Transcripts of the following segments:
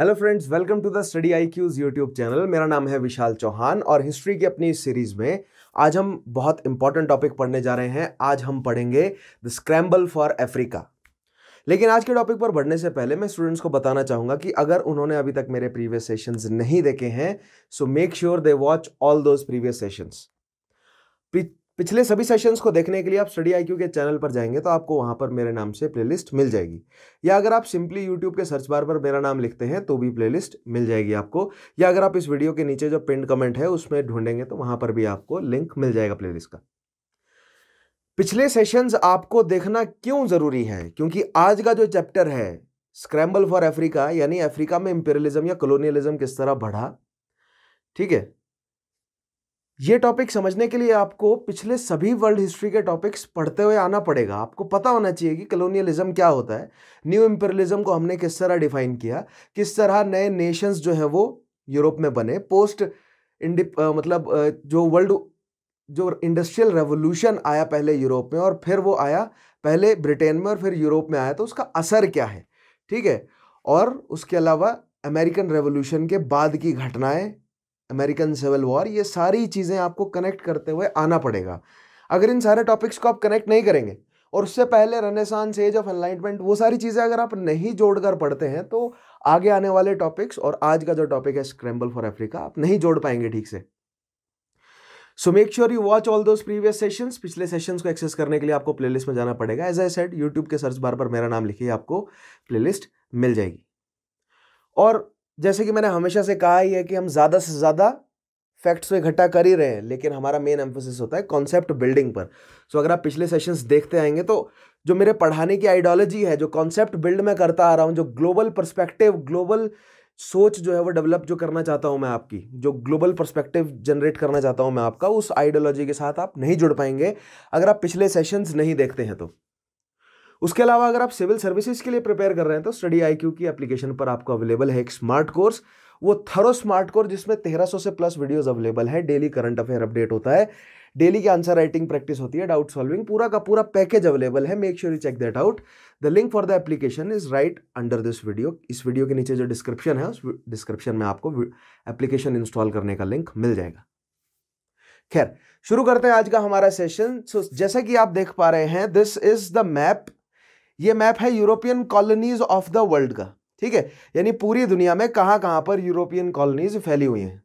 Hello friends welcome to the study I Qs YouTube channel मेरा नाम है विशाल चौहान और हिस्ट्री की अपनी इस सीरीज में आज हम बहुत इंपॉर्टेंट टॉपिक पढ़ने जा रहे हैं आज हम पढ़ेंगे द स्क्रैम्बल फॉर अफ्रीका लेकिन आज के टॉपिक पर बढ़ने से पहले मैं स्टूडेंट्स को बताना चाहूँगा कि अगर उन्होंने अभी तक मेरे प्रीवियस सेशंस नहीं देखे हैं so make sure they watch all those previous sessions पिछले सभी सेशंस को देखने के लिए आप स्टडी आई के चैनल पर जाएंगे तो आपको वहां पर मेरे नाम से प्लेलिस्ट मिल जाएगी या अगर आप सिंपली यूट्यूब के सर्च बार पर मेरा नाम लिखते हैं तो भी प्लेलिस्ट मिल जाएगी आपको या अगर आप इस वीडियो के नीचे जो पिंड कमेंट है उसमें ढूंढेंगे तो वहां पर भी आपको लिंक मिल जाएगा प्ले का पिछले सेशंस आपको देखना क्यों ज़रूरी है क्योंकि आज का जो चैप्टर है स्क्रैम्बल फॉर अफ्रीका यानी अफ्रीका में इंपेरियलिज्म या कॉलोनियलिज्म किस तरह बढ़ा ठीक है ये टॉपिक समझने के लिए आपको पिछले सभी वर्ल्ड हिस्ट्री के टॉपिक्स पढ़ते हुए आना पड़ेगा आपको पता होना चाहिए कि कलोनियलिज्म क्या होता है न्यू इम्पेरियलिज्म को हमने किस तरह डिफाइन किया किस तरह नए नेशंस जो है वो यूरोप में बने पोस्ट इंडि मतलब जो वर्ल्ड जो इंडस्ट्रियल रेवोल्यूशन आया पहले यूरोप में और फिर वो आया पहले ब्रिटेन में और फिर यूरोप में आया तो उसका असर क्या है ठीक है और उसके अलावा अमेरिकन रेवोल्यूशन के बाद की घटनाएं अमेरिकन सिविल वॉर ये सारी चीज़ें आपको कनेक्ट करते हुए आना पड़ेगा अगर इन सारे टॉपिक्स को आप कनेक्ट नहीं करेंगे और उससे पहले रनेसांस एज ऑफ एनलाइटमेंट वो सारी चीज़ें अगर आप नहीं जोड़कर पढ़ते हैं तो आगे आने वाले टॉपिक्स और आज का जो टॉपिक है स्क्रैम्बल फॉर अफ्रीका आप नहीं जोड़ पाएंगे ठीक से so make sure you watch all those previous sessions पिछले सेशंस को एक्सेस करने के लिए आपको प्लेलिस्ट में जाना पड़ेगा एज आई सेड यूट्यूब के सर्च बार पर मेरा नाम लिखिए आपको प्लेलिस्ट मिल जाएगी और जैसे कि मैंने हमेशा से कहा ही है कि हम ज़्यादा से ज़्यादा फैक्ट्स को इकट्ठा कर ही रहे हैं लेकिन हमारा मेन एम्फोसिस होता है कॉन्सेप्ट बिल्डिंग पर सो so, अगर आप पिछले सेशंस देखते आएंगे तो जो मेरे पढ़ाने की आइडियोलॉजी है जो कॉन्सेप्ट बिल्ड मैं करता आ रहा हूँ जो ग्लोबल परस्पेक्टिव ग्लोबल सोच जो है वो डेवलप जो करना चाहता हूँ मैं आपकी जो ग्लोबल परस्पेक्टिव जनरेट करना चाहता हूँ मैं आपका उस आइडियोलॉजी के साथ आप नहीं जुड़ पाएंगे अगर आप पिछले सेशंस नहीं देखते हैं तो उसके अलावा अगर आप सिविल सर्विसेज के लिए प्रिपेयर कर रहे हैं तो स्टडी आई की एप्लीकेशन पर आपको अवेलेबल है एक स्मार्ट कोर्स वो थरो स्मार्ट कोर्स जिसमें 1300 से प्लस वीडियोस अवेलेबल है डेली करंट अफेयर अपडेट होता है डेली की आंसर राइटिंग प्रैक्टिस होती है डाउट सॉल्विंग पूरा का पूरा पैकेज अवेलेबल है make sure you check that out the link for the application is right under this video इस वीडियो के नीचे जो डिस्क्रिप्शन है उस डिस्क्रिप्शन में आपको एप्लीकेशन इंस्टॉल करने का लिंक मिल जाएगा खैर शुरू करते हैं आज का हमारा सेशन सो so, जैसे कि आप देख पा रहे हैं दिस इज द मैप ये मैप है European colonies of the world का ठीक है यानी पूरी दुनिया में कहाँ कहाँ पर यूरोपियन कॉलोनीज फैली हुई हैं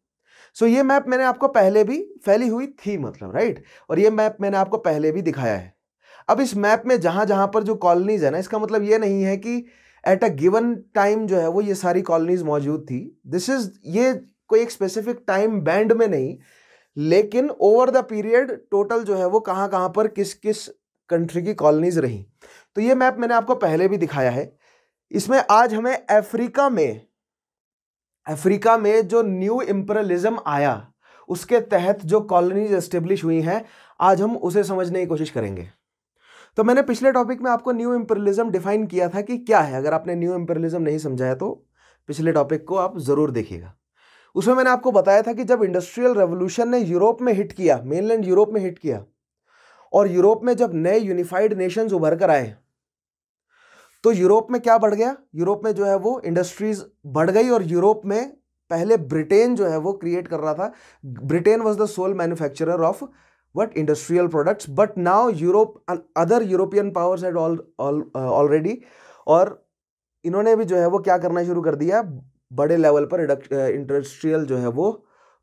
सो ये मैप मैंने आपको पहले भी फैली हुई थी मतलब राइट और ये मैप मैंने आपको पहले भी दिखाया है अब इस मैप में जहाँ जहाँ पर जो कॉलोनीज है ना इसका मतलब ये नहीं है कि एट अ गिवन टाइम जो है वो ये सारी कॉलोनीज मौजूद थी दिस इज ये कोई एक स्पेसिफिक टाइम बैंड में नहीं लेकिन ओवर द पीरियड टोटल जो है वो कहाँ कहाँ पर किस किस कंट्री की कॉलोनीज रही तो ये मैप मैंने आपको पहले भी दिखाया है इसमें आज हमें अफ्रीका में अफ्रीका में जो न्यू इम्परलिज्म आया उसके तहत जो कॉलोनीज एस्टेब्लिश हुई हैं आज हम उसे समझने की कोशिश करेंगे तो मैंने पिछले टॉपिक में आपको न्यू इम्परलिज्म डिफाइन किया था कि क्या है अगर आपने न्यू इम्परलिज्म नहीं समझाया तो पिछले टॉपिक को आप ज़रूर देखिएगा उसमें मैंने आपको बताया था कि जब इंडस्ट्रियल रेवोल्यूशन ने यूरोप में हिट किया मेनलैंड यूरोप में हिट किया और यूरोप में जब नए यूनिफाइड नेशंस उभर कर आए तो यूरोप में क्या बढ़ गया यूरोप में जो है वो इंडस्ट्रीज बढ़ गई और यूरोप में पहले ब्रिटेन जो है वो क्रिएट कर रहा था Britain was the sole manufacturer of what industrial products but now Europe other European powers powers already uh, और इन्होंने भी जो है वो क्या करना शुरू कर दिया बड़े लेवल पर इंडस्ट्रियल uh, जो है वो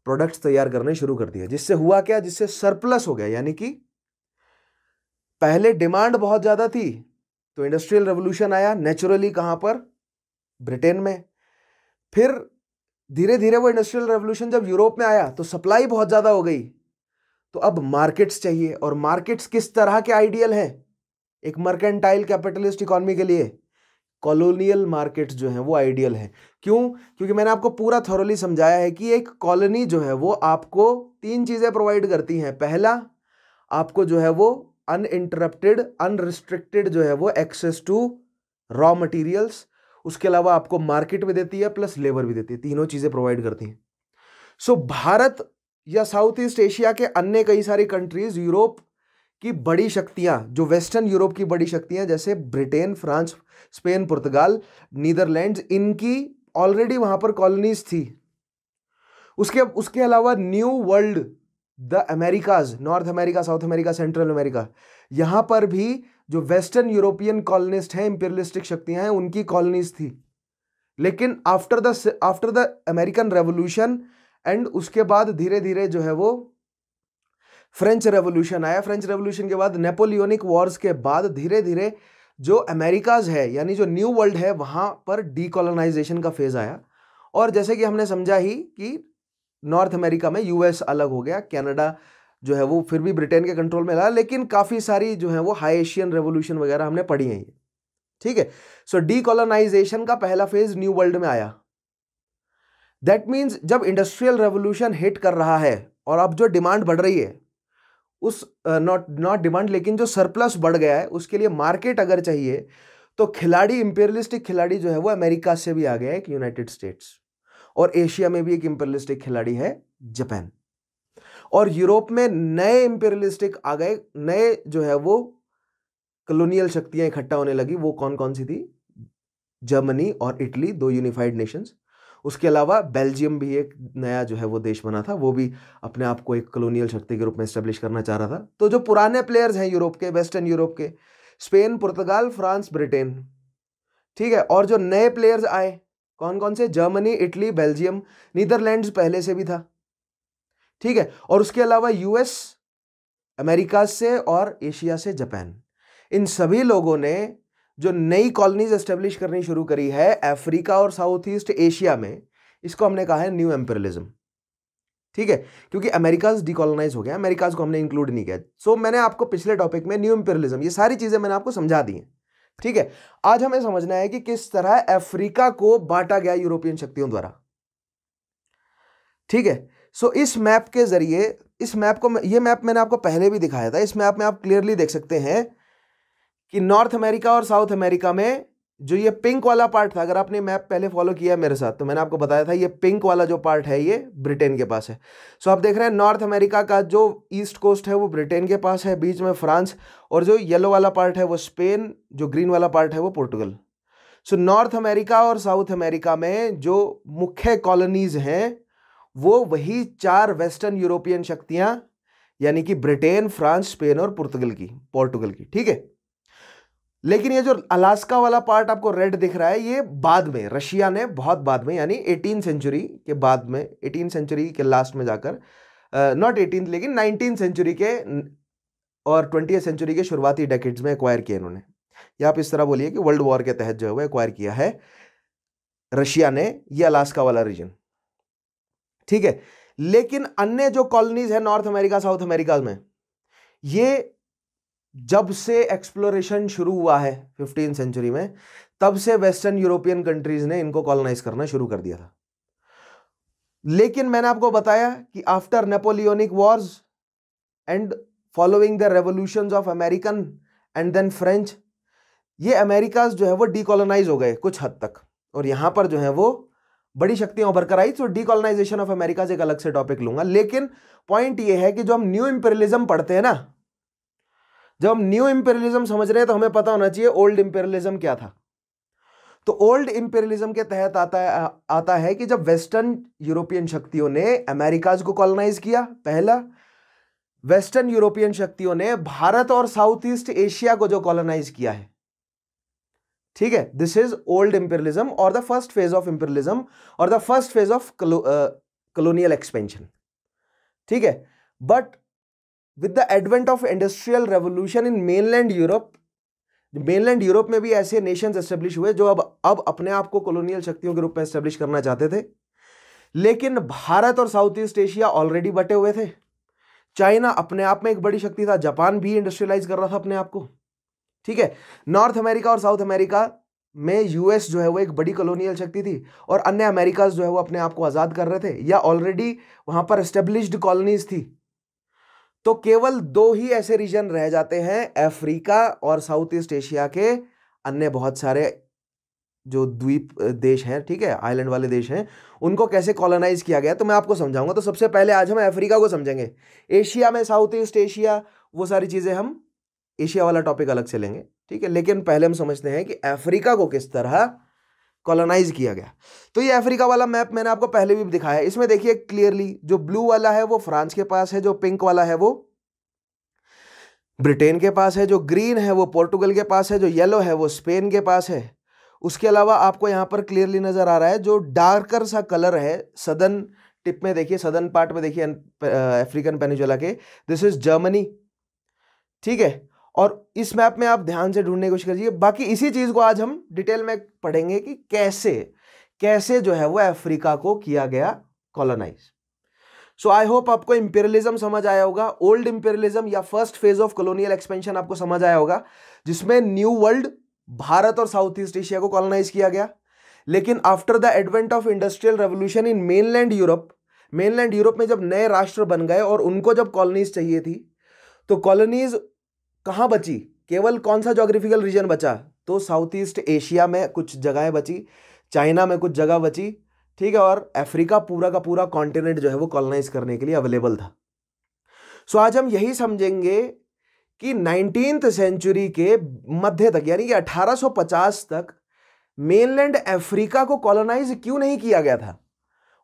प्रोडक्ट्स तैयार करने शुरू कर दिया जिससे हुआ क्या जिससे सरप्लस हो गया यानी कि पहले डिमांड बहुत ज़्यादा थी तो इंडस्ट्रियल रेवोल्यूशन आया नेचुरली कहाँ पर ब्रिटेन में फिर धीरे धीरे वो इंडस्ट्रियल रेवोल्यूशन जब यूरोप में आया तो सप्लाई बहुत ज़्यादा हो गई तो अब मार्केट्स चाहिए और मार्केट्स किस तरह के आइडियल हैं एक मर्केंटाइल कैपिटलिस्ट इकोनॉमी के लिए कॉलोनियल मार्केट्स जो हैं वो आइडियल हैं क्यों क्योंकि मैंने आपको पूरा थॉरली समझाया है कि एक कॉलोनी जो है वो आपको तीन चीज़ें प्रोवाइड करती हैं पहला आपको जो है वो अनइंटरप्टेड अनरिस्ट्रिक्टेड जो है वो एक्सेस टू रॉ मटेरियल्स उसके अलावा आपको मार्केट भी देती है प्लस लेबर भी देती है तीनों चीज़ें प्रोवाइड करती हैं सो so, भारत या साउथ ईस्ट एशिया के अन्य कई सारी कंट्रीज यूरोप की बड़ी शक्तियां जो वेस्टर्न यूरोप की बड़ी शक्तियां जैसे ब्रिटेन फ्रांस स्पेन पुर्तगाल नीदरलैंड्स इनकी ऑलरेडी वहां पर कॉलोनीज थी उसके उसके अलावा new world the Americas North America South America Central America यहाँ पर भी जो वेस्टर्न यूरोपियन कॉलोनिस्ट हैं इंपेरियलिस्टिक शक्तियाँ हैं उनकी कॉलोनीज थी लेकिन after the after the American revolution and उसके बाद धीरे धीरे जो है वो फ्रेंच रेवोल्यूशन आया फ्रेंच रेवोल्यूशन के बाद नेपोलियोनिक वॉर्स के बाद धीरे धीरे जो अमेरिकाज है यानी जो न्यू वर्ल्ड है वहाँ पर डीकोलोनाइजेशन का फेज़ आया और जैसे कि हमने समझा ही कि नॉर्थ अमेरिका में यूएस अलग हो गया कनाडा जो है वो फिर भी ब्रिटेन के कंट्रोल में रहा लेकिन काफ़ी सारी जो है वो हाई एशियन रेवोल्यूशन वगैरह हमने पढ़ी हैं ये ठीक है सो डीकोलोनाइजेशन का पहला फेज न्यू वर्ल्ड में आया दैट मीन्स जब इंडस्ट्रियल रेवोल्यूशन हिट कर रहा है और अब जो डिमांड बढ़ रही है उस नॉट नॉट डिमांड लेकिन जो सरप्लस बढ़ गया है उसके लिए मार्केट अगर चाहिए तो खिलाड़ी इंपेरियलिस्टिक खिलाड़ी जो है वो अमेरिका से भी आ गया है यूनाइटेड स्टेट्स और एशिया में भी एक इंपेरियलिस्टिक खिलाड़ी है जापान और यूरोप में नए इंपेरियलिस्टिक आ गए नए जो है वो कलोनियल शक्तियां इकट्ठा होने लगी वो कौन कौन सी थी जर्मनी और इटली दो यूनिफाइड नेशंस उसके अलावा बेल्जियम भी एक नया जो है वो देश बना था वो भी अपने आप को एक कलोनियल शक्ति के रूप में स्टेब्लिश करना चाह रहा था तो जो पुराने प्लेयर्स हैं यूरोप के वेस्टर्न यूरोप के स्पेन पुर्तगाल फ्रांस ब्रिटेन ठीक है और जो नए प्लेयर्स आए कौन कौन से जर्मनी इटली बेल्जियम नीदरलैंड्स पहले से भी था ठीक है और उसके अलावा यूएस अमेरिका से और एशिया से जापान इन सभी लोगों ने जो नई कॉलोनीज एस्टेब्लिश करनी शुरू करी है अफ्रीका और साउथ ईस्ट एशिया में इसको हमने कहा है न्यू एम्पेरलिज्म ठीक है क्योंकि अमेरिकाज डिकॉलोनाइज हो गया अमेरिकाज को हमने इंक्लूड नहीं किया सो so, मैंने आपको पिछले टॉपिक में न्यू एम्पेरलिज्म ये सारी चीज़ें मैंने आपको समझा दी हैं ठीक है आज हमें समझना है कि किस तरह अफ्रीका को बांटा गया यूरोपियन शक्तियों द्वारा ठीक है सो so, इस मैप के जरिए इस मैप को ये मैप मैंने आपको पहले भी दिखाया था इस मैप में आप क्लियरली देख सकते हैं कि नॉर्थ अमेरिका और साउथ अमेरिका में जो ये पिंक वाला पार्ट था अगर आपने मैप पहले फॉलो किया है मेरे साथ तो मैंने आपको बताया था ये पिंक वाला जो पार्ट है ये ब्रिटेन के पास है सो आप देख रहे हैं नॉर्थ अमेरिका का जो ईस्ट कोस्ट है वो ब्रिटेन के पास है बीच में फ्रांस और जो येलो वाला पार्ट है वो स्पेन जो ग्रीन वाला पार्ट है वो पोर्टुगल सो नॉर्थ अमेरिका और साउथ अमेरिका में जो मुख्य कॉलोनीज हैं वो वही चार वेस्टर्न यूरोपियन शक्तियाँ यानी कि ब्रिटेन फ्रांस स्पेन और पुर्तगल की पोर्टुगल की ठीक है लेकिन ये जो अलास्का वाला पार्ट आपको रेड दिख रहा है ये बाद में रशिया ने बहुत बाद में यानी एटीन सेंचुरी के बाद में एटीन सेंचुरी के लास्ट में जाकर नॉट एटीन लेकिन नाइनटीन सेंचुरी के और ट्वेंटी सेंचुरी के शुरुआती डेकेट्स में एक्वायर किया इन्होंने या आप इस तरह बोलिए कि वर्ल्ड वॉर के तहत जो है वो एक्वायर किया है रशिया ने ये अलास्का वाला रीजन ठीक है लेकिन अन्य जो कॉलोनीज है नॉर्थ अमेरिका साउथ अमेरिका में ये जब से एक्सप्लोरेशन शुरू हुआ है फिफ्टीन सेंचुरी में तब से वेस्टर्न यूरोपियन कंट्रीज ने इनको कॉलोनाइज करना शुरू कर दिया था लेकिन मैंने आपको बताया कि after Napoleonic wars and following the revolution of American and then French ये अमेरिकाज जो है वो डीकोलोनाइज हो गए कुछ हद तक और यहां पर जो है वो बड़ी शक्तियां उभर कर आई तो डीकोलोनाइजेशन ऑफ अमेरिका एक अलग से टॉपिक लूंगा लेकिन पॉइंट ये है कि जो हम न्यू इंपेरियलिज्म पढ़ते हैं ना जब हम न्यू इंपेरियलिज्म समझ रहे हैं तो हमें पता होना चाहिए ओल्ड इंपेरियलिज्म क्या था तो ओल्ड इंपेरियलिज्म के तहत आता है आता है कि जब वेस्टर्न यूरोपियन शक्तियों ने अमेरिकाज को कॉलोनाइज किया पहला वेस्टर्न यूरोपियन शक्तियों ने भारत और साउथ ईस्ट एशिया को जो कॉलोनाइज किया है ठीक है दिस इज ओल्ड इंपेरियलिज्म और the first phase of imperialism और the first phase of colonial expansion ठीक है but with the advent of industrial revolution in mainland Europe mainland Europe में भी ऐसे नेशंस एस्टेब्लिश हुए जो अब अब अपने आप को कॉलोनियल शक्तियों के रूप में एस्टेब्लिश करना चाहते थे लेकिन भारत और साउथ ईस्ट एशिया ऑलरेडी बटे हुए थे चाइना अपने आप में एक बड़ी शक्ति था जापान भी इंडस्ट्रियलाइज कर रहा था अपने आप को ठीक है नॉर्थ अमेरिका और साउथ अमेरिका में यूएस जो है वो एक बड़ी कॉलोनियल शक्ति थी और अन्य अमेरिकाज जो है वो अपने आप को आज़ाद कर रहे थे या ऑलरेडी वहाँ पर एस्टेब्लिश्ड कॉलोनीज थी तो केवल दो ही ऐसे रीजन रह जाते हैं अफ्रीका और साउथ ईस्ट एशिया के अन्य बहुत सारे जो द्वीप देश हैं ठीक है आइलैंड वाले देश हैं उनको कैसे कॉलोनाइज किया गया तो मैं आपको समझाऊंगा तो सबसे पहले आज हम अफ्रीका को समझेंगे एशिया में साउथ ईस्ट एशिया वो सारी चीज़ें हम एशिया वाला टॉपिक अलग से लेंगे ठीक है लेकिन पहले हम समझते हैं कि अफ्रीका को किस तरह कॉलोनाइज किया गया तो ये अफ्रीका वाला मैप मैंने आपको पहले भी दिखाया है इसमें देखिए क्लियरली जो ब्लू वाला है वो फ्रांस के पास है जो पिंक वाला है वो ब्रिटेन के पास है जो ग्रीन है वो पोर्टुगल के पास है जो येलो है वो स्पेन के पास है उसके अलावा आपको यहाँ पर क्लियरली नज़र आ रहा है जो डार्कर सा कलर है सदन टिप में देखिए सदन पार्ट में देखिए अफ्रीकन पेनिजोला के दिस इज जर्मनी ठीक है और इस मैप में आप ध्यान से ढूंढने की कोशिश करिए बाकी इसी चीज़ को आज हम डिटेल में पढ़ेंगे कि कैसे कैसे जो है वो अफ्रीका को किया गया कॉलोनाइज सो आई होप आपको इंपेरियलिज्म समझ आया होगा ओल्ड इंपेरियलिज्म या first phase of colonial expansion आपको समझ आया होगा जिसमें न्यू वर्ल्ड भारत और साउथ ईस्ट एशिया को कॉलोनाइज किया गया लेकिन after the advent of industrial revolution in mainland Europe mainland Europe में जब नए राष्ट्र बन गए और उनको जब कॉलोनीज चाहिए थी तो कॉलोनीज कहाँ बची केवल कौन सा जोग्राफिकल रीजन बचा तो साउथ ईस्ट एशिया में कुछ जगहें बची चाइना में कुछ जगह बची ठीक है और अफ्रीका पूरा का पूरा कॉन्टिनेंट जो है वो कॉलोनाइज करने के लिए अवेलेबल था सो आज हम यही समझेंगे कि नाइनटीन सेंचुरी के मध्य तक यानी कि 1850 तक मेनलैंड अफ्रीका को कॉलोनाइज क्यों नहीं किया गया था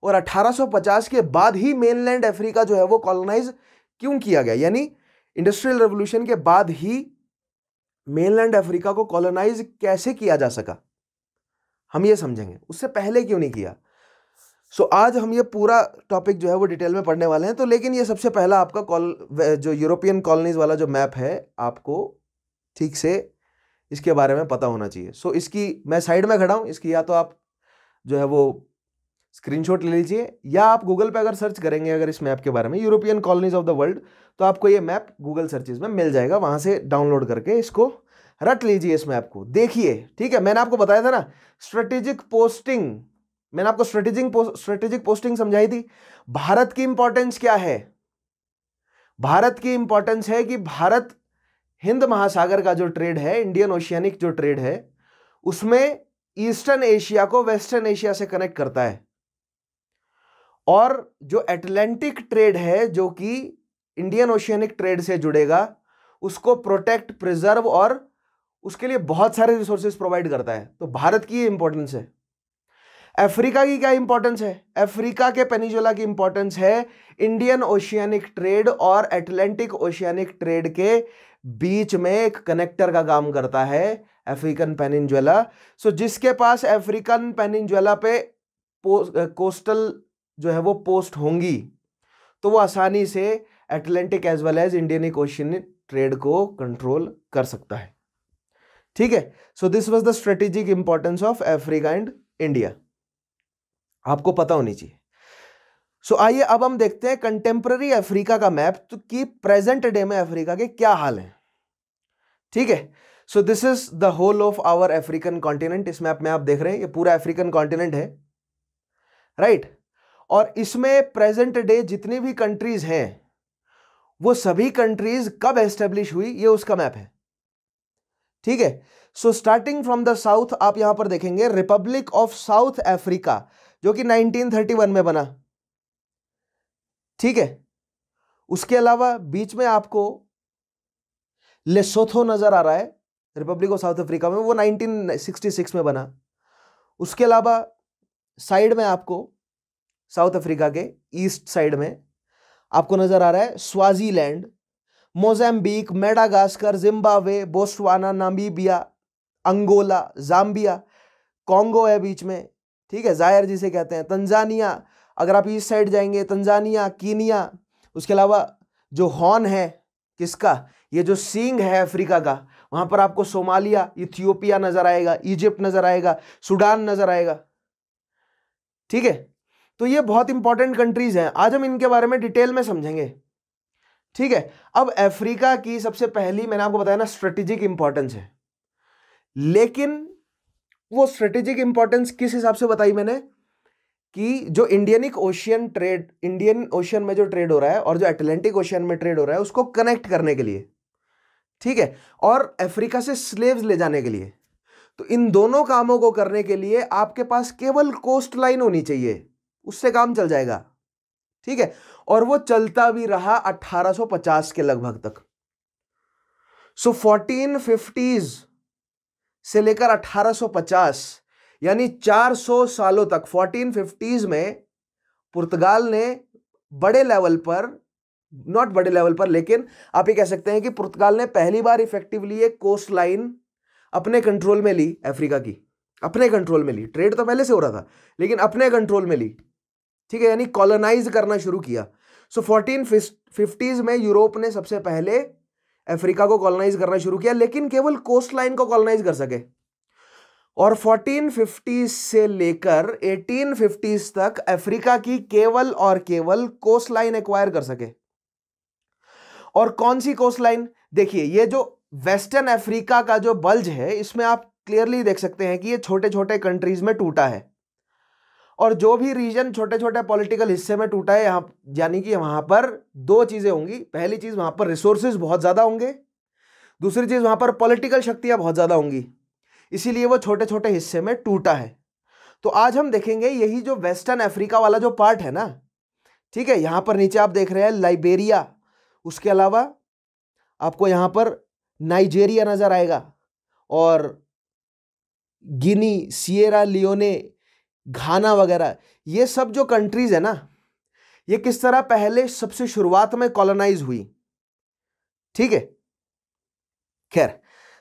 और 1850 के बाद ही मेनलैंड अफ्रीका जो है वो कॉलोनाइज क्यों किया गया यानी इंडस्ट्रियल रेवोल्यूशन के बाद ही मेनलैंड अफ्रीका को कॉलोनाइज कैसे किया जा सका हम ये समझेंगे उससे पहले क्यों नहीं किया सो so, आज हम ये पूरा टॉपिक जो है वो डिटेल में पढ़ने वाले हैं तो लेकिन ये सबसे पहला आपका कॉल जो यूरोपियन कॉलोनीज वाला जो मैप है आपको ठीक से इसके बारे में पता होना चाहिए सो so, इसकी मैं साइड में खड़ा हूँ इसकी या तो आप जो है वो स्क्रीनशॉट ले लीजिए या आप गूगल पे अगर सर्च करेंगे अगर इस मैप के बारे में European colonies of the world तो आपको ये मैप गूगल सर्चेज में मिल जाएगा वहाँ से डाउनलोड करके इसको रट लीजिए इस मैप को देखिए ठीक है मैंने आपको बताया था ना स्ट्रेटेजिक पोस्टिंग मैंने आपको स्ट्रेटेजिक स्ट्रेटेजिक पोस्टिंग समझाई थी भारत की इंपॉर्टेंस क्या है भारत की इंपॉर्टेंस है कि भारत हिंद महासागर का जो ट्रेड है इंडियन ओशियनिक जो ट्रेड है उसमें ईस्टर्न एशिया को वेस्टर्न एशिया से कनेक्ट करता है और जो एटलांटिक ट्रेड है जो कि इंडियन ओशियनिक ट्रेड से जुड़ेगा उसको प्रोटेक्ट प्रिजर्व और उसके लिए बहुत सारे रिसोर्सेज प्रोवाइड करता है तो भारत की इंपॉर्टेंस है अफ्रीका की क्या इंपॉर्टेंस है अफ्रीका के पेनिजोला की इंपॉर्टेंस है इंडियन ओशियनिक ट्रेड और एटलांटिक ओशियनिक ट्रेड के बीच में एक कनेक्टर का काम करता है अफ्रीकन पेनिनजुला सो जिसके पास अफ्रीकन पेनिनजुला पे कोस्टल जो है वो पोस्ट होंगी तो वो आसानी से Atlantic as well as Indian ocean trade को कंट्रोल कर सकता है ठीक है so this was the strategic importance of Africa and India आपको पता होनी चाहिए सो so, आइए अब हम देखते हैं कंटेम्प्ररी अफ्रीका का मैप तो कि प्रेजेंट डे में अफ्रीका के क्या हाल है ठीक है so this is the whole of our African continent इस मैप में आप देख रहे हैं ये पूरा अफ्रीकन कॉन्टिनेंट है राइट right? और इसमें प्रेजेंट डे जितनी भी कंट्रीज हैं वो सभी कंट्रीज कब एस्टेब्लिश हुई ये उसका मैप है ठीक है so starting from the south आप यहां पर देखेंगे रिपब्लिक ऑफ साउथ अफ्रीका जो कि 1931 में बना ठीक है उसके अलावा बीच में आपको लेसोथो नजर आ रहा है रिपब्लिक ऑफ साउथ अफ्रीका में वो 1966 में बना उसके अलावा साइड में आपको साउथ अफ्रीका के ईस्ट साइड में आपको नज़र आ रहा है Swaziland Mozambique Madagascar Zimbabwe Botswana Namibia Angola Zambia Congo है बीच में ठीक है जायर जिसे कहते हैं तंजानिया अगर आप ईस्ट साइड जाएंगे तंजानिया कीनिया उसके अलावा जो हॉर्न है किसका ये जो सींग है अफ्रीका का वहां पर आपको सोमालिया इथियोपिया नज़र आएगा इजिप्ट नज़र आएगा सूडान नज़र आएगा ठीक है तो ये बहुत इंपॉर्टेंट कंट्रीज़ हैं आज हम इनके बारे में डिटेल में समझेंगे ठीक है अब अफ्रीका की सबसे पहली मैंने आपको बताया ना स्ट्रेटेजिक इंपॉर्टेंस है लेकिन वो स्ट्रेटेजिक इंपॉर्टेंस किस हिसाब से बताई मैंने कि जो इंडियनिक ओशियन ट्रेड इंडियन ओशियन में जो ट्रेड हो रहा है और जो एटलांटिक ओशियन में ट्रेड हो रहा है उसको कनेक्ट करने के लिए ठीक है और अफ्रीका से स्लेव्स ले जाने के लिए तो इन दोनों कामों को करने के लिए आपके पास केवल कोस्ट लाइन होनी चाहिए उससे काम चल जाएगा ठीक है और वो चलता भी रहा 1850 के लगभग तक सो फोर्टीन फिफ्टीज से लेकर 1850 यानी 400 सालों तक 1450s में पुर्तगाल ने बड़े लेवल पर नॉट बड़े लेवल पर लेकिन आप ये कह सकते हैं कि पुर्तगाल ने पहली बार इफेक्टिवली एक कोस्ट लाइन अपने कंट्रोल में ली अफ्रीका की अपने कंट्रोल में ली ट्रेड तो पहले से हो रहा था लेकिन अपने कंट्रोल में ली ठीक है यानी कॉलोनाइज करना शुरू किया सो फोर्टीन फिफ्टीज में यूरोप ने सबसे पहले अफ्रीका को कॉलोनाइज करना शुरू किया लेकिन केवल कोस्ट लाइन को कॉलोनाइज कर सके और 1450 से लेकर फिफ्टीज तक अफ्रीका की केवल और केवल कोस्ट लाइन एक्वायर कर सके और कौन सी कोस्ट लाइन देखिए ये जो वेस्टर्न अफ्रीका का जो बल्ज है इसमें आप क्लियरली देख सकते हैं कि ये छोटे छोटे कंट्रीज में टूटा है और जो भी रीजन छोटे छोटे पॉलिटिकल हिस्से में टूटा है यहाँ यानी कि वहाँ पर दो चीज़ें होंगी पहली चीज़ वहाँ पर रिसोर्सेज बहुत ज़्यादा होंगे दूसरी चीज़ वहाँ पर पॉलिटिकल शक्तियाँ बहुत ज़्यादा होंगी इसीलिए वो छोटे छोटे हिस्से में टूटा है तो आज हम देखेंगे यही जो वेस्टर्न अफ्रीका वाला जो पार्ट है ना ठीक है यहाँ पर नीचे आप देख रहे हैं लाइबेरिया उसके अलावा आपको यहाँ पर नाइजेरिया नज़र आएगा और गिनी सियरा लियोने घाना वगैरह ये सब जो कंट्रीज़ है ना ये किस तरह पहले सबसे शुरुआत में कॉलोनाइज हुई ठीक है खैर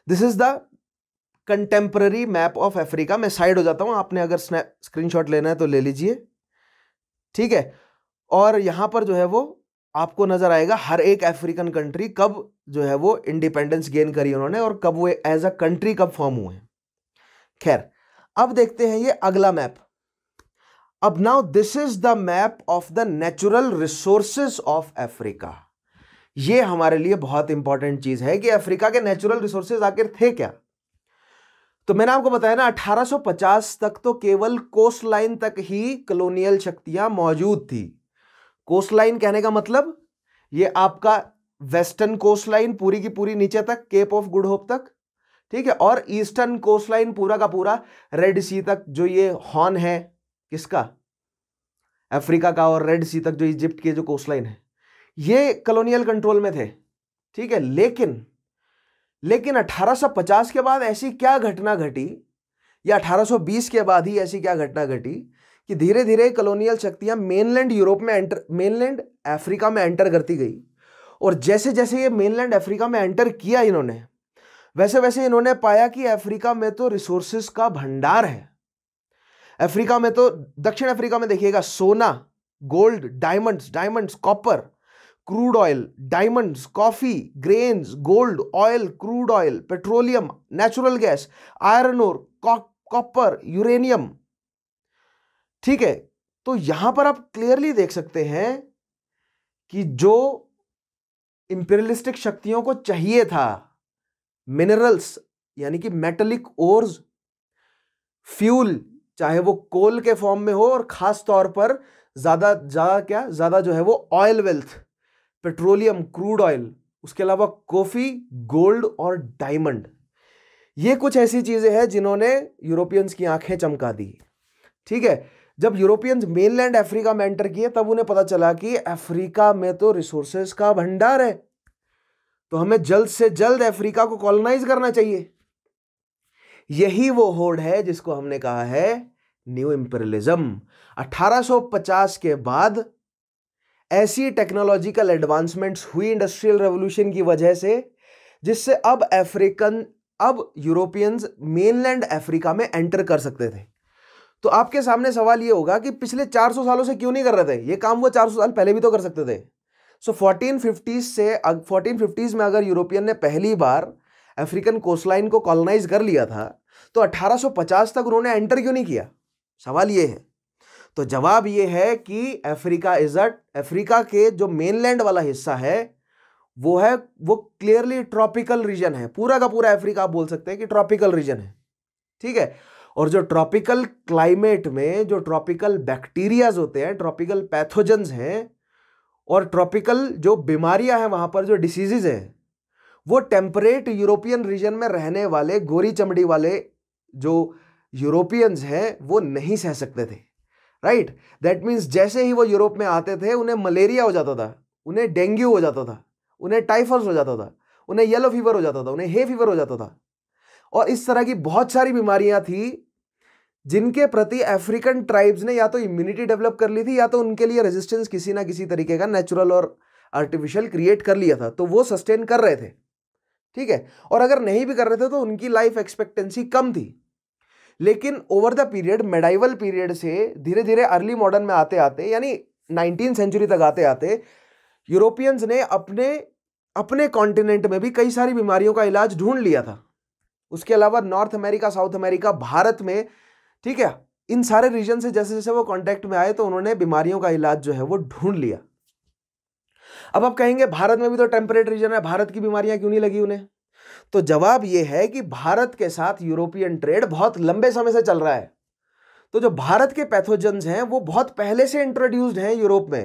this is the contemporary map of Africa मैं साइड हो जाता हूं आपने अगर स्नैप स्क्रीनशॉट लेना है तो ले लीजिए ठीक है और यहां पर जो है वो आपको नज़र आएगा हर एक अफ्रीकन कंट्री कब जो है वो इंडिपेंडेंस गेन करी उन्होंने और कब वो एज अ कंट्री कब फॉर्म हुए खैर अब देखते हैं ये अगला मैप अब now this is the map of the natural resources of Africa ये हमारे लिए बहुत इंपॉर्टेंट चीज है कि अफ्रीका के नेचुरल रिसोर्सेज आखिर थे क्या तो मैंने आपको बताया ना 1850 तक तो केवल कोस्ट लाइन तक ही कलोनियल शक्तियां मौजूद थी कोस्ट लाइन कहने का मतलब ये आपका वेस्टर्न कोस्ट लाइन पूरी की पूरी नीचे तक केप ऑफ गुड होप तक ठीक है और ईस्टर्न कोस्ट लाइन पूरा का पूरा रेड सी तक जो ये हॉर्न है किसका अफ्रीका का और रेड सी तक जो इजिप्ट की जो कोस्ट लाइन है ये कॉलोनियल कंट्रोल में थे ठीक है लेकिन लेकिन 1850 के बाद ऐसी क्या घटना घटी या 1820 के बाद ही ऐसी क्या घटना घटी कि धीरे धीरे कॉलोनियल शक्तियां मेनलैंड यूरोप में एंटर मेनलैंड अफ्रीका में एंटर करती गई और जैसे जैसे ये मेनलैंड अफ्रीका में एंटर किया इन्होंने वैसे वैसे इन्होंने पाया कि अफ्रीका में तो रिसोर्सेस का भंडार है अफ्रीका में तो दक्षिण अफ्रीका में देखिएगा सोना gold diamonds diamonds copper crude oil diamonds coffee grains gold oil crude oil petroleum natural gas iron और कॉपर यूरेनियम ठीक है तो यहां पर आप क्लियरली देख सकते हैं कि जो इंपेरियलिस्टिक शक्तियों को चाहिए था मिनरल्स यानी कि मेटलिक ओर्स फ्यूल चाहे वो कोल के फॉर्म में हो और ख़ास तौर पर ज़्यादा ज़्यादा क्या ज़्यादा जो है वो oil wealth petroleum crude oil उसके अलावा कॉफ़ी गोल्ड और डायमंड ये कुछ ऐसी चीज़ें हैं जिन्होंने यूरोपियंस की आंखें चमका दी ठीक है जब यूरोपियंस मेनलैंड अफ्रीका में एंटर किए तब उन्हें पता चला कि अफ्रीका में तो रिसोर्सेज का भंडार है तो हमें जल्द से जल्द अफ्रीका को कॉलोनाइज करना चाहिए यही वो होड़ है जिसको हमने कहा है न्यू इंपेरियलिज्म 1850 के बाद ऐसी टेक्नोलॉजिकल एडवांसमेंट्स हुई इंडस्ट्रियल रेवोल्यूशन की वजह से जिससे अब अफ्रीकन अब यूरोपियंस मेनलैंड अफ्रीका में एंटर कर सकते थे तो आपके सामने सवाल ये होगा कि पिछले 400 सालों से क्यों नहीं कर रहे थे ये काम वो 400 साल पहले भी तो कर सकते थे सो so, 1450 से 1450 में अगर यूरोपियन ने पहली बार अफ्रीकन कोस्टलाइन को कॉलोनाइज कर लिया था तो 1850 तक उन्होंने एंटर क्यों नहीं किया सवाल ये है तो जवाब ये है कि अफ्रीका इज अट अफ्रीका के जो मेनलैंड वाला हिस्सा है वो है वो क्लियरली ट्रॉपिकल रीजन है पूरा का पूरा अफ्रीका आप बोल सकते हैं कि ट्रॉपिकल रीजन है ठीक है और जो ट्रॉपिकल क्लाइमेट में जो ट्रॉपिकल बैक्टीरियाज होते हैं ट्रॉपिकल पैथोजन्स हैं और ट्रॉपिकल जो बीमारियां हैं वहाँ पर जो डिसीजेज हैं वो टेम्परेट यूरोपियन रीजन में रहने वाले गोरी चमड़ी वाले जो यूरोपियंस हैं वो नहीं सह सकते थे राइट दैट मीन्स जैसे ही वो यूरोप में आते थे उन्हें मलेरिया हो जाता था उन्हें डेंगू हो जाता था उन्हें टाइफस हो जाता था उन्हें येलो फीवर हो जाता था उन्हें हे फीवर हो जाता था और इस तरह की बहुत सारी बीमारियां थी जिनके प्रति अफ्रीकन ट्राइब्स ने या तो इम्यूनिटी डेवलप कर ली थी या तो उनके लिए रेजिस्टेंस किसी ना किसी तरीके का नेचुरल और आर्टिफिशियल क्रिएट कर लिया था तो वो सस्टेन कर रहे थे ठीक है और अगर नहीं भी कर रहे थे तो उनकी लाइफ एक्सपेक्टेंसी कम थी लेकिन over the period medieval period से धीरे धीरे अर्ली मॉडर्न में आते आते यानी नाइनटीन सेंचुरी तक आते आते यूरोपियंस ने अपने अपने कॉन्टिनेंट में भी कई सारी बीमारियों का इलाज ढूंढ लिया था उसके अलावा North America South America Bharat में ठीक है इन सारे रीजन से जैसे जैसे वो कांटेक्ट में आए तो उन्होंने बीमारियों का इलाज जो है वो ढूंढ लिया अब आप कहेंगे भारत में भी तो टेम्परेट रीजन है भारत की बीमारियां क्यों नहीं लगी उन्हें तो जवाब यह है कि भारत के साथ यूरोपियन ट्रेड बहुत लंबे समय से चल रहा है तो जो भारत के पैथोजन हैं वो बहुत पहले से इंट्रोड्यूस्ड हैं यूरोप में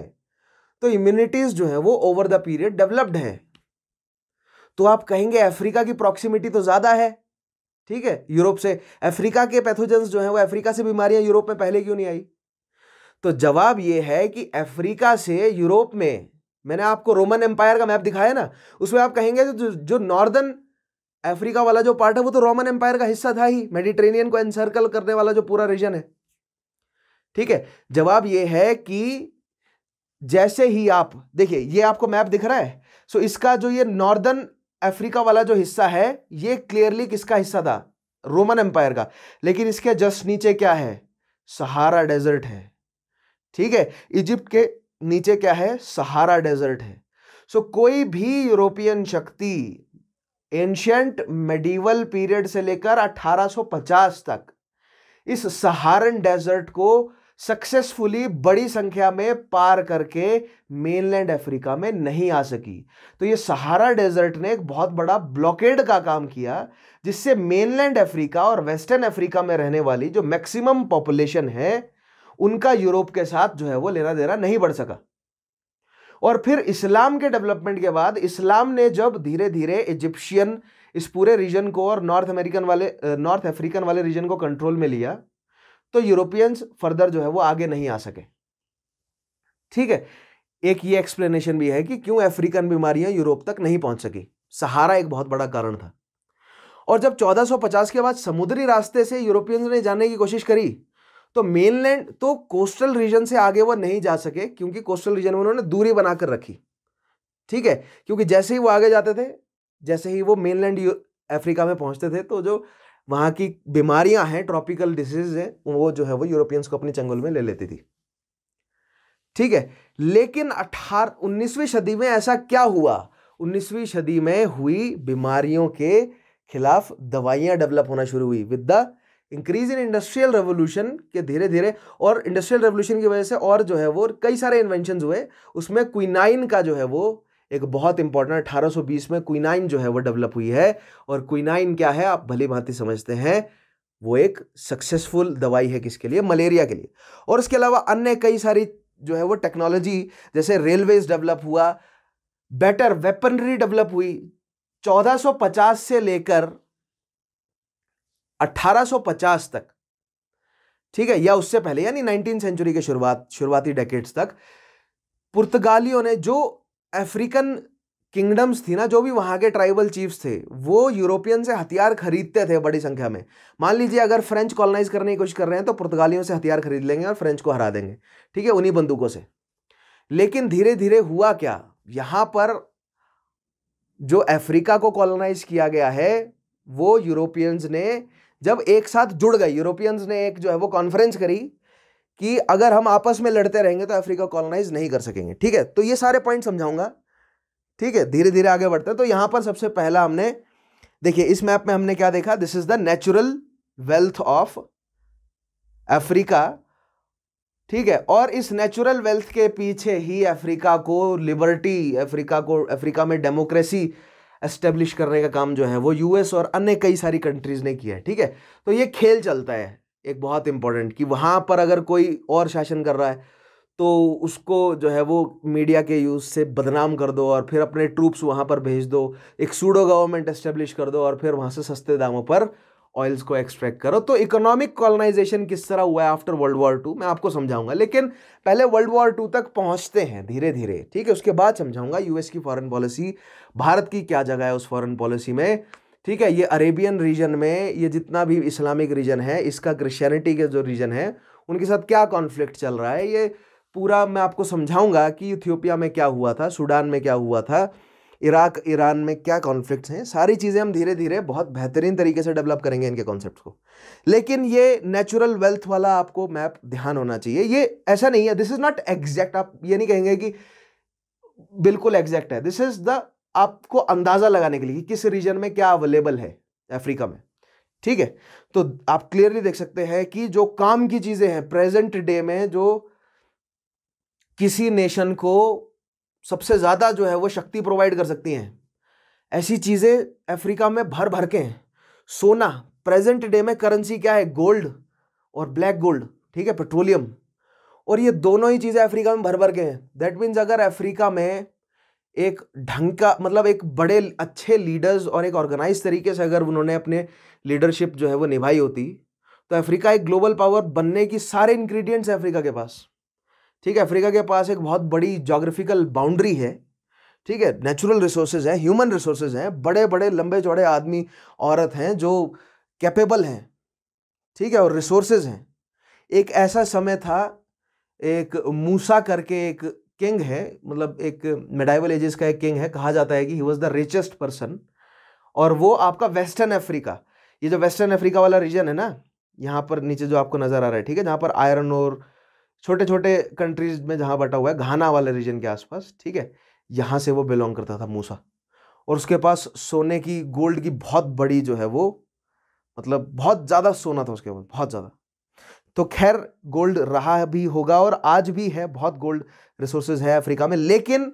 तो इम्यूनिटीज जो हैं वो ओवर द पीरियड डेवलप्ड हैं तो आप कहेंगे अफ्रीका की प्रॉक्सिमिटी तो ज़्यादा है ठीक है यूरोप से अफ्रीका के पैथोजेंस जो है वो अफ्रीका से बीमारियां यूरोप में पहले क्यों नहीं आई तो जवाब ये है कि अफ्रीका से यूरोप में मैंने आपको रोमन एम्पायर का मैप दिखाया ना उसमें आप कहेंगे जो जो नॉर्दर्न अफ्रीका वाला जो पार्ट है वो तो रोमन एम्पायर का हिस्सा था ही मेडिट्रेनियन को एनसर्कल करने वाला जो पूरा रीजन है ठीक है जवाब ये है कि जैसे ही आप देखिए ये आपको मैप दिख रहा है सो इसका जो ये नॉर्दर्न अफ्रीका वाला जो हिस्सा है ये क्लियरली किसका हिस्सा था रोमन एम्पायर का लेकिन इसके जस्ट नीचे क्या है सहारा डेजर्ट है ठीक है इजिप्ट के नीचे क्या है सहारा डेजर्ट है सो so, कोई भी यूरोपियन शक्ति एंशंट मेडिवल पीरियड से लेकर 1850 तक इस सहारन डेजर्ट को सक्सेसफुली बड़ी संख्या में पार करके मेनलैंड अफ्रीका में नहीं आ सकी तो ये सहारा डेजर्ट ने एक बहुत बड़ा ब्लॉकेड का काम किया जिससे मेनलैंड अफ्रीका और वेस्टर्न अफ्रीका में रहने वाली जो मैक्सिमम पॉपुलेशन है उनका यूरोप के साथ जो है वो लेना देना नहीं बढ़ सका और फिर इस्लाम के डेवलपमेंट के बाद इस्लाम ने जब धीरे धीरे इजिप्शियन इस पूरे रीजन को और नॉर्थ अमेरिकन वाले नॉर्थ अफ्रीकन वाले रीजन को कंट्रोल में लिया तो यूरोपियंस फर्दर जो है वो आगे नहीं आ सके ठीक है एक ये एक्सप्लेनेशन भी है कि क्यों अफ्रीकन बीमारियां यूरोप तक नहीं पहुंच सकी सहारा एक बहुत बड़ा कारण था और जब 1450 के बाद समुद्री रास्ते से यूरोपियंस ने जाने की कोशिश करी तो मेनलैंड तो कोस्टल रीजन से आगे वो नहीं जा सके क्योंकि कोस्टल रीजन में उन्होंने दूरी बनाकर रखी ठीक है क्योंकि जैसे ही वो आगे जाते थे जैसे ही वो मेनलैंड अफ्रीका में पहुंचते थे तो जो वहाँ की बीमारियां हैं ट्रॉपिकल डिसीज हैं वो जो है वो यूरोपियंस को अपने चंगुल में ले लेती थी ठीक है लेकिन अठारह उन्नीसवीं सदी में ऐसा क्या हुआ उन्नीसवीं सदी में हुई बीमारियों के खिलाफ दवाइयां डेवलप होना शुरू हुई with the increase in industrial revolution के धीरे धीरे और इंडस्ट्रियल रेवोल्यूशन की वजह से और जो है वो कई सारे इन्वेंशन हुए उसमें क्विनाइन का जो है वो एक बहुत इंपॉर्टेंट 1820 में क्विनाइन जो है वो डेवलप हुई है और क्विनाइन क्या है आप भली भांति समझते हैं वो एक सक्सेसफुल दवाई है किसके लिए मलेरिया के लिए और इसके अलावा अन्य कई सारी जो है वो टेक्नोलॉजी जैसे रेलवेज डेवलप हुआ बेटर वेपनरी डेवलप हुई 1450 से लेकर 1850 तक ठीक है या उससे पहले यानी नाइनटीन सेंचुरी के शुरुआत शुरुआती डेकेट्स तक पुर्तगालियों ने जो अफ्रीकन किंगडम्स थी ना जो भी वहाँ के ट्राइबल चीफ्स थे वो यूरोपियन से हथियार खरीदते थे बड़ी संख्या में मान लीजिए अगर फ्रेंच कॉलोनाइज करने की कोशिश कर रहे हैं तो पुर्तगालियों से हथियार खरीद लेंगे और फ्रेंच को हरा देंगे ठीक है उन्हीं बंदूकों से लेकिन धीरे धीरे हुआ क्या यहाँ पर जो अफ्रीका को कॉलोनाइज किया गया है वो यूरोपियंस ने जब एक साथ जुड़ गए यूरोपियंस ने एक जो है वो कॉन्फ्रेंस करी कि अगर हम आपस में लड़ते रहेंगे तो अफ्रीका कॉलोनाइज नहीं कर सकेंगे ठीक है तो ये सारे पॉइंट समझाऊंगा ठीक है धीरे धीरे आगे बढ़ते हैं तो यहां पर सबसे पहला हमने देखिए इस मैप में हमने क्या देखा this is the natural wealth of Africa ठीक है और इस नेचुरल वेल्थ के पीछे ही अफ्रीका को लिबर्टी अफ्रीका को अफ्रीका में डेमोक्रेसी एस्टेब्लिश करने का काम जो है वो यूएस और अन्य कई सारी कंट्रीज़ ने किया है ठीक है तो ये खेल चलता है एक बहुत इंपॉर्टेंट कि वहाँ पर अगर कोई और शासन कर रहा है तो उसको जो है वो मीडिया के यूज़ से बदनाम कर दो और फिर अपने ट्रूप्स वहाँ पर भेज दो एक सूडो गवर्नमेंट इस्टेब्लिश कर दो और फिर वहाँ से सस्ते दामों पर ऑयल्स को एक्सट्रैक्ट करो तो इकोनॉमिक कॉलोनाइजेशन किस तरह हुआ है आफ्टर वर्ल्ड वॉर टू मैं आपको समझाऊंगा लेकिन पहले वर्ल्ड वॉर टू तक पहुंचते हैं धीरे धीरे ठीक है उसके बाद समझाऊंगा यूएस की फॉरेन पॉलिसी भारत की क्या जगह है उस फॉरेन पॉलिसी में ठीक है ये अरेबियन रीजन में ये जितना भी इस्लामिक रीजन है इसका क्रिश्चियनिटी के जो रीजन है उनके साथ क्या कॉन्फ्लिक्ट चल रहा है ये पूरा मैं आपको समझाऊंगा कि इथियोपिया में क्या हुआ था सूडान में क्या हुआ था इराक ईरान में क्या कॉन्फ्लिक्ट हैं सारी चीज़ें हम धीरे धीरे बहुत बेहतरीन तरीके से डेवलप करेंगे इनके कॉन्सेप्ट को लेकिन ये नेचुरल वेल्थ वाला आपको मैप ध्यान होना चाहिए ये ऐसा नहीं है दिस इज़ नॉट एग्जैक्ट आप ये नहीं कहेंगे कि बिल्कुल एग्जैक्ट है दिस इज़ द आपको अंदाज़ा लगाने के लिए कि किस रीजन में क्या अवेलेबल है अफ्रीका में ठीक है तो आप क्लियरली देख सकते हैं कि जो काम की चीज़ें हैं प्रेजेंट डे में जो किसी नेशन को सबसे ज़्यादा जो है वो शक्ति प्रोवाइड कर सकती हैं ऐसी चीज़ें अफ्रीका में भर भर के हैं सोना प्रेजेंट डे में करेंसी क्या है गोल्ड और ब्लैक गोल्ड ठीक है पेट्रोलियम और ये दोनों ही चीज़ें अफ्रीका में भर भर के हैं दैट मीन्स अगर अफ्रीका में एक ढंग का मतलब एक बड़े अच्छे लीडर्स और एक ऑर्गेनाइज तरीके से अगर उन्होंने अपने लीडरशिप जो है वो निभाई होती तो अफ्रीका एक ग्लोबल पावर बनने की सारे इंग्रेडिएंट्स है अफ्रीका के पास ठीक है अफ्रीका के पास एक बहुत बड़ी जोग्राफिकल बाउंड्री है ठीक है नेचुरल रिसोर्सेज हैं ह्यूमन रिसोर्सेज हैं बड़े बड़े लंबे चौड़े आदमी औरत हैं जो कैपेबल हैं ठीक है और रिसोर्सेज हैं एक ऐसा समय था एक मूसा करके एक किंग है मतलब एक मेडाइवल एजेस का एक किंग है कहा जाता है कि he was the richest person और वो आपका वेस्टर्न अफ्रीका ये जो वेस्टर्न अफ्रीका वाला रीजन है ना यहाँ पर नीचे जो आपको नज़र आ रहा है ठीक है जहाँ पर आयरन और छोटे छोटे कंट्रीज में जहाँ बटा हुआ है घाना वाले रीजन के आसपास ठीक है यहाँ से वो बिलोंग करता था मूसा और उसके पास सोने की गोल्ड की बहुत बड़ी जो है वो मतलब बहुत ज़्यादा सोना था उसके पास बहुत ज़्यादा तो खैर गोल्ड रहा भी होगा और आज भी है बहुत गोल्ड रिसोर्सेज है अफ्रीका में लेकिन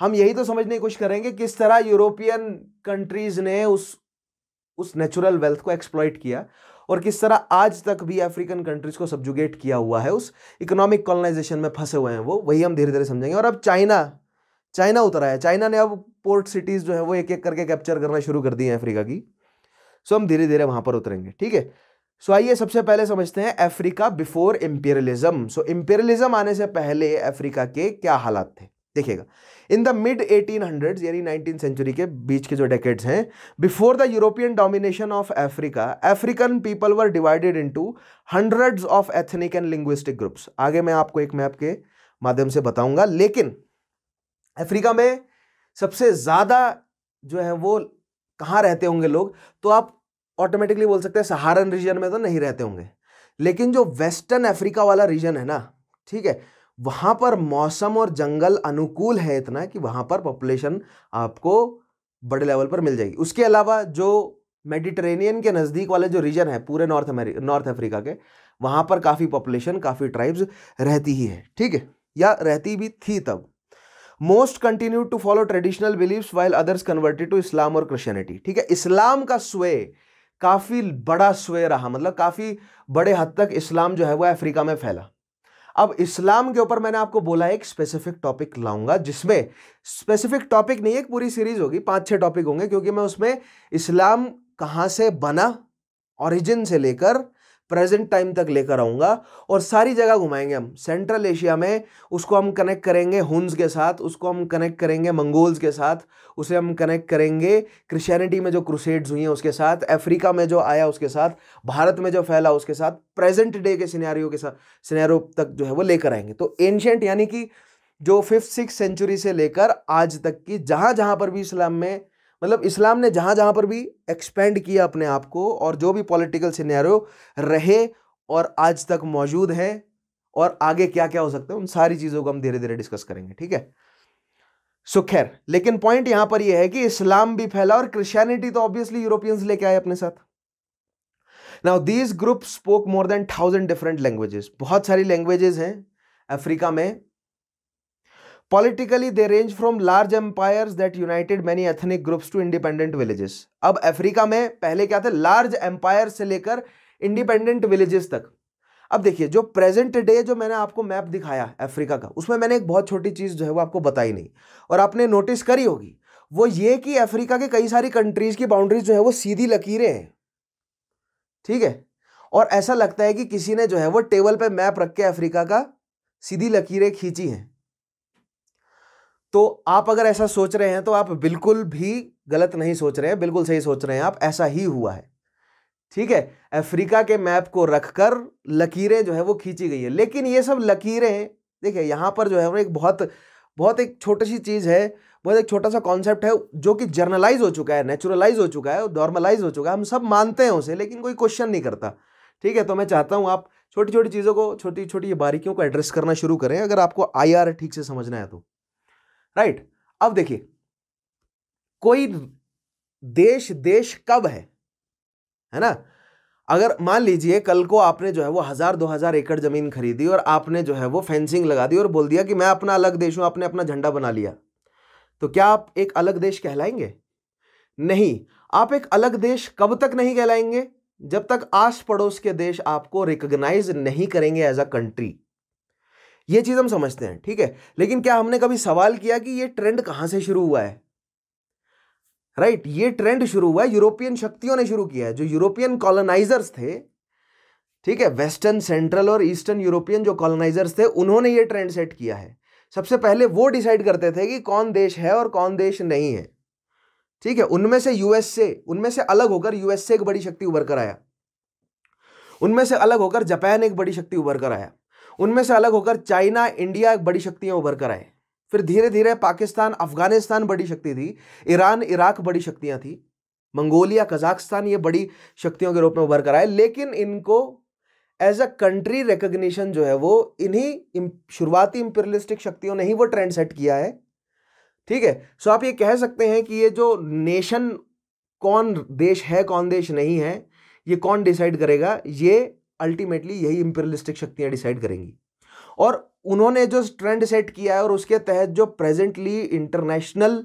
हम यही तो समझने की कोशिश करेंगे किस तरह यूरोपियन कंट्रीज ने उस उस नेचुरल वेल्थ को एक्सप्लॉइट किया और किस तरह आज तक भी अफ्रीकन कंट्रीज को सब्जुगेट किया हुआ है उस इकोनॉमिक कॉलोनाइजेशन में फंसे हुए हैं वो वही हम धीरे धीरे समझेंगे और अब चाइना चाइना उतरा है चाइना ने अब पोर्ट सिटीज़ जो है वो एक एक करके कैप्चर करना शुरू कर दी है अफ्रीका की सो हम धीरे धीरे वहाँ पर उतरेंगे ठीक है सो आइए सबसे पहले समझते हैं Africa before imperialism so imperialism आने से पहले अफ्रीका के क्या हालात थे देखिएगा इन द मिड 1800s यानी 19 सेंचुरी के बीच के जो डेकेड्स हैं before the European domination of Africa African people were divided into hundreds of ethnic and linguistic groups आगे मैं आपको एक मैप के माध्यम से बताऊंगा लेकिन अफ्रीका में सबसे ज़्यादा जो है वो कहाँ रहते होंगे लोग तो आप ऑटोमेटिकली बोल सकते हैं सहारन रीजन में तो नहीं रहते होंगे लेकिन जो वेस्टर्न अफ्रीका वाला रीजन है ना ठीक है वहाँ पर मौसम और जंगल अनुकूल है इतना कि वहाँ पर पॉपुलेशन आपको बड़े लेवल पर मिल जाएगी उसके अलावा जो मेडिटेरेनियन के नज़दीक वाले जो रीजन है पूरे नॉर्थ अमेरिका नॉर्थ अफ्रीका के वहाँ पर काफ़ी पॉपुलेशन काफ़ी ट्राइब्स रहती ही है ठीक है या रहती भी थी तब most continue to follow traditional believes while others converted to Islam और क्रिश्चियनिटी ठीक है इस्लाम का स्वे काफ़ी बड़ा स्वे रहा मतलब काफ़ी बड़े हद तक इस्लाम जो है वह अफ्रीका में फैला अब इस्लाम के ऊपर मैंने आपको बोला एक स्पेसिफिक टॉपिक लाऊंगा जिसमें स्पेसिफिक टॉपिक नहीं एक पूरी सीरीज होगी पांच छह टॉपिक होंगे क्योंकि मैं उसमें इस्लाम कहाँ से बना ओरिजिन से लेकर प्रेजेंट टाइम तक लेकर आऊँगा और सारी जगह घुमाएंगे हम सेंट्रल एशिया में उसको हम कनेक्ट करेंगे हुन्स के साथ उसको हम कनेक्ट करेंगे मंगोल्स के साथ उसे हम कनेक्ट करेंगे क्रिश्चियनिटी में जो क्रुसेड्स हुई हैं उसके साथ अफ्रीका में जो आया उसके साथ भारत में जो फैला उसके साथ प्रेजेंट डे के सिनेरियो के साथ सिनेरियो तक जो है वो लेकर आएंगे तो एंशेंट यानी कि जो फिफ्थ सिक्स सेंचुरी से लेकर आज तक की जहाँ जहाँ पर भी इस्लाम में मतलब इस्लाम ने जहाँ जहाँ पर भी एक्सपेंड किया अपने आप को और जो भी पॉलिटिकल सिनेरियो रहे और आज तक मौजूद है और आगे क्या क्या हो सकता है उन सारी चीज़ों को हम धीरे धीरे डिस्कस करेंगे ठीक है सो खैर लेकिन पॉइंट यहाँ पर यह है कि इस्लाम भी फैला और क्रिश्चियनिटी तो ऑब्वियसली यूरोपियंस लेके आए अपने साथ now these group spoke more than thousand different languages बहुत सारी लैंग्वेजेस हैं अफ्रीका में politically they range from large empire that united many ethnic groups to independent villages अब अफ्रीका में पहले क्या थे लार्ज एम्पायर से लेकर इंडिपेंडेंट विलेजेस तक अब देखिए जो प्रेजेंट डे जो मैंने आपको मैप दिखाया अफ्रीका का उसमें मैंने एक बहुत छोटी चीज़ जो है वो आपको बताई नहीं और आपने नोटिस करी होगी वो ये कि अफ्रीका के कई सारी कंट्रीज़ की बाउंड्रीज जो है वो सीधी लकीरें हैं ठीक है और ऐसा लगता है कि किसी ने जो है वो टेबल पे मैप रख के अफ्रीका का सीधी लकीरें खींची हैं तो आप अगर ऐसा सोच रहे हैं तो आप बिल्कुल भी गलत नहीं सोच रहे हैं बिल्कुल सही सोच रहे हैं आप ऐसा ही हुआ है ठीक है अफ्रीका के मैप को रखकर लकीरें जो है वो खींची गई है लेकिन ये सब लकीरें देखिए यहाँ पर जो है एक बहुत बहुत एक छोटी सी चीज़ है बहुत एक छोटा सा कॉन्सेप्ट है जो कि जर्नलाइज हो चुका है नेचुरलाइज हो चुका है नॉर्मलाइज हो चुका है हम सब मानते हैं उसे लेकिन कोई क्वेश्चन नहीं करता ठीक है तो मैं चाहता हूँ आप छोटी छोटी चीज़ों को छोटी छोटी बारीकियों को एड्रेस करना शुरू करें अगर आपको आई ठीक से समझना है तो राइट अब देखिए कोई देश देश कब है है ना अगर मान लीजिए कल को आपने जो है वो हज़ार दो हज़ार एकड़ ज़मीन खरीदी और आपने जो है वो फेंसिंग लगा दी और बोल दिया कि मैं अपना अलग देश हूं आपने अपना झंडा बना लिया तो क्या आप एक अलग देश कहलाएंगे नहीं आप एक अलग देश कब तक नहीं कहलाएंगे जब तक आस पड़ोस के देश आपको रिकग्नाइज नहीं करेंगे एज अ कंट्री ये चीज़ हम समझते हैं ठीक है लेकिन क्या हमने कभी सवाल किया कि ये ट्रेंड कहां से शुरू हुआ है राइट right, ये ट्रेंड शुरू हुआ है यूरोपियन शक्तियों ने शुरू किया है जो यूरोपियन कॉलोनाइजर्स थे ठीक है वेस्टर्न सेंट्रल और ईस्टर्न यूरोपियन जो कॉलोनाइजर्स थे उन्होंने ये ट्रेंड सेट किया है सबसे पहले वो डिसाइड करते थे कि कौन देश है और कौन देश नहीं है ठीक है उनमें से यूएसए उनमें से अलग होकर यूएसए एक बड़ी शक्ति उभर कर आया उनमें से अलग होकर जापान एक बड़ी शक्ति उभर कर आया उनमें से अलग होकर चाइना इंडिया बड़ी शक्तियां उभर कर आए फिर धीरे धीरे पाकिस्तान अफगानिस्तान बड़ी शक्ति थी ईरान इराक बड़ी शक्तियां थी मंगोलिया कजाकिस्तान ये बड़ी शक्तियों के रूप में उभर कर आए लेकिन इनको एज अ कंट्री रिकग्निशन जो है वो इन्हीं शुरुआती इंपीरियलिस्टिक शक्तियों ने ही वो ट्रेंड सेट किया है ठीक है सो आप ये कह सकते हैं कि ये जो नेशन कौन देश है कौन देश नहीं है ये कौन डिसाइड करेगा ये अल्टीमेटली यही इंपेरियलिस्टिक शक्तियाँ डिसाइड करेंगी और उन्होंने जो ट्रेंड सेट किया है और उसके तहत जो प्रेजेंटली इंटरनेशनल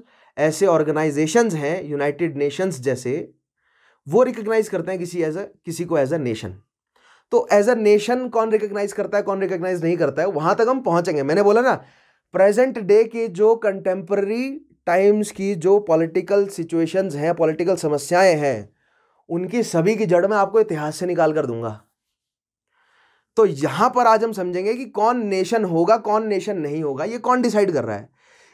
ऐसे ऑर्गेनाइजेशंस हैं यूनाइटेड नेशंस जैसे वो रिकोगनाइज करते हैं किसी एज अ किसी को एज अ नेशन तो एज अ नेशन कौन रिकग्नाइज करता है कौन रिकग्नाइज नहीं करता है वहां तक हम पहुंचेंगे मैंने बोला ना प्रेजेंट डे के जो कंटेम्प्रेरी टाइम्स की जो पॉलिटिकल सिचुएशंस हैं पॉलिटिकल समस्याएं हैं उनकी सभी की जड़ में आपको इतिहास से निकाल कर दूंगा तो यहाँ पर आज हम समझेंगे कि कौन नेशन होगा कौन नेशन नहीं होगा ये कौन डिसाइड कर रहा है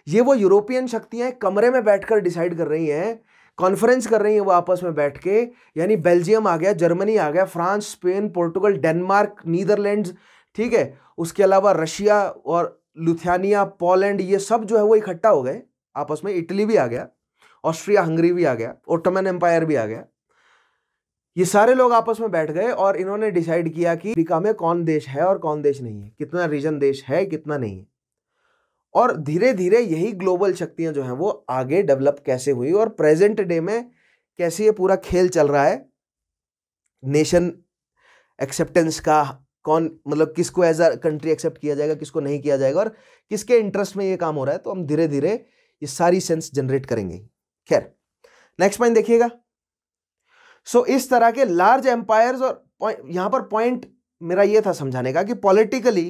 ये वो यूरोपियन शक्तियाँ कमरे में बैठकर डिसाइड कर रही हैं कॉन्फ्रेंस कर रही हैं वो आपस में बैठ के यानी बेल्जियम आ गया जर्मनी आ गया France Spain Portugal Denmark Netherlands ठीक है उसके अलावा रशिया और लुथियानिया पोलैंड ये सब जो है वो इकट्ठा हो गए आपस में इटली भी आ गया ऑस्ट्रिया हंगरी भी आ गया ओटमन एम्पायर भी आ गया ये सारे लोग आपस में बैठ गए और इन्होंने डिसाइड किया कि अफ्रीका में कौन देश है और कौन देश नहीं है कितना रीजन देश है कितना नहीं है और धीरे धीरे यही ग्लोबल शक्तियां जो हैं वो आगे डेवलप कैसे हुई और प्रेजेंट डे में कैसे ये पूरा खेल चल रहा है नेशन एक्सेप्टेंस का कौन मतलब किसको एज अ कंट्री एक्सेप्ट किया जाएगा किसको नहीं किया जाएगा और किसके इंटरेस्ट में ये काम हो रहा है तो हम धीरे धीरे ये सारी सेंस जनरेट करेंगे खैर नेक्स्ट पॉइंट देखिएगा सो इस तरह के लार्ज एम्पायर्स और यहाँ पर पॉइंट मेरा ये था समझाने का कि politically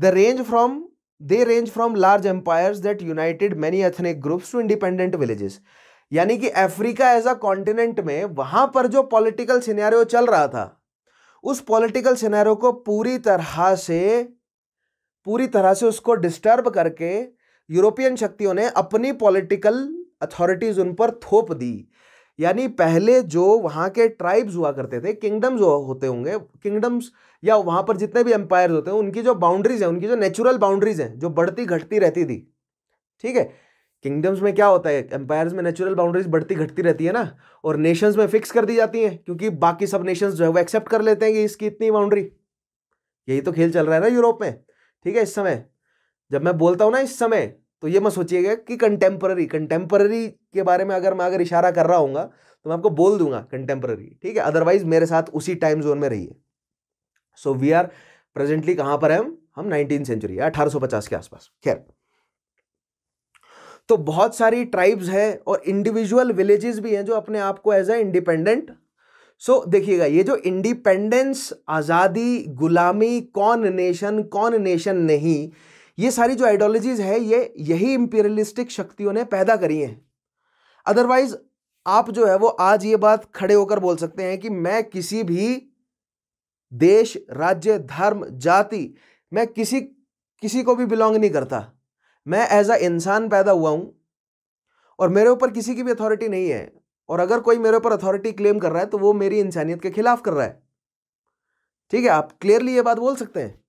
the range from they range from large empires that united many ethnic groups to independent villages यानी कि अफ्रीका एज अ कॉन्टिनेंट में वहाँ पर जो पॉलिटिकल सिनेरियो चल रहा था उस पॉलिटिकल सिनेरियो को पूरी तरह से पूरी तरह से उसको डिस्टर्ब करके यूरोपियन शक्तियों ने अपनी पॉलिटिकल अथॉरिटीज़ उन पर थोप दी यानी पहले जो वहाँ के ट्राइब्स हुआ करते थे किंगडम्स होते होंगे किंगडम्स या वहाँ पर जितने भी एम्पायर होते हैं उनकी जो बाउंड्रीज हैं उनकी जो नेचुरल बाउंड्रीज हैं जो बढ़ती घटती रहती थी ठीक है किंगडम्स में क्या होता है एम्पायर्स में नेचुरल बाउंड्रीज बढ़ती घटती रहती है ना और नेशंस में फिक्स कर दी जाती हैं क्योंकि बाकी सब नेशंस जो है वो एक्सेप्ट कर लेते हैं कि इसकी इतनी बाउंड्री यही तो खेल चल रहा है ना यूरोप में ठीक है इस समय जब मैं बोलता हूँ ना इस समय तो ये मत सोचिएगा कि कंटेम्प्रेरी कंटेम्प्रेरी के बारे में अगर मैं अगर इशारा कर रहा हूँ तो मैं आपको बोल दूंगा कंटेम्प्रेरी ठीक है अदरवाइज मेरे साथ उसी टाइम जोन में रहिए सो वी आर प्रेजेंटली कहाँ पर है हम हम नाइनटीन सेंचुरी अठारह के आसपास खैर तो बहुत सारी ट्राइब्स हैं और इंडिविजुअल विलेजेस भी हैं जो अपने आप को एज ए इंडिपेंडेंट सो देखिएगा ये जो इंडिपेंडेंस आज़ादी गुलामी कौन नेशन कौन नेशन नहीं ये सारी जो आइडियोलॉजीज है ये यही इम्पीरियलिस्टिक शक्तियों ने पैदा करी हैं अदरवाइज आप जो है वो आज ये बात खड़े होकर बोल सकते हैं कि मैं किसी भी देश राज्य धर्म जाति मैं किसी किसी को भी बिलोंग नहीं करता मैं एज अ इंसान पैदा हुआ हूँ और मेरे ऊपर किसी की भी अथॉरिटी नहीं है और अगर कोई मेरे ऊपर अथॉरिटी क्लेम कर रहा है तो वो मेरी इंसानियत के खिलाफ कर रहा है ठीक है आप क्लियरली ये बात बोल सकते हैं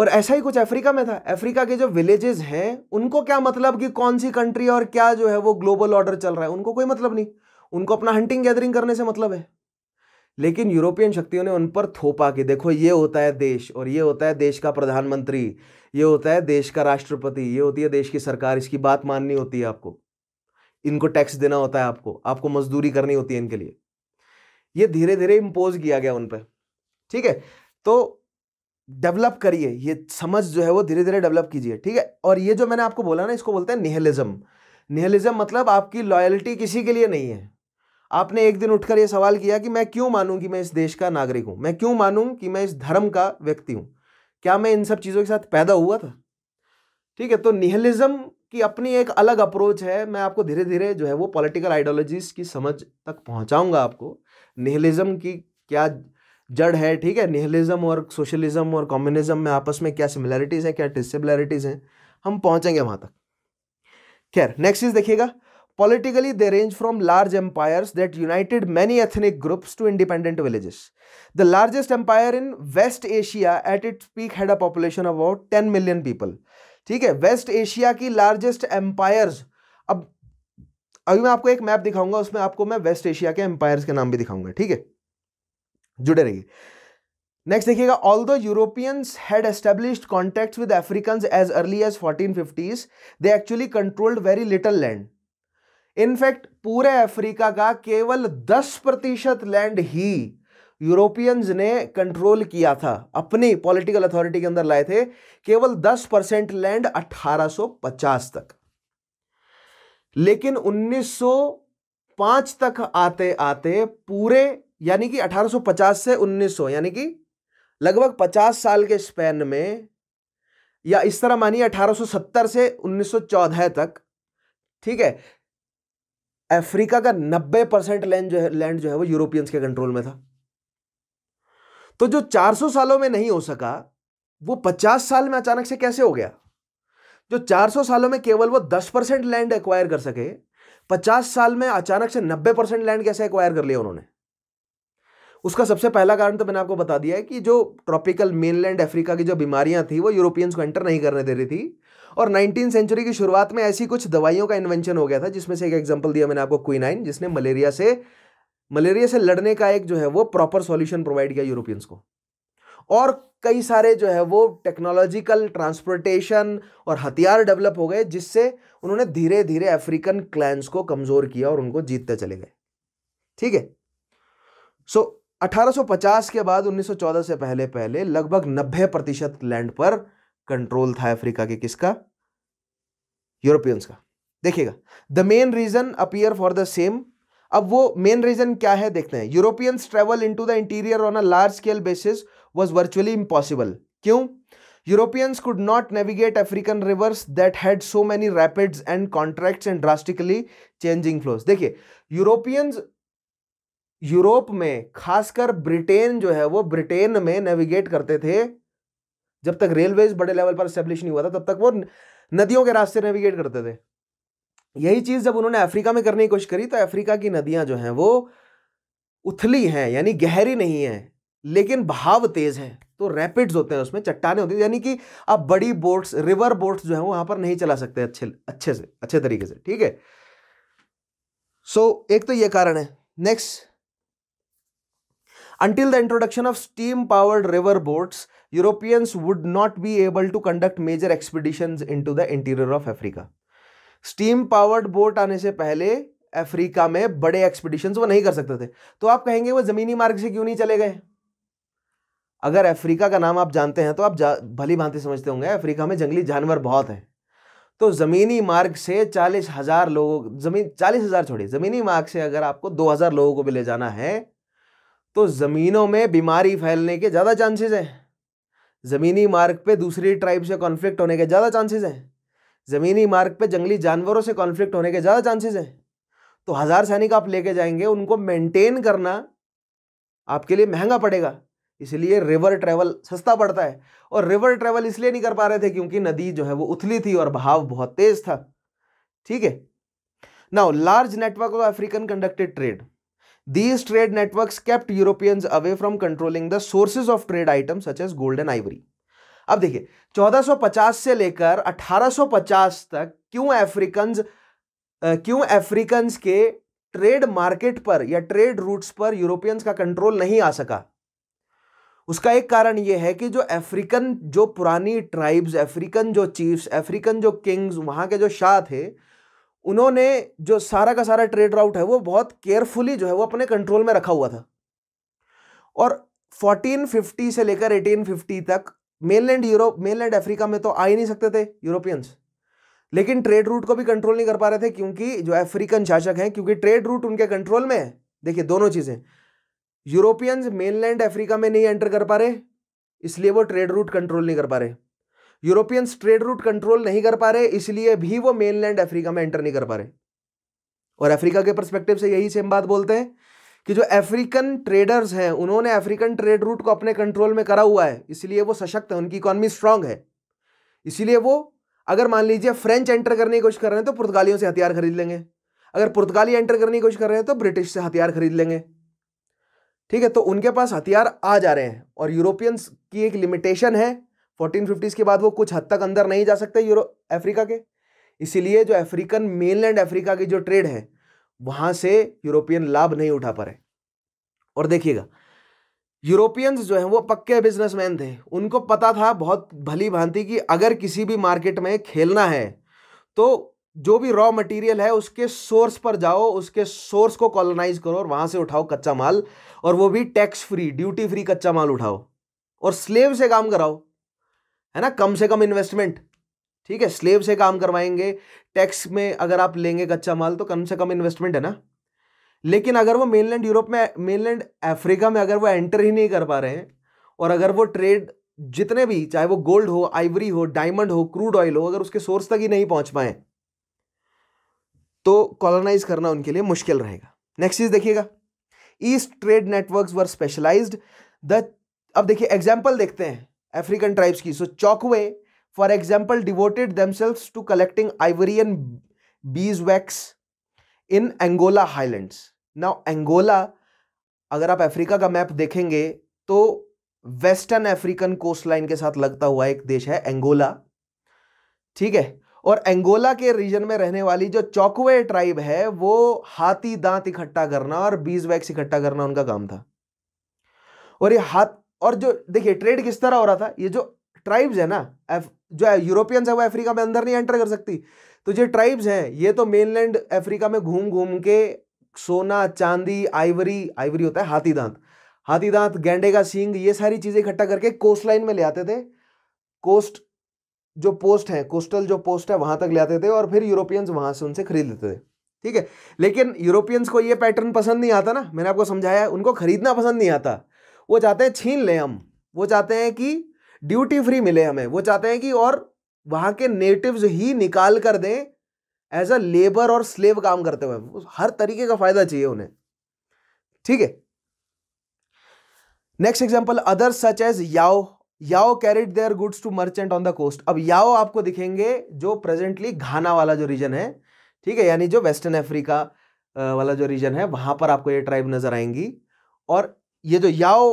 और ऐसा ही कुछ अफ्रीका में था अफ्रीका के जो विलेजेस हैं उनको क्या मतलब कि कौन सी कंट्री और क्या जो है वो ग्लोबल ऑर्डर चल रहा है उनको कोई मतलब नहीं उनको अपना हंटिंग गैदरिंग करने से मतलब है लेकिन यूरोपियन शक्तियों ने उन पर थोपा कि देखो ये होता है देश और ये होता है देश का प्रधानमंत्री ये होता है देश का राष्ट्रपति ये होती है देश की सरकार इसकी बात माननी होती है आपको इनको टैक्स देना होता है आपको आपको मजदूरी करनी होती है इनके लिए ये धीरे धीरे इम्पोज किया गया उन पर ठीक है तो डेवलप करिए ये समझ जो है वो धीरे धीरे डेवलप कीजिए ठीक है और ये जो मैंने आपको बोला ना इसको बोलते हैं निहलिज्म निहलिज्म मतलब आपकी लॉयल्टी किसी के लिए नहीं है आपने एक दिन उठकर ये सवाल किया कि मैं क्यों मानूं कि मैं इस देश का नागरिक हूं मैं क्यों मानूं कि मैं इस धर्म का व्यक्ति हूं क्या मैं इन सब चीज़ों के साथ पैदा हुआ था ठीक है तो निहलिज्म की अपनी एक अलग अप्रोच है मैं आपको धीरे धीरे जो है वो पॉलिटिकल आइडियोलॉजीज की समझ तक पहुंचाऊंगा आपको निहलिज्म की क्या जड़ है ठीक है निहलिज्म और सोशलिज्म और कम्युनिज्म में आपस में क्या सिमिलैरिटीज हैं क्या डिसिमिलैरिटीज हैं हम पहुंचेंगे वहां तक खैर नेक्स्ट चीज देखिएगा politically they range from large empire that united many ethnic groups to independent villages the largest empire in West Asia at it peak had a population about ten million people ठीक है West Asia की largest empire अब अभी मैं आपको एक map दिखाऊंगा उसमें आपको मैं वेस्ट एशिया के एम्पायर्स के नाम भी दिखाऊंगा ठीक है जुड़े रहिए नेक्स्ट देखिएगा all the Europeans had established contacts with African as early as fourteen fifties they actually controlled very little land in fact पूरे अफ्रीका का केवल दस प्रतिशत लैंड ही यूरोपियंस ने कंट्रोल किया था अपनी पॉलिटिकल अथॉरिटी के अंदर लाए थे केवल 10 परसेंट लैंड 1850 तक लेकिन 1905 तक आते आते पूरे यानी कि 1850 से 1900 यानी कि लगभग 50 साल के स्पैन में या इस तरह मानिए 1870 से 1914 तक ठीक है अफ्रीका का 90 परसेंट लैंड जो है लैंड जो है वो यूरोपियंस के कंट्रोल में था तो जो 400 सालों में नहीं हो सका वो 50 साल में अचानक से कैसे हो गया जो 400 सालों में केवल वो 10 परसेंट लैंड एक्वायर कर सके 50 साल में अचानक से 90 परसेंट लैंड कैसे एक्वायर कर लिया उन्होंने उसका सबसे पहला कारण तो मैंने आपको बता दिया है कि जो ट्रॉपिकल मेनलैंड अफ्रीका की जो बीमारियां थी वो यूरोपियंस को एंटर नहीं करने दे रही थी और नाइनटीन सेंचुरी की शुरुआत में ऐसी कुछ दवाइयों का इन्वेंशन हो गया था जिसमें से एक एग्जाम्पल दिया मैंने आपको क्विनाइन जिसने मलेरिया से मलेरिया से लड़ने का एक जो है वो प्रॉपर सॉल्यूशन प्रोवाइड किया यूरोपियंस को और कई सारे जो है वो टेक्नोलॉजिकल ट्रांसपोर्टेशन और हथियार डेवलप हो गए जिससे उन्होंने धीरे धीरे अफ्रीकन क्लैंस को कमज़ोर किया और उनको जीतते चले गए ठीक है सो 1850 के बाद 1914 से पहले पहले लगभग 90 प्रतिशत लैंड पर कंट्रोल था अफ्रीका के किसका यूरोपियंस का देखिएगा the main region appear for the same अब वो मेन रीजन क्या है देखते हैं Europeans travel in to the interior on a large scale basis was virtually impossible क्यों Europeans could not navigate African rivers that had so many rapids and contracts and drastically changing flows. देखिए Europeans Europe में खासकर Britain जो है वो Britain में navigate करते थे जब तक रेलवेज बड़े लेवल पर स्टेब्लिश नहीं हुआ था तब तक वो नदियों के रास्ते नेविगेट करते थे यही चीज़ जब उन्होंने अफ्रीका में करने की कोशिश करी तो अफ्रीका की नदियां जो हैं वो उथली हैं यानी गहरी नहीं है लेकिन भाव तेज है तो रैपिड्स होते हैं उसमें चट्टाने होती है यानी कि आप बड़ी बोट्स रिवर बोट्स जो है वहां पर नहीं चला सकते अच्छे अच्छे से अच्छे तरीके से ठीक है सो so, एक तो ये कारण है next Until the introduction of steam-powered river boats, Europeans would not be able to conduct major expeditions into the interior of Africa. Steam powered boat आने से पहले अफ्रीका में बड़े एक्सपीडिशन वो नहीं कर सकते थे तो आप कहेंगे वो ज़मीनी मार्ग से क्यों नहीं चले गए अगर अफ्रीका का नाम आप जानते हैं तो आप जा, भली भांति समझते होंगे अफ्रीका में जंगली जानवर बहुत हैं तो ज़मीनी मार्ग से चालीस हज़ार लोगों जमीन चालीस हज़ार छोड़िए ज़मीनी मार्ग से अगर आपको दो हज़ार लोगों को भी ले जाना है तो ज़मीनों में बीमारी फैलने के ज़्यादा चांसेस हैं ज़मीनी मार्ग पे दूसरी ट्राइब से कॉन्फ्लिक्ट होने के ज़्यादा चांसेस हैं ज़मीनी मार्ग पे जंगली जानवरों से कॉन्फ्लिक्ट होने के ज़्यादा चांसेस हैं तो हज़ार सैनिक आप लेके जाएंगे उनको मेंटेन करना आपके लिए महंगा पड़ेगा इसलिए रिवर ट्रैवल सस्ता पड़ता है और रिवर ट्रैवल इसलिए नहीं कर पा रहे थे क्योंकि नदी जो है वो उथली थी और भाव बहुत तेज था ठीक है now large network of African conducted trade These trade networks kept Europeans away from controlling the sources of trade items such as gold and ivory. अब देखिए 1450 से लेकर 1850 तक क्यों अफ्रीकन क्यों अफ्रीकन के ट्रेड मार्केट पर या ट्रेड रूट्स पर यूरोपियंस का कंट्रोल नहीं आ सका उसका एक कारण यह है कि जो अफ्रीकन जो पुरानी ट्राइब्स अफ्रीकन जो चीफ्स अफ्रीकन जो किंग्स वहां के जो शाह थे उन्होंने जो सारा का सारा ट्रेड राउट है वो बहुत केयरफुली जो है वो अपने कंट्रोल में रखा हुआ था और 1450 से लेकर 1850 तक मेनलैंड यूरोप मेनलैंड अफ्रीका में तो आ ही नहीं सकते थे यूरोपियंस लेकिन ट्रेड रूट को भी कंट्रोल नहीं कर पा रहे थे क्योंकि जो अफ्रीकन शासक हैं क्योंकि ट्रेड रूट उनके कंट्रोल में है देखिए दोनों चीज़ें यूरोपियंस मेनलैंड अफ्रीका में नहीं एंटर कर पा रहे इसलिए वो ट्रेड रूट कंट्रोल नहीं कर पा रहे यूरोपियंस ट्रेड रूट कंट्रोल नहीं कर पा रहे इसलिए भी वो मेनलैंड अफ्रीका में एंटर नहीं कर पा रहे और अफ्रीका के परस्पेक्टिव से यही सेम बात बोलते हैं कि जो अफ्रीकन ट्रेडर्स हैं उन्होंने अफ्रीकन ट्रेड रूट को अपने कंट्रोल में करा हुआ है इसलिए वो सशक्त है उनकी इकोनॉमी स्ट्रांग है इसीलिए वो अगर मान लीजिए फ्रेंच एंटर करने की कोशिश कर रहे हैं तो पुर्तगालियों से हथियार खरीद लेंगे अगर पुर्तगाली एंटर करने की कोशिश कर रहे हैं तो ब्रिटिश से हथियार खरीद लेंगे ठीक है तो उनके पास हथियार आ जा रहे हैं और यूरोपियंस की एक लिमिटेशन है फोर्टीन फिफ्टीज़ के बाद वो कुछ हद तक अंदर नहीं जा सकते यूरो अफ्रीका के इसीलिए जो अफ्रीकन मेनलैंड अफ्रीका की जो ट्रेड है वहां से यूरोपियन लाभ नहीं उठा पा रहे और देखिएगा यूरोपियंस जो हैं वो पक्के बिजनेसमैन थे उनको पता था बहुत भली भांति कि अगर किसी भी मार्केट में खेलना है तो जो भी रॉ मटेरियल है उसके सोर्स पर जाओ उसके सोर्स को कॉलोनाइज करो और वहां से उठाओ कच्चा माल और वो भी टैक्स फ्री ड्यूटी फ्री कच्चा माल उठाओ और स्लेव से काम कराओ है ना कम से कम इन्वेस्टमेंट ठीक है स्लेब से काम करवाएंगे टैक्स में अगर आप लेंगे कच्चा माल तो कम से कम इन्वेस्टमेंट है ना लेकिन अगर वो मेनलैंड यूरोप में मेनलैंड अफ्रीका में अगर वो एंटर ही नहीं कर पा रहे हैं और अगर वो ट्रेड जितने भी चाहे वो गोल्ड हो आइवरी हो डायमंड हो क्रूड ऑयल हो अगर उसके सोर्स तक ही नहीं पहुंच पाए तो कॉलोनाइज करना उनके लिए मुश्किल रहेगा नेक्स्ट चीज देखिएगा east trade networks were specialised the अब देखिए एग्जाम्पल देखते हैं अफ्रीकन ट्राइब्स की. So Chokwe for example devoted themselves to collecting ivory and beeswax in Angola highlands. Now Angola अगर आप अफ्रीका का मैप देखेंगे तो वेस्टर्न अफ्रीकन कोस्ट लाइन के साथ लगता हुआ एक देश है एंगोला ठीक है और एंगोला के रीजन में रहने वाली जो चौकवे ट्राइब है वो हाथी दांत इकट्ठा करना और बीज वैक्स इकट्ठा करना उनका काम था और ये हाथ और जो देखिए ट्रेड किस तरह हो रहा था ये जो ट्राइब्स है ना जो यूरोपियंस है वो अफ्रीका में अंदर नहीं एंटर कर सकती तो जो ट्राइब्स हैं ये तो मेनलैंड अफ्रीका में घूम घूम के सोना चांदी आइवरी आइवरी होता है हाथी दांत हाथी दांत गेंडे का सींग ये सारी चीज़ें इकट्ठा करके कोस्ट लाइन में ले आते थे कोस्ट जो पोस्ट है कोस्टल जो पोस्ट है वहाँ तक ले आते थे और फिर यूरोपियंस वहाँ से उनसे खरीद लेते थे ठीक है लेकिन यूरोपियंस को ये पैटर्न पसंद नहीं आता ना मैंने आपको समझाया उनको खरीदना पसंद नहीं आता वो चाहते हैं छीन लें हम वो चाहते हैं कि ड्यूटी फ्री मिले हमें वो चाहते हैं कि और वहाँ के नेटिव्स ही निकाल कर दें एज अ लेबर और स्लेव काम करते हुए हर तरीके का फायदा चाहिए उन्हें ठीक है next example other such as Yao Yao carried their goods to merchant on the coast अब याओ आपको दिखेंगे जो प्रेजेंटली घाना वाला जो रीजन है ठीक है यानी जो वेस्टर्न अफ्रीका वाला जो रीजन है वहां पर आपको ये ट्राइब नजर आएंगी और ये जो तो Yao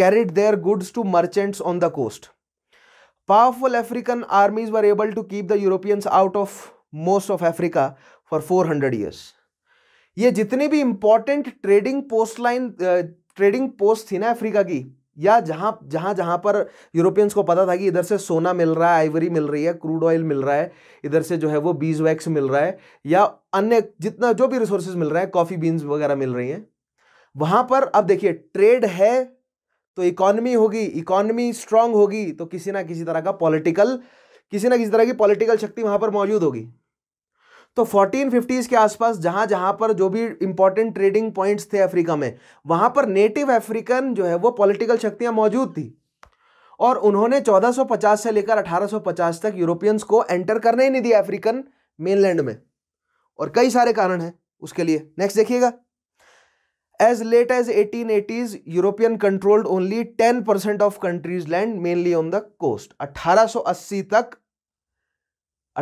carried goods to merchants on the coast powerful Powerful armies armies able to keep the Europeans out of most of Africa for four 400 years ये जितनी भी important trading post line trading post थी ना Africa की या जहाँ जहाँ जहाँ पर यूरोपियंस को पता था कि इधर से सोना मिल रहा है आइवरी मिल रही है क्रूड ऑयल मिल रहा है इधर से जो है वो बीज वैक्स मिल रहा है या अन्य जितना जो भी रिसोर्सेज मिल रहा है कॉफ़ी बीन्स वगैरह मिल रही हैं वहां पर अब देखिए ट्रेड है तो इकोनॉमी होगी इकोनॉमी स्ट्रांग होगी तो किसी ना किसी तरह का पॉलिटिकल किसी ना किसी तरह की पॉलिटिकल शक्ति वहां पर मौजूद होगी तो फोर्टीन फिफ्टीज के आसपास जहां जहां पर जो भी इंपॉर्टेंट ट्रेडिंग पॉइंट्स थे अफ्रीका में वहां पर नेटिव अफ्रीकन जो है वो पॉलिटिकल शक्तियां मौजूद थी और उन्होंने 1450 से लेकर 1850 तक यूरोपियंस को एंटर करने ही नहीं दिया अफ्रीकन मेनलैंड में और कई सारे कारण हैं उसके लिए नेक्स्ट देखिएगा as late as eighteen eighties European controlled only ten percent of countries land mainly on the coast 1880 तक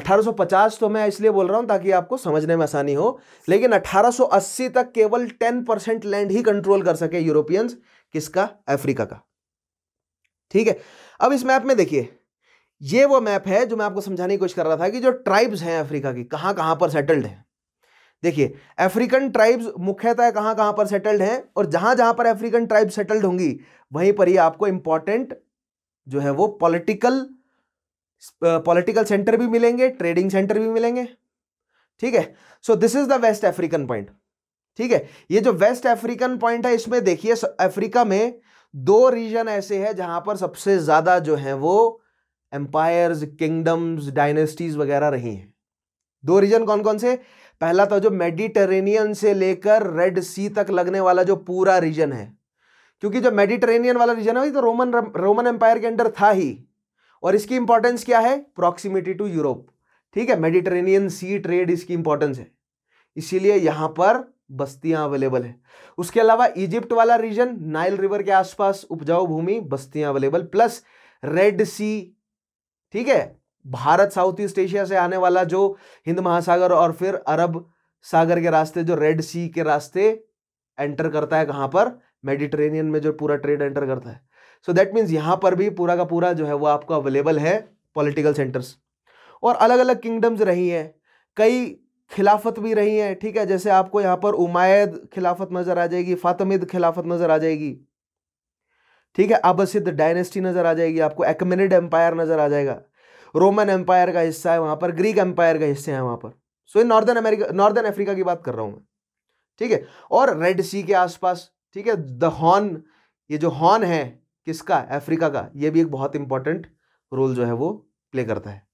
1850 तो मैं इसलिए बोल रहा हूं ताकि आपको समझने में आसानी हो लेकिन 1880 तक केवल 10% लैंड ही कंट्रोल कर सके यूरोपियंस किसका अफ्रीका का ठीक है अब इस मैप में देखिए ये वो मैप है जो मैं आपको समझाने की कोशिश कर रहा था कि जो ट्राइब्स हैं अफ्रीका की कहां कहां पर सेटल्ड हैं देखिए अफ्रीकन ट्राइब्स मुख्यतः कहाँ कहाँ पर सेटल्ड हैं और जहाँ जहाँ पर अफ्रीकन ट्राइब सेटल्ड होंगी वहीं पर ही आपको इंपॉर्टेंट जो है वो पॉलिटिकल पॉलिटिकल सेंटर भी मिलेंगे ट्रेडिंग सेंटर भी मिलेंगे ठीक है so this is the West African point ठीक है ये जो वेस्ट अफ्रीकन पॉइंट है इसमें देखिए अफ्रीका में दो रीजन ऐसे हैं जहां पर सबसे ज्यादा जो है वो एम्पायर्स किंगडम्स डायनेस्टीज वगैरह रही हैं दो रीजन कौन कौन से पहला था तो जो मेडिटेरेनियन से लेकर रेड सी तक लगने वाला जो पूरा रीजन है क्योंकि जो मेडिटेरेनियन वाला रीजन है तो रोमन रोमन एम्पायर के अंडर था ही और इसकी इंपॉर्टेंस क्या है प्रॉक्सिमिटी टू यूरोप ठीक है मेडिटेरेनियन सी ट्रेड इसकी इंपॉर्टेंस है इसीलिए यहां पर बस्तियां अवेलेबल है उसके अलावा इजिप्ट वाला रीजन नाइल रिवर के आसपास उपजाऊ भूमि बस्तियां अवेलेबल प्लस रेड सी ठीक है भारत साउथ ईस्ट एशिया से आने वाला जो हिंद महासागर और फिर अरब सागर के रास्ते जो रेड सी के रास्ते एंटर करता है कहां पर मेडिटेरेनियन में जो पूरा ट्रेड एंटर करता है सो दैट मीन्स यहां पर भी पूरा का पूरा जो है वो आपको अवेलेबल है पॉलिटिकल सेंटर्स और अलग अलग किंगडम्स रही हैं कई खिलाफत भी रही हैं ठीक है जैसे आपको यहाँ पर उमायद खिलाफत नज़र आ जाएगी फातमिद खिलाफत नज़र आ जाएगी ठीक है अबसिद डायनेस्टी नज़र आ जाएगी आपको एकमिनिड एम्पायर नज़र आ जाएगा रोमन एम्पायर का हिस्सा है वहाँ पर ग्रीक एम्पायर का हिस्से हैं वहाँ पर so so, northern America northern Africa की बात कर रहा हूँ मैं ठीक है और रेड सी के आसपास ठीक है द हॉर्न ये जो हॉर्न है किसका अफ्रीका का ये भी एक बहुत इंपॉर्टेंट रोल जो है वो प्ले करता है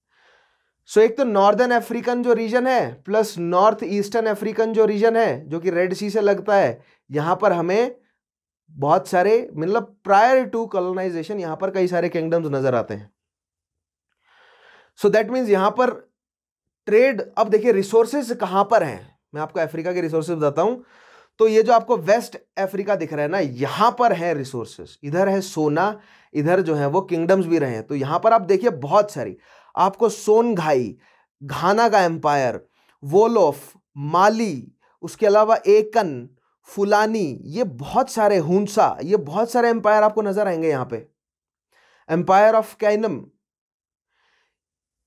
सो so, एक तो नॉर्दर्न अफ्रीकन जो रीजन है प्लस नॉर्थ ईस्टर्न अफ्रीकन जो रीजन है जो कि रेड सी से लगता है यहाँ पर हमें बहुत सारे मतलब प्रायर टू कॉलोनाइजेशन यहाँ पर कई सारे किंगडम्स नज़र आते हैं सो दैट मीन्स यहाँ पर ट्रेड अब देखिए रिसोर्सेज कहाँ पर हैं मैं आपको अफ्रीका के रिसोर्सेज बताता हूँ तो ये जो आपको वेस्ट अफ्रीका दिख रहा है ना यहाँ पर है रिसोर्सेज इधर है सोना इधर जो है वो किंगडम्स भी रहे हैं तो यहाँ पर आप देखिए बहुत सारी आपको सोनघाई घाना का एम्पायर वोलोफ माली उसके अलावा एकन फुलानी ये बहुत सारे हुंसा ये बहुत सारे एम्पायर आपको नजर आएंगे यहाँ पे एम्पायर ऑफ कैनम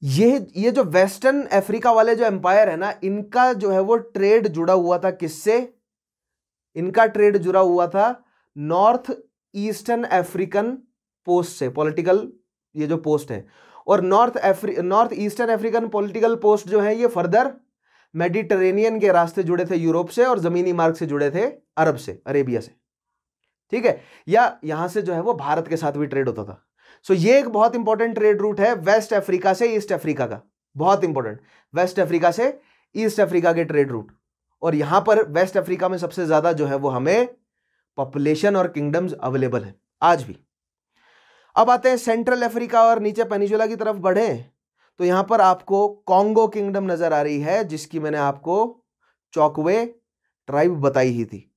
ये ये जो वेस्टर्न अफ्रीका वाले जो एम्पायर है ना इनका जो है वो ट्रेड जुड़ा हुआ था किससे इनका ट्रेड जुड़ा हुआ था नॉर्थ ईस्टर्न अफ्रीकन पोस्ट से पॉलिटिकल ये जो पोस्ट है और नॉर्थ अफ्री north eastern African political post जो है ये फर्दर मेडिटरेनियन के रास्ते जुड़े थे यूरोप से और ज़मीनी मार्ग से जुड़े थे अरब से अरेबिया से ठीक है या यहां से जो है वो भारत के साथ भी ट्रेड होता था सो ये एक बहुत इंपॉर्टेंट ट्रेड रूट है वेस्ट अफ्रीका से ईस्ट अफ्रीका का बहुत इंपॉर्टेंट वेस्ट अफ्रीका से ईस्ट अफ्रीका के ट्रेड रूट और यहां पर वेस्ट अफ्रीका में सबसे ज्यादा जो है वो हमें पॉपुलेशन और किंगडम्स अवेलेबल है आज भी अब आते हैं सेंट्रल अफ्रीका और नीचे पेनिजुला की तरफ बढ़े तो यहां पर आपको कॉन्गो किंगडम नजर आ रही है जिसकी मैंने आपको चौकवे ट्राइब बताई ही थी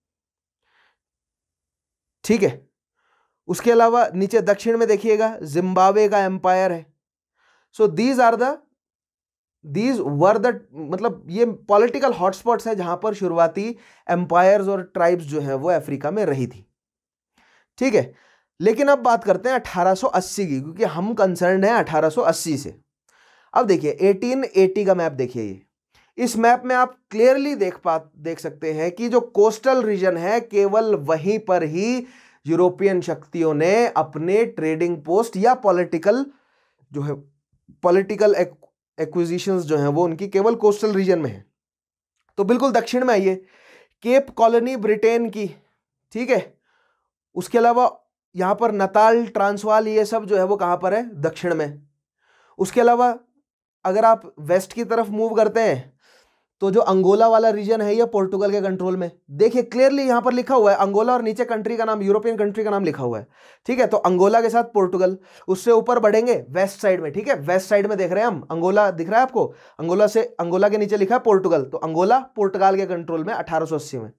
ठीक है उसके अलावा नीचे दक्षिण में देखिएगा जिम्बाब्वे का एम्पायर है so these are the these were the मतलब ये पॉलिटिकल हॉटस्पॉट्स हैं जहां पर शुरुआती एम्पायर्स और ट्राइब्स जो हैं वो अफ्रीका में रही थी ठीक है लेकिन अब बात करते हैं 1880 की क्योंकि हम कंसर्न हैं 1880 से अब देखिए 1880 का मैप देखिए ये इस मैप में आप क्लियरली देख पा देख सकते हैं कि जो कोस्टल रीजन है केवल वहीं पर ही यूरोपियन शक्तियों ने अपने ट्रेडिंग पोस्ट या पॉलिटिकल जो है पॉलिटिकल एक्विजिशंस जो है वो उनकी केवल कोस्टल रीजन में है तो बिल्कुल दक्षिण में आइए केप कॉलोनी ब्रिटेन की ठीक है उसके अलावा यहां पर नताल ट्रांसवाल ये सब जो है वो कहाँ पर है दक्षिण में उसके अलावा अगर आप वेस्ट की तरफ मूव करते हैं तो जो अंगोला वाला रीजन है ये पोर्टुगल के कंट्रोल में देखिए क्लियरली यहां पर लिखा हुआ है अंगोला और नीचे कंट्री का नाम यूरोपियन कंट्री का नाम लिखा हुआ है ठीक है तो अंगोला के साथ पोर्टुगल उससे ऊपर बढ़ेंगे वेस्ट साइड में ठीक है वेस्ट साइड में देख रहे हैं हम अंगोला दिख रहा है आपको अंगोला से अंगोला के नीचे लिखा है पोर्टुगल तो अंगोला पोर्टुगाल के कंट्रोल में अठारह में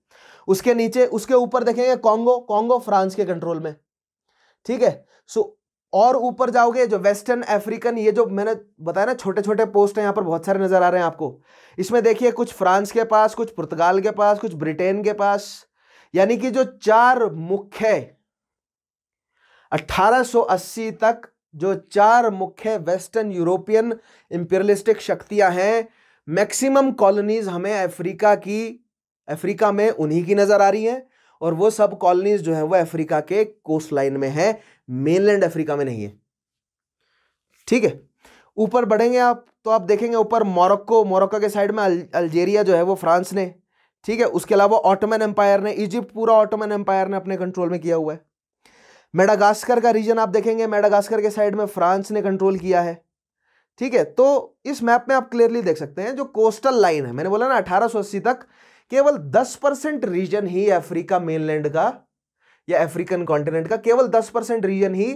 उसके नीचे उसके ऊपर देखेंगे कॉन्गो कॉन्गो फ्रांस के कंट्रोल में ठीक है सो और ऊपर जाओगे जो वेस्टर्न अफ्रीकन ये जो मैंने बताया ना छोटे छोटे पोस्ट हैं यहाँ पर बहुत सारे नज़र आ रहे हैं आपको इसमें देखिए कुछ फ्रांस के पास कुछ पुर्तगाल के पास कुछ ब्रिटेन के पास यानी कि जो चार मुख्य 1880 तक जो चार मुख्य वेस्टर्न यूरोपियन इम्पीरियलिस्टिक शक्तियां हैं मैक्सिमम कॉलोनीज हमें अफ्रीका की अफ्रीका में उन्हीं की नज़र आ रही हैं और वो सब कॉलोनीज जो है वो अफ्रीका के कोस्ट लाइन में है मेनलैंड अफ्रीका में नहीं है ठीक है ऊपर बढ़ेंगे आप तो आप देखेंगे ऊपर मोरक्को मोरक्को के साइड में अल, अल्जेरिया जो है वो फ्रांस ने ठीक है उसके अलावा ऑटोमन एम्पायर ने इजिप्ट पूरा ऑटोमन एम्पायर ने अपने कंट्रोल में किया हुआ है मेडागास्कर का रीजन आप देखेंगे मेडागास्कर के साइड में फ्रांस ने कंट्रोल किया है ठीक है तो इस मैप में आप क्लियरली देख सकते हैं जो कोस्टल लाइन है मैंने बोला ना अठारह तक केवल 10 परसेंट रीजन ही अफ्रीका मेनलैंड का या अफ्रीकन कॉन्टिनेंट का केवल दस परसेंट रीजन ही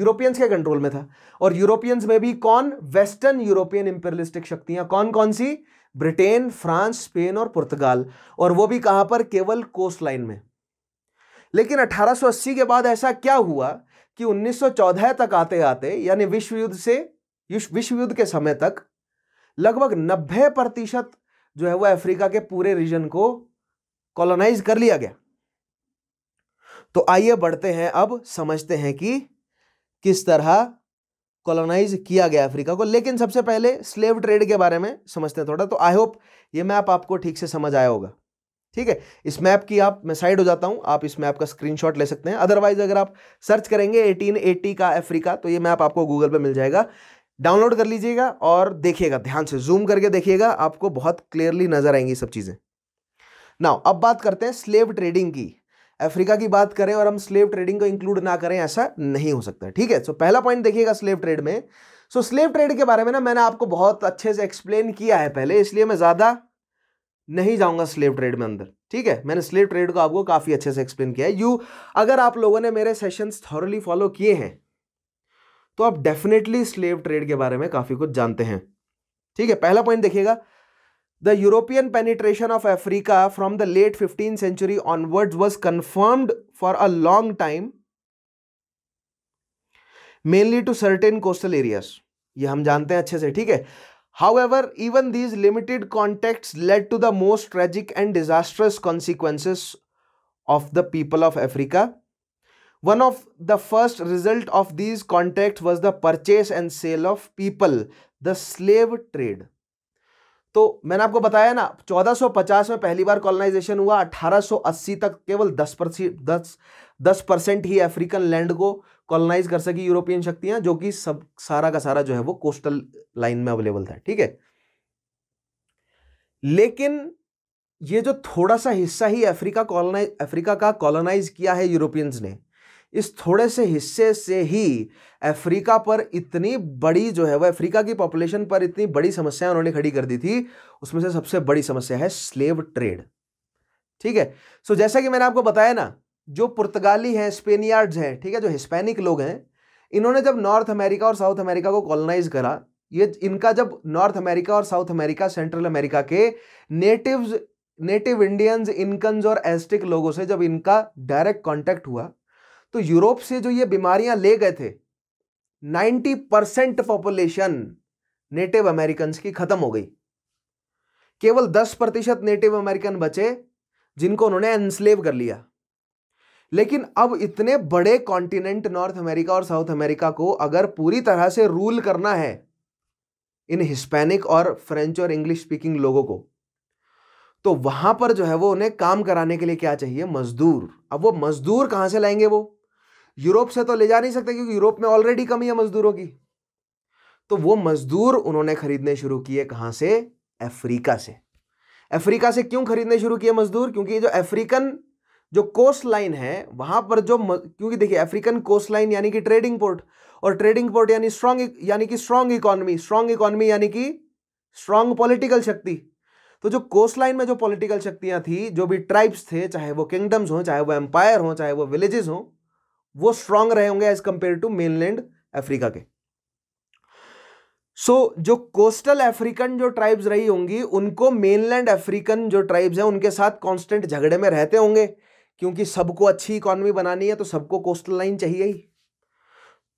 यूरोपियंस के कंट्रोल में था और यूरोपियंस में भी कौन वेस्टर्न यूरोपियन इंपेरियलिस्टिक शक्तियां कौन कौन सी ब्रिटेन फ्रांस स्पेन और पुर्तगाल और वो भी कहां पर केवल कोस्ट लाइन में लेकिन 1880 के बाद ऐसा क्या हुआ कि 1914 तक आते आते यानी विश्व युद्ध से विश्व युद्ध के समय तक लगभग 90 प्रतिशत जो है वो अफ्रीका के पूरे रीजन को कॉलोनाइज कर लिया गया तो आइए बढ़ते हैं अब समझते हैं कि किस तरह कॉलोनाइज किया गया अफ्रीका को लेकिन सबसे पहले स्लेव ट्रेड के बारे में समझते हैं थोड़ा तो आई होप ये मैप आपको ठीक से समझ आया होगा ठीक है इस मैप की आप मैं साइड हो जाता हूं आप इस मैप का स्क्रीनशॉट ले सकते हैं अदरवाइज अगर आप सर्च करेंगे 1880 का अफ्रीका तो ये मैप आपको गूगल पे मिल जाएगा डाउनलोड कर लीजिएगा और देखिएगा ध्यान से जूम करके देखिएगा आपको बहुत क्लियरली नजर आएंगी सब चीज़ें नाउ अब बात करते हैं स्लेव ट्रेडिंग की अफ्रीका की बात करें और हम स्लेव ट्रेडिंग को इंक्लूड ना करें ऐसा नहीं हो सकता ठीक है सो पहला पॉइंट देखिएगा स्लेव ट्रेड में सो so, स्लेव ट्रेड के बारे में ना मैंने आपको बहुत अच्छे से एक्सप्लेन किया है पहले इसलिए मैं ज़्यादा नहीं जाऊंगा स्लेव ट्रेड में अंदर ठीक है मैंने स्लेव ट्रेड को आपको काफ़ी अच्छे से एक्सप्लेन किया है यू अगर आप लोगों ने मेरे सेशंस थॉरली फॉलो किए हैं तो आप डेफिनेटली स्लेव ट्रेड के बारे में काफ़ी कुछ जानते हैं ठीक है पहला पॉइंट देखिएगा The European penetration of Africa from the late 15th century onwards was confirmed for a long time, mainly to certain coastal areas. ये हम जानते हैं अच्छे से ठीक है However, even these limited contacts led to the most tragic and disastrous consequences of the people of Africa. One of the first result of these contacts was the purchase and sale of people, the slave trade. तो मैंने आपको बताया ना 1450 में पहली बार colonisation हुआ 1880 तक केवल 10 परसेंट दस दस परसेंट ही अफ्रीकन लैंड को कॉलोनाइज कर सकी यूरोपियन शक्तियां जो कि सब सारा का सारा जो है वो कोस्टल लाइन में अवेलेबल था ठीक है लेकिन ये जो थोड़ा सा हिस्सा ही अफ्रीका कॉलोनाइज अफ्रीका का कॉलोनाइज किया है यूरोपियंस ने इस थोड़े से हिस्से से ही अफ्रीका पर इतनी बड़ी जो है वह अफ्रीका की पॉपुलेशन पर इतनी बड़ी समस्या उन्होंने खड़ी कर दी थी उसमें से सबसे बड़ी समस्या है स्लेव ट्रेड ठीक है सो जैसा कि मैंने आपको बताया ना जो पुर्तगाली हैं स्पेनियार्ड्स हैं ठीक है जो हिस्पैनिक लोग हैं इन्होंने जब नॉर्थ अमेरिका और साउथ अमेरिका को कॉलोनाइज करा ये इनका जब नॉर्थ अमेरिका और साउथ अमेरिका सेंट्रल अमेरिका के नेटिव्स नेटिव इंडियंस इनकन्स और एस्टिक लोगों से जब इनका डायरेक्ट कांटेक्ट हुआ तो यूरोप से जो ये बीमारियां ले गए थे 90 परसेंट पॉपुलेशन नेटिव अमेरिकन की खत्म हो गई केवल 10 प्रतिशत नेटिव अमेरिकन बचे जिनको उन्होंने एनस्लेव कर लिया लेकिन अब इतने बड़े कॉन्टिनेंट नॉर्थ अमेरिका और साउथ अमेरिका को अगर पूरी तरह से रूल करना है इन हिस्पैनिक और फ्रेंच और इंग्लिश स्पीकिंग लोगों को तो वहां पर जो है वो उन्हें काम कराने के लिए क्या चाहिए मजदूर अब वो मजदूर कहां से लाएंगे वो यूरोप से तो ले जा नहीं सकते क्योंकि यूरोप में ऑलरेडी कमी है मजदूरों की तो वो मजदूर उन्होंने खरीदने शुरू किए कहाँ से अफ्रीका से अफ्रीका से क्यों खरीदने शुरू किए मजदूर क्योंकि जो अफ्रीकन जो कोस्ट लाइन है वहां पर जो क्योंकि देखिए अफ्रीकन कोस्ट लाइन यानी कि ट्रेडिंग पोर्ट और ट्रेडिंग पोर्ट यानी स्ट्रांग e-, यानी कि स्ट्रांग इकोनॉमी स्ट्रांग इकोनॉमी यानी कि स्ट्रांग पॉलिटिकल शक्ति तो जो कोस्ट लाइन में जो पॉलिटिकल शक्तियां थी जो भी ट्राइब्स थे चाहे वो किंगडम्स हों चाहे वो एम्पायर हों चाहे वो विलेजेस हों वो स्ट्रांग रहे होंगे as compare to mainland Africa के सो so, जो कोस्टल अफ्रीकन जो ट्राइब्स रही होंगी उनको मेनलैंड अफ्रीकन जो ट्राइब्स हैं उनके साथ कांस्टेंट झगड़े में रहते होंगे क्योंकि सबको अच्छी इकोनॉमी बनानी है तो सबको कोस्टल लाइन चाहिए ही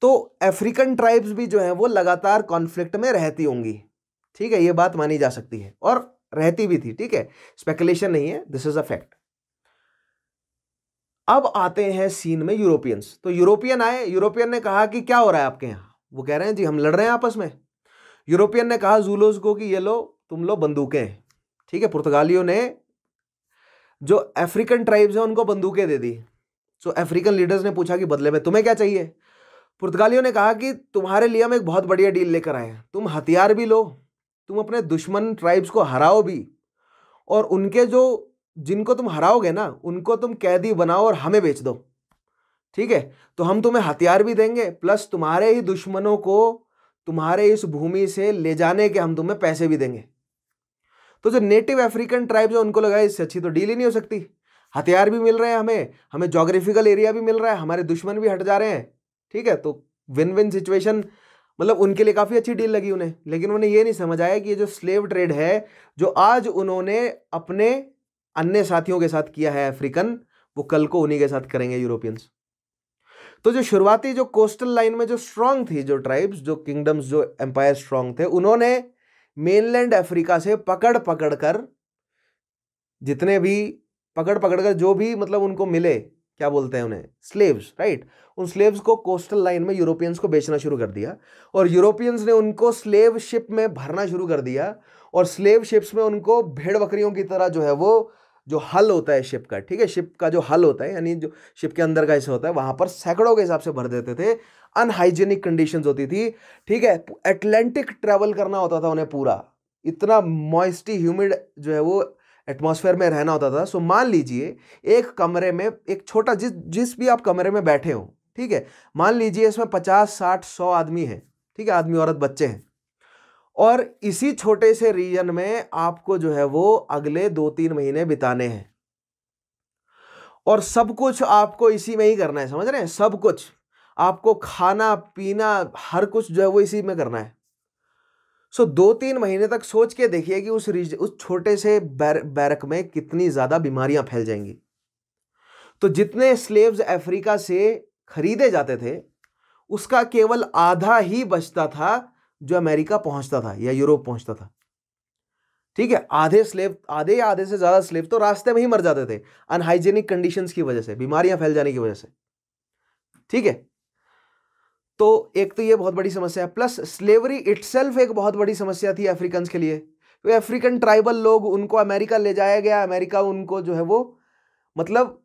तो अफ्रीकन ट्राइब्स भी जो हैं वो लगातार कॉन्फ्लिक्ट में रहती होंगी ठीक है ये बात मानी जा सकती है और रहती भी थी ठीक है स्पेकुलेशन नहीं है दिस इज अ फैक्ट अब आते हैं सीन में यूरोपियंस तो यूरोपियन आए यूरोपियन ने कहा कि क्या हो रहा है आपके यहाँ वो कह रहे हैं जी हम लड़ रहे हैं आपस में यूरोपियन ने कहा जूलोज को कि ये लो तुम लो बंदूकें ठीक है पुर्तगालियों ने जो अफ्रीकन ट्राइब्स हैं उनको बंदूकें दे दी सो अफ्रीकन लीडर्स ने पूछा कि बदले में तुम्हें क्या चाहिए पुर्तगालियों ने कहा कि तुम्हारे लिए हम एक बहुत बढ़िया डील लेकर आए हैं तुम हथियार भी लो तुम अपने दुश्मन ट्राइब्स को हराओ भी और उनके जो जिनको तुम हराओगे ना उनको तुम कैदी बनाओ और हमें बेच दो ठीक है तो हम तुम्हें हथियार भी देंगे प्लस तुम्हारे ही दुश्मनों को तुम्हारे इस भूमि से ले जाने के हम तुम्हें पैसे भी देंगे तो जो नेटिव अफ्रीकन ट्राइब्स है उनको लगा इससे अच्छी तो डील ही नहीं हो सकती हथियार भी मिल रहे हैं हमें हमें जोग्राफिकल एरिया भी मिल रहा है हमारे दुश्मन भी हट जा रहे हैं ठीक है तो विन विन सिचुएशन मतलब उनके लिए काफ़ी अच्छी डील लगी उन्हें लेकिन उन्हें ये नहीं समझ आया कि ये जो स्लेव ट्रेड है जो आज उन्होंने अपने अन्य साथियों के साथ किया है अफ्रीकन वो कल को उन्हीं के साथ करेंगे यूरोपियंस तो जो शुरुआती जो कोस्टल लाइन में जो स्ट्रांग थी जो ट्राइब्स जो किंगडम्स जो एम्पायर स्ट्रांग थे उन्होंने मेनलैंड अफ्रीका से पकड़ पकड़ कर जितने भी पकड़ पकड़ कर जो भी मतलब उनको मिले क्या बोलते हैं उन्हें स्लेव्स राइट उन स्लेव्स को कोस्टल लाइन में यूरोपियंस को बेचना शुरू कर दिया और यूरोपियंस ने उनको स्लेव शिप में भरना शुरू कर दिया और स्लेव शिप्स में उनको भेड़ बकरियों की तरह जो है वो जो हल होता है शिप का ठीक है शिप का जो हल होता है यानी जो शिप के अंदर का हिस्सा होता है वहाँ पर सैकड़ों के हिसाब से भर देते थे अनहाइजेनिक कंडीशंस होती थी ठीक है एटलांटिक ट्रैवल करना होता था उन्हें पूरा इतना मॉइस्टी ह्यूमिड जो है वो एटमॉस्फेयर में रहना होता था सो मान लीजिए एक कमरे में एक छोटा जिस जिस भी आप कमरे में बैठे हो ठीक है मान लीजिए इसमें पचास साठ सौ आदमी है ठीक है आदमी औरत बच्चे हैं और इसी छोटे से रीजन में आपको जो है वो अगले दो तीन महीने बिताने हैं और सब कुछ आपको इसी में ही करना है समझ रहे हैं सब कुछ आपको खाना पीना हर कुछ जो है वो इसी में करना है सो दो तीन महीने तक सोच के देखिए कि उस रीज उस छोटे से बैर, बैरक में कितनी ज़्यादा बीमारियां फैल जाएंगी तो जितने स्लेव्स अफ्रीका से खरीदे जाते थे उसका केवल आधा ही बचता था जो अमेरिका पहुंचता था या यूरोप पहुंचता था ठीक है आधे स्लेव आधे या आधे से ज़्यादा स्लेव तो रास्ते में ही मर जाते थे अनहाइजेनिक कंडीशंस की वजह से बीमारियां फैल जाने की वजह से ठीक है तो एक तो ये बहुत बड़ी समस्या है प्लस स्लेवरी इटसेल्फ एक बहुत बड़ी समस्या थी अफ्रीकन्स के लिए अफ्रीकन तो ट्राइबल लोग उनको अमेरिका ले जाया गया अमेरिका उनको जो है वो मतलब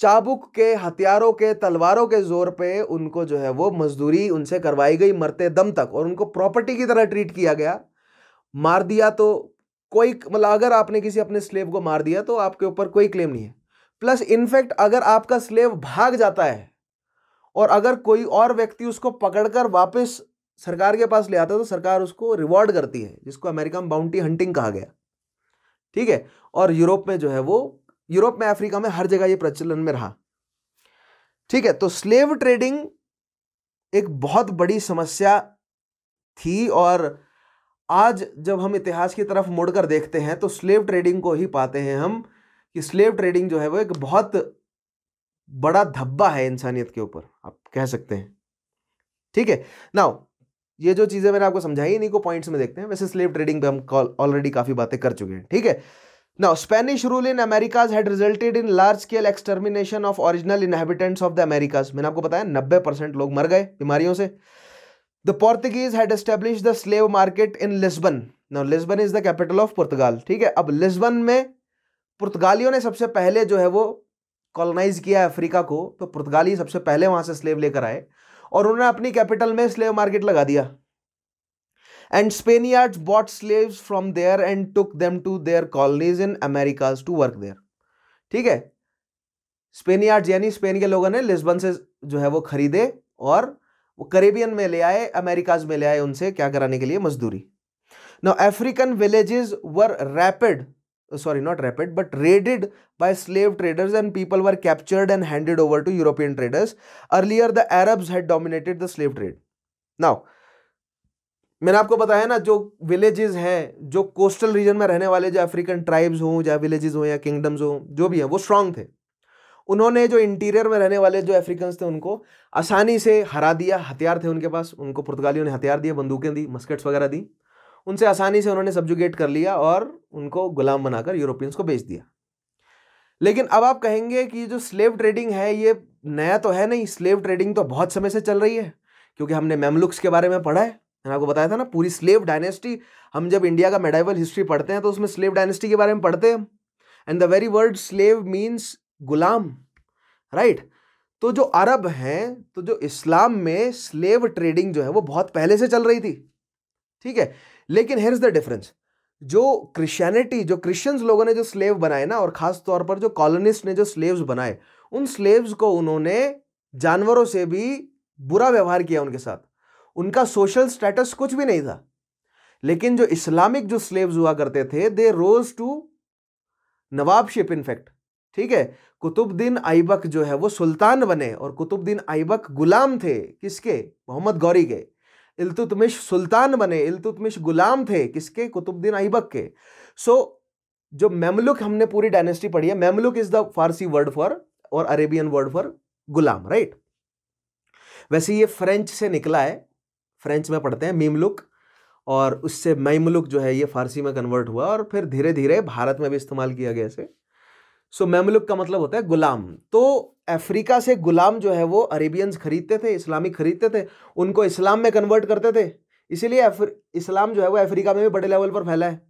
चाबुक के हथियारों के तलवारों के जोर पे उनको जो है वो मजदूरी उनसे करवाई गई मरते दम तक और उनको प्रॉपर्टी की तरह ट्रीट किया गया मार दिया तो कोई मतलब अगर आपने किसी अपने स्लेव को मार दिया तो आपके ऊपर कोई क्लेम नहीं है प्लस इनफैक्ट अगर आपका स्लेव भाग जाता है और अगर कोई और व्यक्ति उसको पकड़कर वापस सरकार के पास ले आता है तो सरकार उसको रिवॉर्ड करती है जिसको अमेरिका में बाउंटी हंटिंग कहा गया ठीक है और यूरोप में जो है वो यूरोप में अफ्रीका में हर जगह ये प्रचलन में रहा ठीक है तो स्लेव ट्रेडिंग एक बहुत बड़ी समस्या थी और आज जब हम इतिहास की तरफ मुड़कर देखते हैं तो स्लेव ट्रेडिंग को ही पाते हैं हम कि स्लेव ट्रेडिंग जो है वो एक बहुत बड़ा धब्बा है इंसानियत के ऊपर आप कह सकते हैं ठीक है नाउ ये जो चीज़ें मैंने आपको समझाई इन्हीं को पॉइंट्स में देखते हैं वैसे स्लेव ट्रेडिंग पे हम ऑलरेडी काफ़ी बातें कर चुके हैं ठीक है Now, Spanish rule in Americas had resulted in large scale extermination of original inhabitants of the Americas. मैंने आपको बताया 90 परसेंट लोग मर गए बीमारियों से the Portuguese had establish the slave market in Lisbon now Lisbon is the capital of Portugal ठीक है अब लिस्बन में पुर्तगालियों ने सबसे पहले जो है वो कॉलोनाइज किया अफ्रीका को तो पुर्तगाली सबसे पहले वहां से स्लेव लेकर आए और उन्होंने अपनी कैपिटल में स्लेव मार्केट लगा दिया and Spaniards bought slaves from there and took them to their colonies in Americas to work there. ठीक है स्पेनियार्ड यानी स्पेन के लोगों ने लिस्बन से जो है वो खरीदे और वो करेबियन में ले आए अमेरिकाज में ले आए उनसे क्या कराने के लिए मजदूरी now african villages were rapid sorry not rapid but raided by slave traders and people were captured and handed over to european traders earlier the arabs had dominated the slave trade now मैंने आपको बताया ना जो villages हैं जो coastal region में रहने वाले जो अफ्रीकन ट्राइब्स हों या विलेजेस हों या किंगडम्स हों जो भी हैं वो स्ट्रांग थे उन्होंने जो इंटीरियर में रहने वाले जो अफ्रीकन थे उनको आसानी से हरा दिया हथियार थे उनके पास उनको पुर्तगालियों ने हथियार दिए बंदूकें दी मस्कट्स वगैरह दी उनसे आसानी से उन्होंने सब्जुगेट कर लिया और उनको गुलाम बनाकर यूरोपियंस को बेच दिया लेकिन अब आप कहेंगे कि जो स्लेव ट्रेडिंग है ये नया तो है नहीं स्लेव ट्रेडिंग तो बहुत समय से चल रही है क्योंकि हमने मेमलुक्स के बारे में पढ़ा है मैंने आपको बताया था ना पूरी स्लेव डायनेस्टी हम जब इंडिया का मेडाइवल हिस्ट्री पढ़ते हैं तो उसमें स्लेव डायनेस्टी के बारे में पढ़ते हैं and the very word slave means गुलाम राइट right? तो जो अरब हैं तो जो इस्लाम में स्लेव ट्रेडिंग जो है वो बहुत पहले से चल रही थी ठीक है लेकिन हेयर इज द डिफरेंस जो क्रिश्चियनिटी जो क्रिश्चियंस लोगों ने जो स्लेव बनाए ना और ख़ास तौर पर जो कॉलोनिस्ट ने जो स्लेव्स बनाए उन स्लेव्स को उन्होंने जानवरों से भी बुरा व्यवहार किया उनके साथ उनका सोशल स्टेटस कुछ भी नहीं था लेकिन जो इस्लामिक जो स्लेव्स हुआ करते थे दे रोज टू नवाबशिप इनफैक्ट ठीक है कुतुबद्दीन आइबक जो है वो सुल्तान बने और कुतुबद्दीन आइबक गुलाम थे किसके मोहम्मद गौरी के इल्तुतमिश सुल्तान बने इल्तुतमिश गुलाम थे किसके कुतुबद्दीन आइबक के सो so, जो मेमलुक हमने पूरी डायनेस्टी पढ़ी है Mamluk is the Farsi word for और अरेबियन वर्ड फॉर गुलाम राइट right? वैसे ये फ्रेंच से निकला है फ्रेंच में पढ़ते हैं मीमलुक और उससे मैमलुक जो है ये फारसी में कन्वर्ट हुआ और फिर धीरे धीरे भारत में भी इस्तेमाल किया गया इसे सो मैमलुक का मतलब होता है गुलाम तो अफ्रीका से गुलाम जो है वो अरेबियंस खरीदते थे इस्लामिक खरीदते थे उनको इस्लाम में कन्वर्ट करते थे इसीलिए इस्लाम जो है वो अफ्रीका में भी बड़े लेवल पर फैला है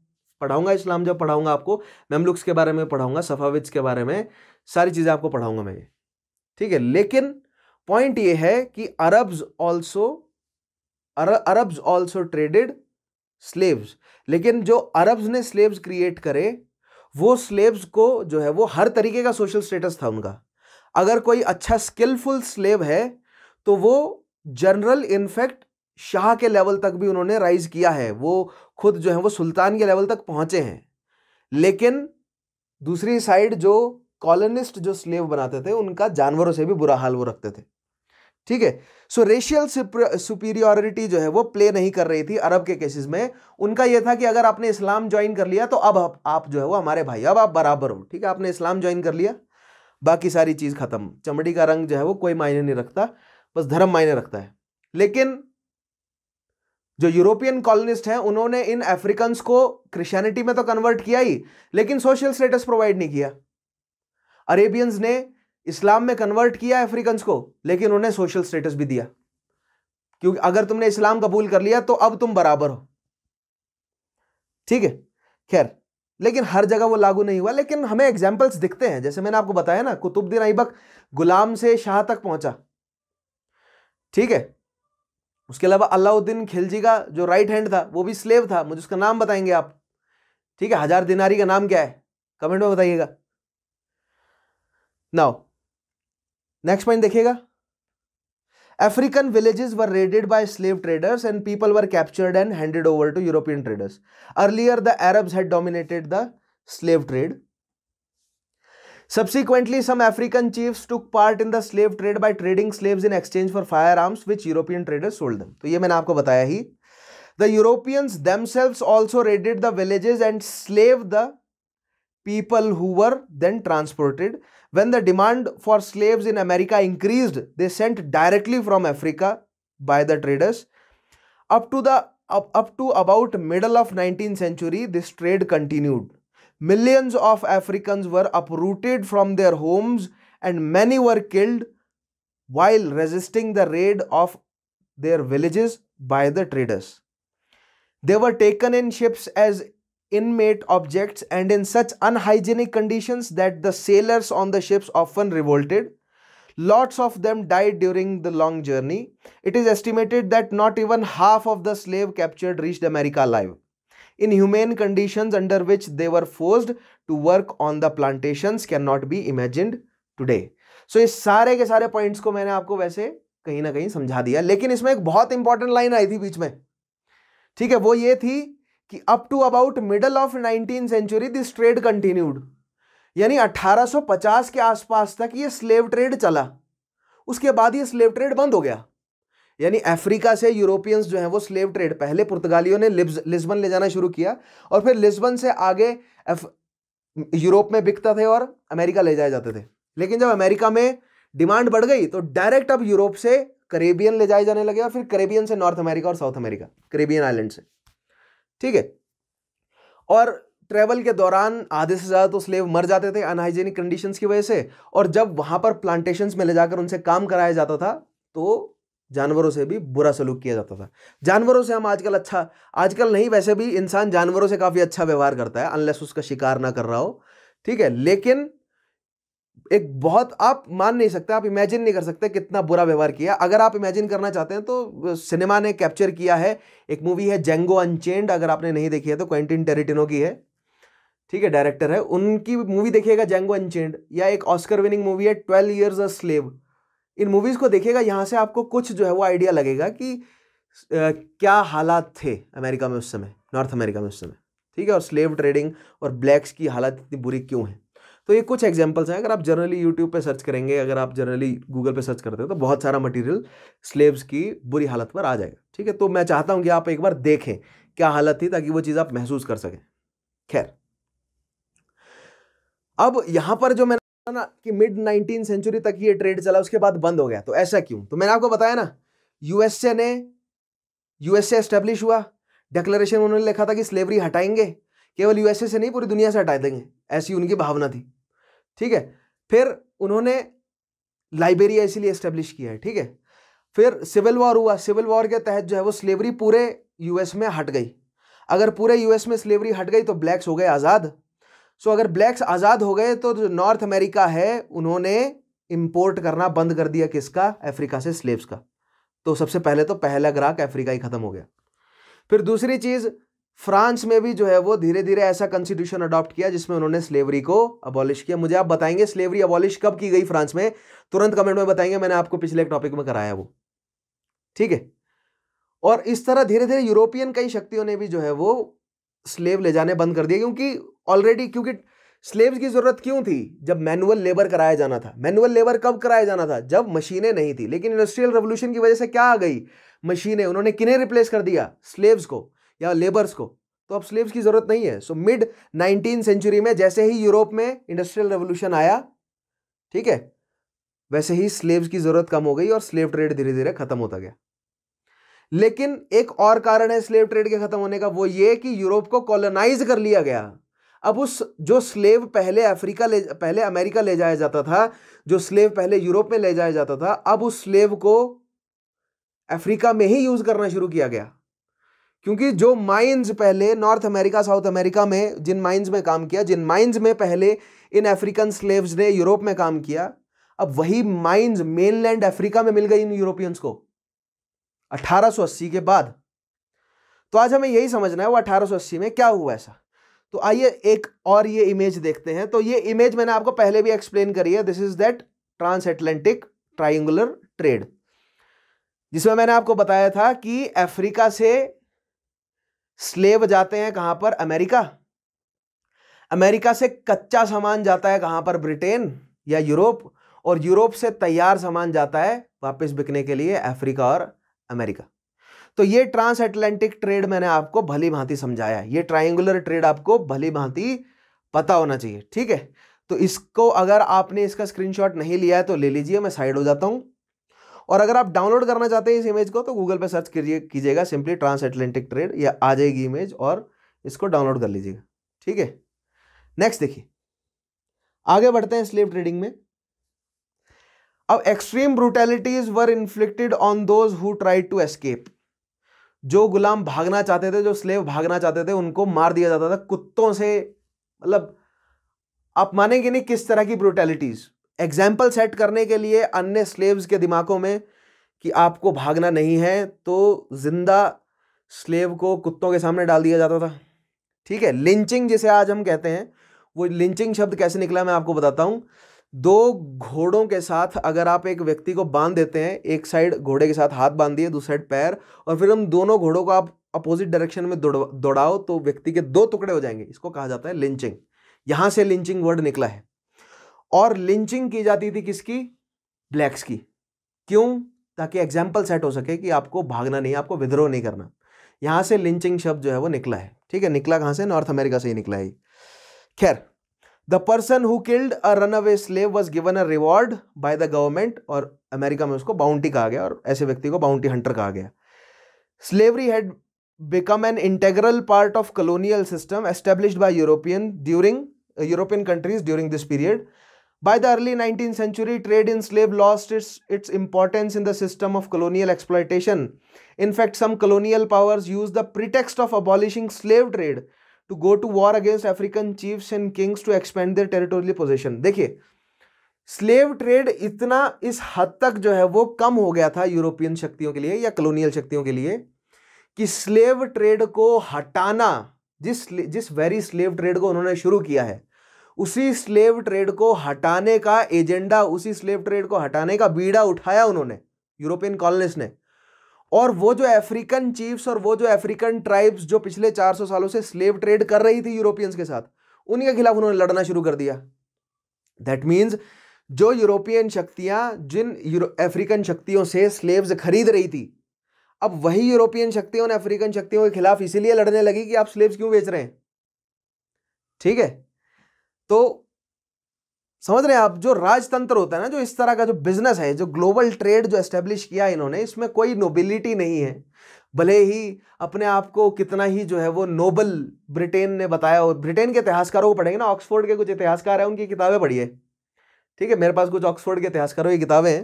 पढ़ाऊंगा इस्लाम जब पढ़ाऊंगा आपको मेमलुक्स के बारे में पढ़ाऊंगा सफाविज के बारे में सारी चीज़ें आपको पढ़ाऊंगा मैं ठीक है लेकिन पॉइंट ये है कि Arabs also Arabs also traded slaves लेकिन जो अरब्स ने स्लेव्स क्रिएट करे वो स्लेव्स को जो है वो हर तरीके का सोशल स्टेटस था उनका अगर कोई अच्छा स्किलफुल स्लेव है तो वो जनरल इनफैक्ट शाह के लेवल तक भी उन्होंने राइज किया है वो खुद जो है वो सुल्तान के लेवल तक पहुंचे हैं लेकिन दूसरी साइड जो कॉलोनिस्ट जो स्लेव बनाते थे उनका जानवरों से भी बुरा हाल वो रखते थे ठीक है सो रेशियल सुपीरियोरिटी जो है वो प्ले नहीं कर रही थी अरब के केसेस में उनका ये था कि अगर आपने इस्लाम ज्वाइन कर लिया तो अब आप, आप जो है वो हमारे भाई अब आप बराबर हो ठीक है आपने इस्लाम ज्वाइन कर लिया बाकी सारी चीज़ खत्म चमड़ी का रंग जो है वो कोई मायने नहीं रखता बस धर्म मायने रखता है लेकिन जो यूरोपियन कॉलोनिस्ट हैं उन्होंने इन अफ्रीकन्स को क्रिश्चियनिटी में तो कन्वर्ट किया ही लेकिन सोशल स्टेटस प्रोवाइड नहीं किया अरेबियंस ने इस्लाम में कन्वर्ट किया अफ्रीकन्स को लेकिन उन्हें सोशल स्टेटस भी दिया क्योंकि अगर तुमने इस्लाम कबूल कर लिया तो अब तुम बराबर हो ठीक है खैर लेकिन हर जगह वो लागू नहीं हुआ लेकिन हमें एग्जाम्पल्स दिखते हैं जैसे मैंने आपको बताया ना कुतुबद्दीन ऐबक गुलाम से शाह तक पहुंचा ठीक है उसके अलावा अलाउद्दीन खिलजी का जो राइट हैंड था वो भी स्लेव था मुझे उसका नाम बताएंगे आप ठीक है हजार दिनारी का नाम क्या है कमेंट में बताइएगा नाउ नेक्स्ट पॉइंट देखिएगा African villages were raided by slave traders and people were captured and handed over to European traders earlier the Arabs had dominated the slave trade subsequently some African chiefs took part in the slave trade by trading slave in exchange for firearms which European traders sold them तो ये मैंने आपको बताया ही the Europeans themselves also raided the villages and slave the people who were then transported When the demand for slaves in America increased, they sent directly from Africa by the traders. Up to, the, up, up to about middle of 19th century, this trade continued. Millions of Africans were uprooted from their homes and many were killed while resisting the raid of their villages by the traders. They were taken in ships as inmate objects and in such unhygienic conditions that the sailors on the ships often revolted. Lots of them died during the long journey. It is estimated that not even half of the slave captured reached America alive. Inhumane conditions under which they were forced to work on the plantations cannot be imagined today. So, ये सारे के सारे points को मैंने आपको वैसे कहीं ना कहीं समझा दिया लेकिन इसमें एक बहुत इंपॉर्टेंट लाइन आई थी बीच में ठीक है वो ये थी कि up to about middle of nineteen century this trade continued यानी 1850 के आसपास तक ये स्लेव ट्रेड चला उसके बाद ये स्लेव ट्रेड बंद हो गया यानी अफ्रीका से यूरोपियंस जो हैं वो स्लेव ट्रेड पहले पुर्तगालियों ने लिस्बन ले जाना शुरू किया और फिर लिस्बन से आगे यूरोप में बिकता थे और अमेरिका ले जाए जाते थे लेकिन जब अमेरिका में डिमांड बढ़ गई तो डायरेक्ट अब यूरोप से करेबियन ले जाए जाने लगे और फिर करेबियन से नॉर्थ अमेरिका और साउथ अमेरिका करेबियन आइलैंड से ठीक है और ट्रेवल के दौरान आधे से ज़्यादा तो स्लेव मर जाते थे अनहाइजेनिक कंडीशंस की वजह से और जब वहाँ पर प्लांटेशन में ले जाकर उनसे काम कराया जाता था तो जानवरों से भी बुरा सलूक किया जाता था जानवरों से हम आजकल अच्छा आजकल नहीं वैसे भी इंसान जानवरों से काफ़ी अच्छा व्यवहार करता है अनलेस उसका शिकार ना कर रहा हो ठीक है लेकिन एक बहुत आप मान नहीं सकते आप इमेजिन नहीं कर सकते कितना बुरा व्यवहार किया अगर आप इमेजिन करना चाहते हैं तो सिनेमा ने कैप्चर किया है एक मूवी है जेंगो अनचेंड अगर आपने नहीं देखी है तो क्वेंटिन टेरिटिनो की है ठीक है डायरेक्टर है उनकी मूवी देखिएगा जेंगो अनचेंड या एक ऑस्कर विनिंग मूवी है ट्वेल्व ईयर्स अ स्लेव इन मूवीज़ को देखिएगा यहाँ से आपको कुछ जो है वो आइडिया लगेगा कि आ, क्या हालात थे अमेरिका में उस समय नॉर्थ अमेरिका में उस समय ठीक है और स्लेव ट्रेडिंग और ब्लैक्स की हालत इतनी बुरी क्यों है तो ये कुछ एग्जाम्पल्स हैं अगर आप जनरली यूट्यूब पर सर्च करेंगे अगर आप जनरली गूगल पर सर्च करते हो तो बहुत सारा मटीरियल स्लेब्स की बुरी हालत पर आ जाएगा ठीक है तो मैं चाहता हूँ कि आप एक बार देखें क्या हालत थी ताकि वो चीज़ आप महसूस कर सकें खैर अब यहाँ पर जो मैंने ना कि मिड नाइनटीन सेंचुरी तक ये ट्रेड चला उसके बाद बंद हो गया तो ऐसा क्यों तो मैंने आपको बताया ना यूएसए ने यूएसए एस्टेब्लिश हुआ डिक्लेरेशन उन्होंने लिखा था कि स्लेवरी हटाएंगे केवल यूएसए से नहीं पूरी दुनिया से हटा देंगे ऐसी उनकी भावना थी ठीक है फिर उन्होंने लाइब्रेरिया इसीलिए इस्टेब्लिश किया है ठीक है फिर सिविल वॉर हुआ सिविल वॉर के तहत जो है वो स्लेवरी पूरे यूएस में हट गई अगर पूरे यूएस में स्लेवरी हट गई तो ब्लैक्स हो गए आज़ाद सो अगर ब्लैक्स आज़ाद हो गए तो जो नॉर्थ अमेरिका है उन्होंने इम्पोर्ट करना बंद कर दिया किसका अफ्रीका से स्लेब्स का तो सबसे पहले तो पहला ग्राहक अफ्रीका ही ख़त्म हो गया फिर दूसरी चीज़ फ्रांस में भी जो है वो धीरे धीरे ऐसा कॉन्स्टिट्यूशन अडॉप्ट किया जिसमें उन्होंने स्लेवरी को अबॉलिश किया मुझे आप बताएंगे स्लेवरी अबॉलिश कब की गई फ्रांस में तुरंत कमेंट में बताएंगे मैंने आपको पिछले एक टॉपिक में कराया वो ठीक है और इस तरह धीरे धीरे यूरोपियन कई शक्तियों ने भी जो है वो स्लेव ले जाने बंद कर दिए क्योंकि ऑलरेडी क्योंकि स्लेव्स की जरूरत क्यों थी जब मैनुअल लेबर कराया जाना था मैनुअल लेबर कब कराया जाना था जब मशीनें नहीं थी लेकिन इंडस्ट्रियल रेवोल्यूशन की वजह से क्या आ गई मशीनें उन्होंने किन्हें रिप्लेस कर दिया स्लेव्स को या लेबर्स को तो अब स्लेव्स की जरूरत नहीं है सो मिड नाइनटीन सेंचुरी में जैसे ही यूरोप में इंडस्ट्रियल रेवोल्यूशन आया ठीक है वैसे ही स्लेव्स की जरूरत कम हो गई और स्लेव ट्रेड धीरे धीरे खत्म होता गया लेकिन एक और कारण है स्लेव ट्रेड के खत्म होने का वो ये कि यूरोप को कॉलोनाइज कर लिया गया अब उस जो स्लेव पहले अफ्रीका ले पहले अमेरिका ले जाया जाता था जो स्लेव पहले यूरोप में ले जाया जाता था अब उस स्लेव को अफ्रीका में ही यूज करना शुरू किया गया क्योंकि जो माइंस पहले नॉर्थ अमेरिका साउथ अमेरिका में जिन माइंस में काम किया जिन माइंस में पहले इन अफ्रीकन स्लेव्स ने यूरोप में काम किया अब वही माइंस मेनलैंड अफ्रीका में मिल गई इन यूरोपियंस को 1880 के बाद तो आज हमें यही समझना है वो 1880 में क्या हुआ ऐसा तो आइए एक और ये इमेज देखते हैं तो ये इमेज मैंने आपको पहले भी एक्सप्लेन करी है this is that transatlantic triangular trade जिसमें मैंने आपको बताया था कि अफ्रीका से स्लेव जाते हैं कहां पर अमेरिका अमेरिका से कच्चा सामान जाता है कहां पर ब्रिटेन या यूरोप और यूरोप से तैयार सामान जाता है वापस बिकने के लिए अफ्रीका और अमेरिका तो ये ट्रांस एटलांटिक ट्रेड मैंने आपको भली भांति समझाया ये ट्राइंगुलर ट्रेड आपको भली भांति पता होना चाहिए ठीक है तो इसको अगर आपने इसका स्क्रीनशॉट नहीं लिया है तो ले लीजिए मैं साइड हो जाता हूं और अगर आप डाउनलोड करना चाहते हैं इस इमेज को तो गूगल पर सर्च कीजिए कीजिएगा सिंपली ट्रांस एटलेंटिक ट्रेड या आ जाएगी इमेज और इसको डाउनलोड कर लीजिएगा ठीक है नेक्स्ट देखिए आगे बढ़ते हैं स्लेव ट्रेडिंग में अब extreme brutalities were inflicted on those who try to escape जो गुलाम भागना चाहते थे जो स्लेव भागना चाहते थे उनको मार दिया जाता था कुत्तों से मतलब आप मानेंगे नहीं किस तरह की ब्रूटेलिटीज एग्जाम्पल सेट करने के लिए अन्य स्लेव्स के दिमागों में कि आपको भागना नहीं है तो जिंदा स्लेव को कुत्तों के सामने डाल दिया जाता था ठीक है लिंचिंग जिसे आज हम कहते हैं वो लिंचिंग शब्द कैसे निकला मैं आपको बताता हूँ दो घोड़ों के साथ अगर आप एक व्यक्ति को बांध देते हैं एक साइड घोड़े के साथ हाथ बांध दिए दूसरी साइड पैर और फिर हम दोनों घोड़ों को आप अपोजिट डायरेक्शन में दौड़ाओ तो व्यक्ति के दो टुकड़े हो जाएंगे इसको कहा जाता है लिंचिंग यहाँ से लिंचिंग वर्ड निकला है और लिंचिंग की जाती थी किसकी ब्लैक्स की क्यों ताकि एग्जाम्पल सेट हो सके कि आपको भागना नहीं आपको विद्रोह नहीं करना यहां से लिंचिंग शब्द जो है वो निकला है ठीक है निकला कहां से नॉर्थ अमेरिका से ही निकला है खैर the person who killed a runaway slave was given a reward by the government और अमेरिका में उसको बाउंटी कहा गया और ऐसे व्यक्ति को बाउंटी हंटर कहा गया slavery had become an integral part of colonial system establish by European during European countries during this period By the early 19th century, trade in slave lost its, its importance in the system of colonial exploitation. In fact, some colonial powers used the pretext of abolishing slave trade to go to war against African chiefs and kings to expand their territorial possession. देखिए slave trade इतना इस हद तक जो है वो कम हो गया था यूरोपियन शक्तियों के लिए या कलोनियल शक्तियों के लिए कि स्लेव ट्रेड को हटाना जिस जिस वेरी स्लेव ट्रेड को उन्होंने शुरू किया है उसी स्लेव ट्रेड को हटाने का एजेंडा उसी स्लेव ट्रेड को हटाने का बीड़ा उठाया उन्होंने यूरोपियन कॉलोनिस्ट ने और वो जो अफ्रीकन चीफ्स और वो जो अफ्रीकन ट्राइब्स जो पिछले 400 सालों से स्लेव ट्रेड कर रही थी यूरोपियंस के साथ उनके खिलाफ उन्होंने लड़ना शुरू कर दिया दैट मीन्स जो यूरोपियन शक्तियां जिन अफ्रीकन शक्तियों से स्लेव्स खरीद रही थी अब वही यूरोपियन शक्तियों ने अफ्रीकन शक्तियों के खिलाफ इसीलिए लड़ने लगी कि आप स्लेव्स क्यों बेच रहे हैं ठीक है तो समझ रहे हैं आप जो राजतंत्र होता है ना जो इस तरह का जो बिजनेस है जो ग्लोबल ट्रेड जो एस्टेब्लिश किया इन्होंने इसमें कोई नोबिलिटी नहीं है भले ही अपने आप को कितना ही जो है वो नोबल ब्रिटेन ने बताया और ब्रिटेन के इतिहासकारों को पढ़ेंगे ना ऑक्सफोर्ड के कुछ इतिहासकार हैं उनकी किताबें पढ़िए ठीक है मेरे पास कुछ ऑक्सफोर्ड के इतिहासकारों की किताबें हैं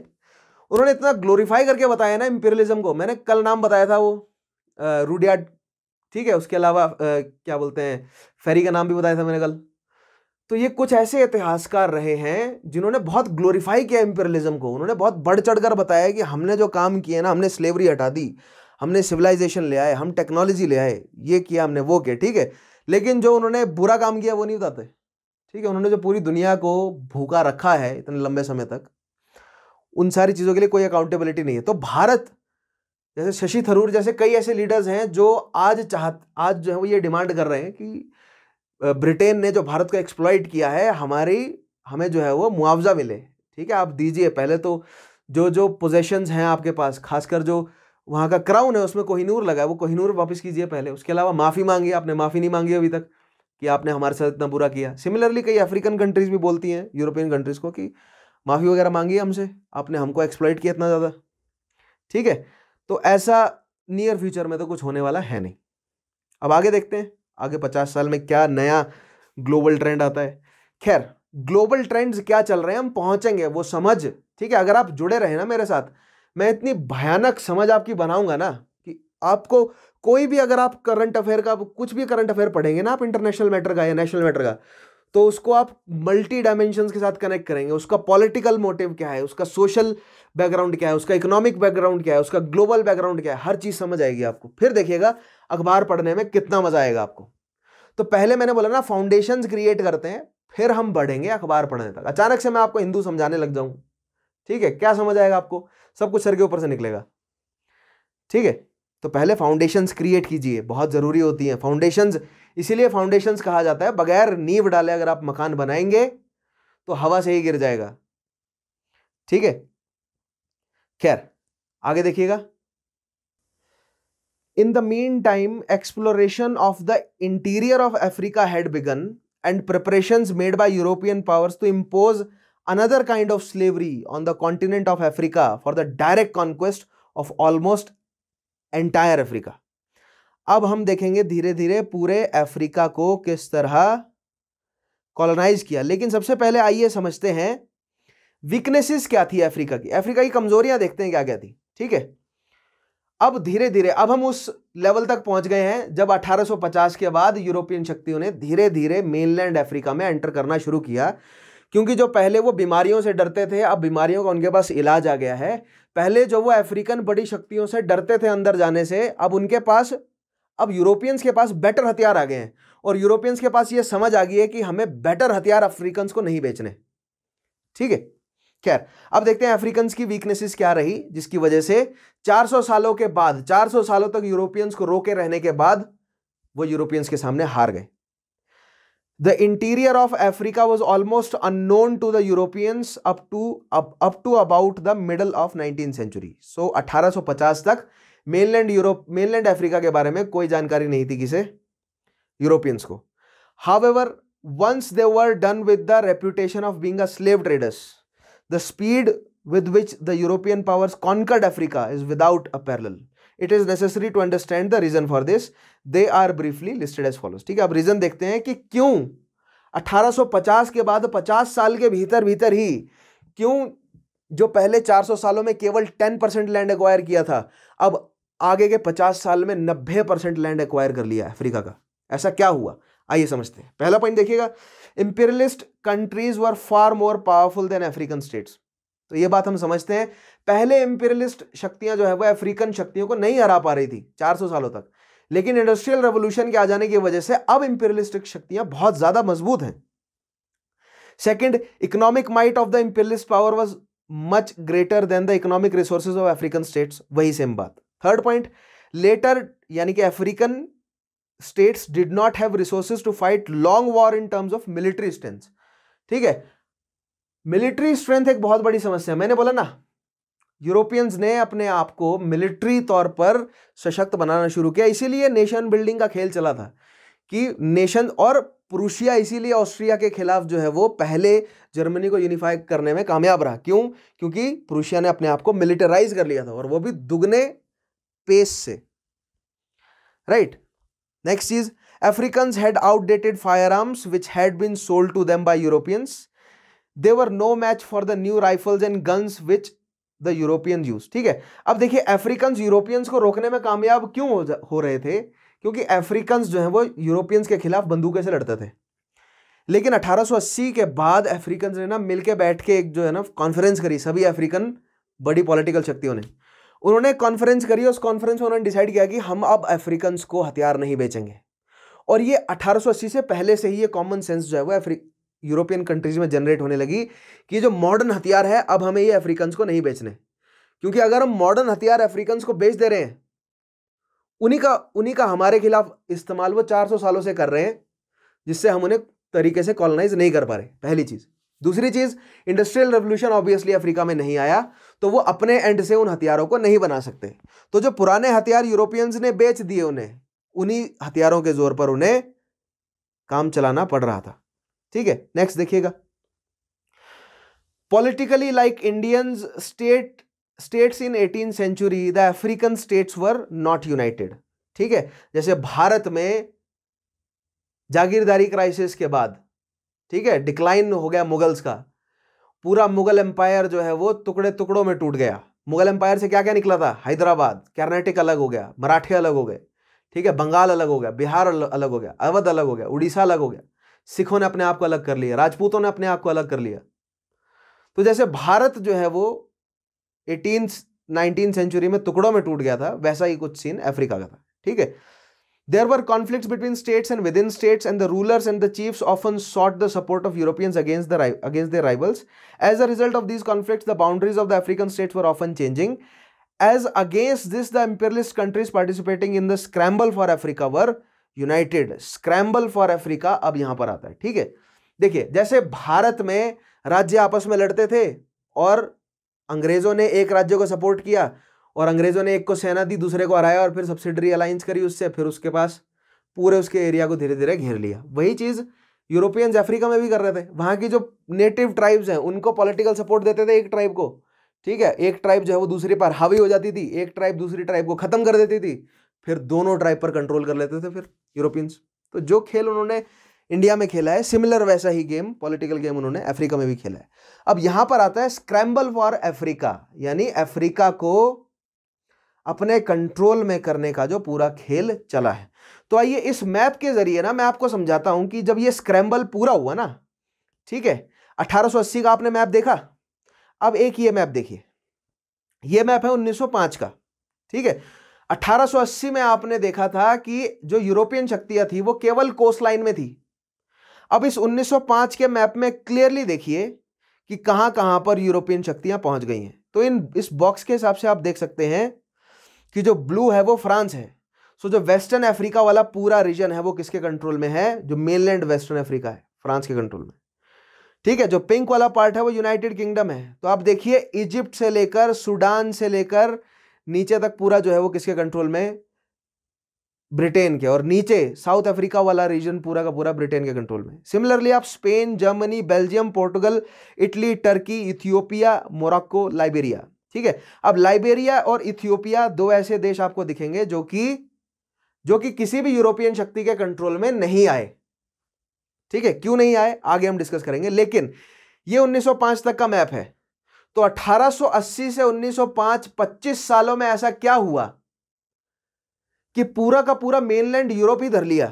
उन्होंने इतना ग्लोरीफाई करके बताया ना इम्पीरियलिज्म को मैंने कल नाम बताया था वो रूडियाड ठीक है उसके अलावा क्या बोलते हैं फेरी का नाम भी बताया था मैंने कल तो ये कुछ ऐसे इतिहासकार रहे हैं जिन्होंने बहुत ग्लोरीफाई किया इम्पेरियलिज्म को उन्होंने बहुत बढ़ चढ़ कर बताया कि हमने जो काम किए ना हमने स्लेवरी हटा दी हमने सिविलाइजेशन ले आए हम टेक्नोलॉजी ले आए ये किया हमने वो किया ठीक है लेकिन जो उन्होंने बुरा काम किया वो नहीं बताते ठीक है उन्होंने जो पूरी दुनिया को भूखा रखा है इतने लंबे समय तक उन सारी चीज़ों के लिए कोई अकाउंटेबिलिटी नहीं है तो भारत जैसे शशि थरूर जैसे कई ऐसे लीडर्स हैं जो आज चाह आज जो है वो ये डिमांड कर रहे हैं कि ब्रिटेन ने जो भारत को एक्सप्लॉइट किया है हमारी हमें जो है वो मुआवजा मिले ठीक है आप दीजिए पहले तो जो जो पोजेशंस हैं आपके पास खासकर जो वहाँ का क्राउन है उसमें कोहिनूर लगा है वो कोहिनूर वापस कीजिए पहले उसके अलावा माफ़ी मांगी आपने माफ़ी नहीं मांगी अभी तक कि आपने हमारे साथ इतना बुरा किया सिमिलरली कई अफ्रीकन कंट्रीज़ भी बोलती हैं यूरोपियन कंट्रीज़ को कि माफ़ी वगैरह मांगी हमसे आपने हमको एक्सप्लॉइट किया इतना ज़्यादा ठीक है तो ऐसा नियर फ्यूचर में तो कुछ होने वाला है नहीं अब आगे देखते हैं आगे पचास साल में क्या नया ग्लोबल ट्रेंड आता है खैर ग्लोबल ट्रेंड्स क्या चल रहे हैं हम पहुंचेंगे वो समझ ठीक है अगर आप जुड़े रहे ना मेरे साथ मैं इतनी भयानक समझ आपकी बनाऊंगा ना कि आपको कोई भी अगर आप करंट अफेयर का कुछ भी करंट अफेयर पढ़ेंगे ना आप इंटरनेशनल मैटर का या नेशनल मैटर का तो उसको आप मल्टी डायमेंशन के साथ कनेक्ट करेंगे उसका पॉलिटिकल मोटिव क्या है उसका सोशल बैकग्राउंड क्या है उसका इकोनॉमिक बैकग्राउंड क्या है उसका ग्लोबल बैकग्राउंड क्या है हर चीज़ समझ आएगी आपको फिर देखिएगा अखबार पढ़ने में कितना मज़ा आएगा आपको तो पहले मैंने बोला ना फाउंडेशन क्रिएट करते हैं फिर हम बढ़ेंगे अखबार पढ़ने तक अचानक से मैं आपको हिंदू समझाने लग जाऊँ ठीक है क्या समझ आएगा आपको सब कुछ सर के ऊपर से निकलेगा ठीक है तो पहले फाउंडेशन क्रिएट कीजिए बहुत ज़रूरी होती है फाउंडेशन इसीलिए फाउंडेशन कहा जाता है बगैर नींव डाले अगर आप मकान बनाएंगे तो हवा से ही गिर जाएगा ठीक है खैर आगे देखिएगा in the meantime exploration of the interior of Africa had began and preparation made by European powers to impose another kind of slavery on the continent of Africa for the direct conquest of almost entire Africa अब हम देखेंगे धीरे धीरे पूरे Africa को किस तरह colonise किया लेकिन सबसे पहले आइए समझते हैं वीकनेसेस क्या थी अफ्रीका की अफ्रीका की कमजोरियां देखते हैं क्या क्या थी ठीक है अब धीरे धीरे अब हम उस लेवल तक पहुंच गए हैं जब 1850 के बाद यूरोपियन शक्तियों ने धीरे धीरे मेनलैंड अफ्रीका में एंटर करना शुरू किया क्योंकि जो पहले वो बीमारियों से डरते थे अब बीमारियों का उनके पास इलाज आ गया है पहले जो वो अफ्रीकन बड़ी शक्तियों से डरते थे अंदर जाने से अब उनके पास अब यूरोपियंस के पास बेटर हथियार आ गए हैं और यूरोपियंस के पास ये समझ आ गई है कि हमें बेटर हथियार अफ्रीकन को नहीं बेचने ठीक है खैर अब देखते हैं अफ्रीकन की वीकनेसेस क्या रही जिसकी वजह से 400 सालों के बाद 400 सालों तक यूरोपियंस को रोके रहने के बाद वो यूरोपियंस के सामने हार गए The interior of Africa was almost unknown to the Europeans up to up, up to about the middle of 19th century. So 1850 तक मेनलैंड यूरोप मेनलैंड अफ्रीका के बारे में कोई जानकारी नहीं थी किसे यूरोपियंस को however once they were done with the reputation of being a slave traders the speed with which the european powers conquered africa is without a parallel it is necessary to understand the reason for this they are briefly listed as follows ठीक है अब reason देखते हैं कि क्यों 1850 के बाद 50 साल के भीतर भीतर ही क्यों जो पहले 400 सालों में केवल 10 परसेंट लैंड एक्वायर किया था अब आगे के 50 साल में 90 परसेंट लैंड एक्वायर कर लिया अफ्रीका का ऐसा क्या हुआ आइए समझते हैं पहला पॉइंट देखिएगा imperialist countries were far more powerful than African states तो ये बात हम समझते हैं पहले एम्पेरियलिस्ट शक्तियां जो है वो अफ्रीकन शक्तियों को नहीं हरा पा रही थी 400 सालों तक लेकिन इंडस्ट्रियल रेवोल्यूशन के आ जाने की वजह से अब इंपेरियलिस्टिक शक्तियां बहुत ज्यादा मजबूत हैं second economic might of the imperialist power was much greater than the economic resources of African states वही सेम बात थर्ड पॉइंट लेटर यानी कि African states did not have resources to fight long war in terms of military strength ठीक है military strength एक बहुत बड़ी समस्या है मैंने बोला ना यूरोपियंस ने अपने आप को मिलिट्री तौर पर सशक्त बनाना शुरू किया इसीलिए नेशन बिल्डिंग का खेल चला था कि नेशन और पुरुषिया इसीलिए ऑस्ट्रिया के खिलाफ जो है वो पहले जर्मनी को यूनिफाई करने में कामयाब रहा क्यों क्योंकि पुरुषिया ने अपने आप को मिलिटराइज कर लिया था और वो भी दुगने पेस से राइट नेक्स्ट चीज had outdated firearms which had been sold to them by Europeans they were no match for the new rifles and guns which the European use ठीक है अब देखिए अफ्रीकन यूरोपियंस को रोकने में कामयाब क्यों हो, हो रहे थे क्योंकि अफ्रीकन जो है वो यूरोपियंस के खिलाफ बंदूकें से लड़ते थे लेकिन 1880 के बाद अफ्रीकन ने ना मिलके बैठ के एक जो है ना कॉन्फ्रेंस करी सभी अफ्रीकन बड़ी पॉलिटिकल शक्तियों ने उन्होंने कॉन्फ्रेंस करी उस कॉन्फ्रेंस में उन्होंने डिसाइड किया कि हम अब अफ्रीकन को हथियार नहीं बेचेंगे और ये 1880 से पहले से ही ये कॉमन सेंस जो है वो अफ्रीक यूरोपियन कंट्रीज में जनरेट होने लगी कि जो मॉडर्न हथियार है अब हमें ये अफ्रीकन्स को नहीं बेचने क्योंकि अगर हम मॉडर्न हथियार अफ्रीकन्स को बेच दे रहे हैं उन्हीं का उन्हीं का हमारे खिलाफ इस्तेमाल वो 400 सालों से कर रहे हैं जिससे हम उन्हें तरीके से कॉलोनाइज नहीं कर पा रहे पहली चीज़ दूसरी चीज़ इंडस्ट्रियल रेवोल्यूशन ऑब्वियसली अफ्रीका में नहीं आया तो वो अपने एंड से उन हथियारों को नहीं बना सकते तो जो पुराने हथियार यूरोपियंस ने बेच दिए उन्हें उन्हीं हथियारों के जोर पर उन्हें काम चलाना पड़ रहा था ठीक है नेक्स्ट देखिएगा politically like Indians state states in eighteen century the African states were not united ठीक है जैसे भारत में जागीरदारी क्राइसिस के बाद ठीक है डिक्लाइन हो गया मुगल्स का पूरा मुगल एम्पायर जो है वो टुकड़े टुकड़ों में टूट गया मुगल एम्पायर से क्या क्या निकला था हैदराबाद कर्नाटक अलग हो गया मराठे अलग हो गए ठीक है बंगाल अलग हो गया बिहार अलग हो गया अवध अलग हो गया उड़ीसा अलग हो गया सिखों ने अपने आप को अलग कर लिया राजपूतों ने अपने आप को अलग कर लिया तो जैसे भारत जो है वो एटीन नाइनटीन सेंचुरी में टुकड़ों में टूट गया था वैसा ही कुछ सीन अफ्रीका का था ठीक है there were conflict between states and within states and the rulers and the chiefs often sought the support of Europeans against the against the rivals as a result of these conflict the boundaries of the African states were often changing as against this the imperialist countries participating in the scramble for Africa were united scramble for Africa अब यहां पर आता है ठीक है देखिए जैसे भारत में राज्य आपस में लड़ते थे और अंग्रेजों ने एक राज्य को सपोर्ट किया और अंग्रेजों ने एक को सेना दी दूसरे को हराया और फिर सब्सिडरी अलायंस करी उससे फिर उसके पास पूरे उसके एरिया को धीरे धीरे घेर लिया वही चीज़ यूरोपियंस अफ्रीका में भी कर रहे थे वहां की जो नेटिव ट्राइब्स हैं उनको पॉलिटिकल सपोर्ट देते थे एक ट्राइब को ठीक है एक ट्राइब जो है वो दूसरी पर हावी हो जाती थी एक ट्राइब दूसरी ट्राइब को ख़त्म कर देती थी फिर दोनों ड्राइव पर कंट्रोल कर लेते थे फिर यूरोपियंस तो जो खेल उन्होंने इंडिया में खेला है सिमिलर वैसा ही गेम पॉलिटिकल गेम उन्होंने अफ्रीका में भी खेला है अब यहां पर आता है स्क्रैम्बल फॉर अफ्रीका यानी अफ्रीका को अपने कंट्रोल में करने का जो पूरा खेल चला है तो आइए इस मैप के जरिए ना मैं आपको समझाता हूं कि जब ये स्क्रैम्बल पूरा हुआ ना ठीक है 1880 का आपने मैप देखा अब एक ये मैप देखिए ये मैप है 1905 का ठीक है 1880 में आपने देखा था कि जो यूरोपियन शक्तियां थी वो केवल कोस्ट लाइन में थी अब इस 1905 के मैप में क्लियरली देखिए कि कहां कहां पर यूरोपियन शक्तियां पहुंच गई हैं तो इन इस बॉक्स के हिसाब से आप देख सकते हैं कि जो ब्लू है वो फ्रांस है सो जो वेस्टर्न अफ्रीका वाला पूरा रीजन है वो किसके कंट्रोल में है जो मेनलैंड वेस्टर्न अफ्रीका है फ्रांस के कंट्रोल में ठीक है जो पिंक वाला पार्ट है वो यूनाइटेड किंगडम है तो आप देखिए इजिप्ट से लेकर सूडान से लेकर नीचे तक पूरा जो है वो किसके कंट्रोल में ब्रिटेन के और नीचे साउथ अफ्रीका वाला रीजन पूरा का पूरा ब्रिटेन के कंट्रोल में सिमिलरली आप Spain Germany Belgium Portugal Italy Turkey Ethiopia Morocco Liberia ठीक है अब लाइबेरिया और इथियोपिया दो ऐसे देश आपको दिखेंगे जो कि जो कि किसी भी यूरोपियन शक्ति के कंट्रोल में नहीं आए ठीक है क्यों नहीं आए आगे हम डिस्कस करेंगे लेकिन ये 1905 तक का मैप है तो 1880 से 1905 25 सालों में ऐसा क्या हुआ कि पूरा का पूरा मेनलैंड यूरोप ही धर लिया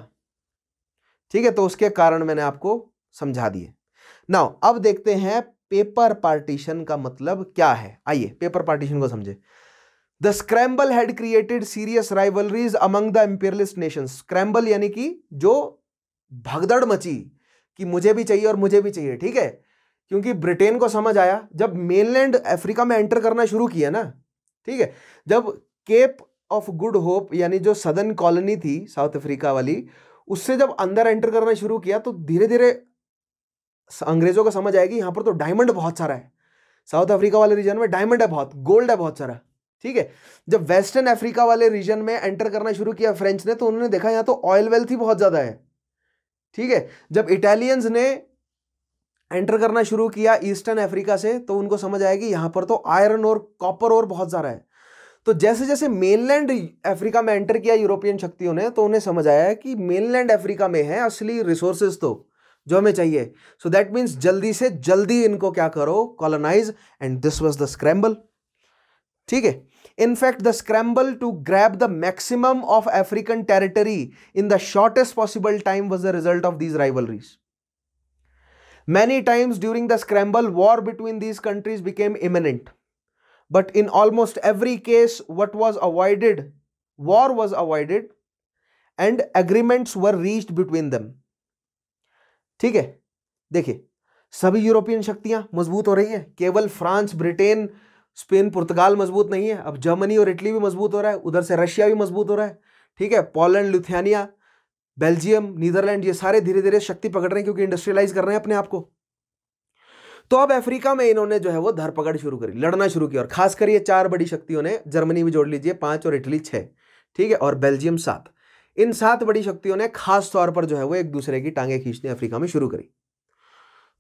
ठीक है तो उसके कारण मैंने आपको समझा दिए नाउ अब देखते हैं पेपर पार्टीशन का मतलब क्या है आइए पेपर पार्टीशन को समझे the scramble had created serious rivalries among the imperialist nation scramble यानी कि जो भगदड़ मची कि मुझे भी चाहिए और मुझे भी चाहिए ठीक है क्योंकि ब्रिटेन को समझ आया जब मेनलैंड अफ्रीका में एंटर करना शुरू किया ना ठीक है जब केप ऑफ गुड होप यानी जो सदर्न कॉलोनी थी साउथ अफ्रीका वाली उससे जब अंदर एंटर करना शुरू किया तो धीरे धीरे अंग्रेजों को समझ आएगी यहाँ पर तो डायमंड बहुत सारा है साउथ अफ्रीका वाले रीजन में डायमंड है बहुत गोल्ड है बहुत सारा ठीक है जब वेस्टर्न अफ्रीका वाले रीजन में एंटर करना शुरू किया फ्रेंच ने तो उन्होंने देखा यहाँ तो ऑयल वेल्थ ही बहुत ज़्यादा है ठीक है जब इटालियंस ने एंटर करना शुरू किया ईस्टर्न अफ्रीका से तो उनको समझ आया कि यहाँ पर तो आयरन और कॉपर और बहुत ज्यादा है तो जैसे जैसे मेनलैंड अफ्रीका में एंटर किया यूरोपियन शक्तियों ने तो उन्हें समझ आया कि मेनलैंड अफ्रीका में है असली रिसोर्सेज तो जो हमें चाहिए सो दैट मीन्स जल्दी से जल्दी इनको क्या करो colonize and this was the scramble ठीक है in fact the scramble to grab the maximum of African territory in the shortest possible time was the result of these rivalries Many times during the scramble, war between these countries became imminent. But in almost every case, what was avoided, war was avoided and agreements were reached between them. ठीक है देखिए सभी European शक्तियां मजबूत हो रही है केवल फ्रांस ब्रिटेन स्पेन पुर्तगाल मजबूत नहीं है अब जर्मनी और इटली भी मजबूत हो रहा है उधर से रशिया भी मजबूत हो रहा है ठीक है पोलैंड लुथियानिया बेल्जियम नीदरलैंड ये सारे धीरे धीरे शक्ति पकड़ रहे हैं क्योंकि इंडस्ट्रियलाइज कर रहे हैं अपने आप को तो अब अफ्रीका में इन्होंने जो है वो धरपकड़ शुरू करी लड़ना शुरू किया और खासकर ये चार बड़ी शक्तियों ने जर्मनी भी जोड़ लीजिए पांच और इटली छह ठीक है और बेल्जियम सात इन सात बड़ी शक्तियों ने खास तौर पर जो है वो एक दूसरे की टांगे खींचने अफ्रीका में शुरू करी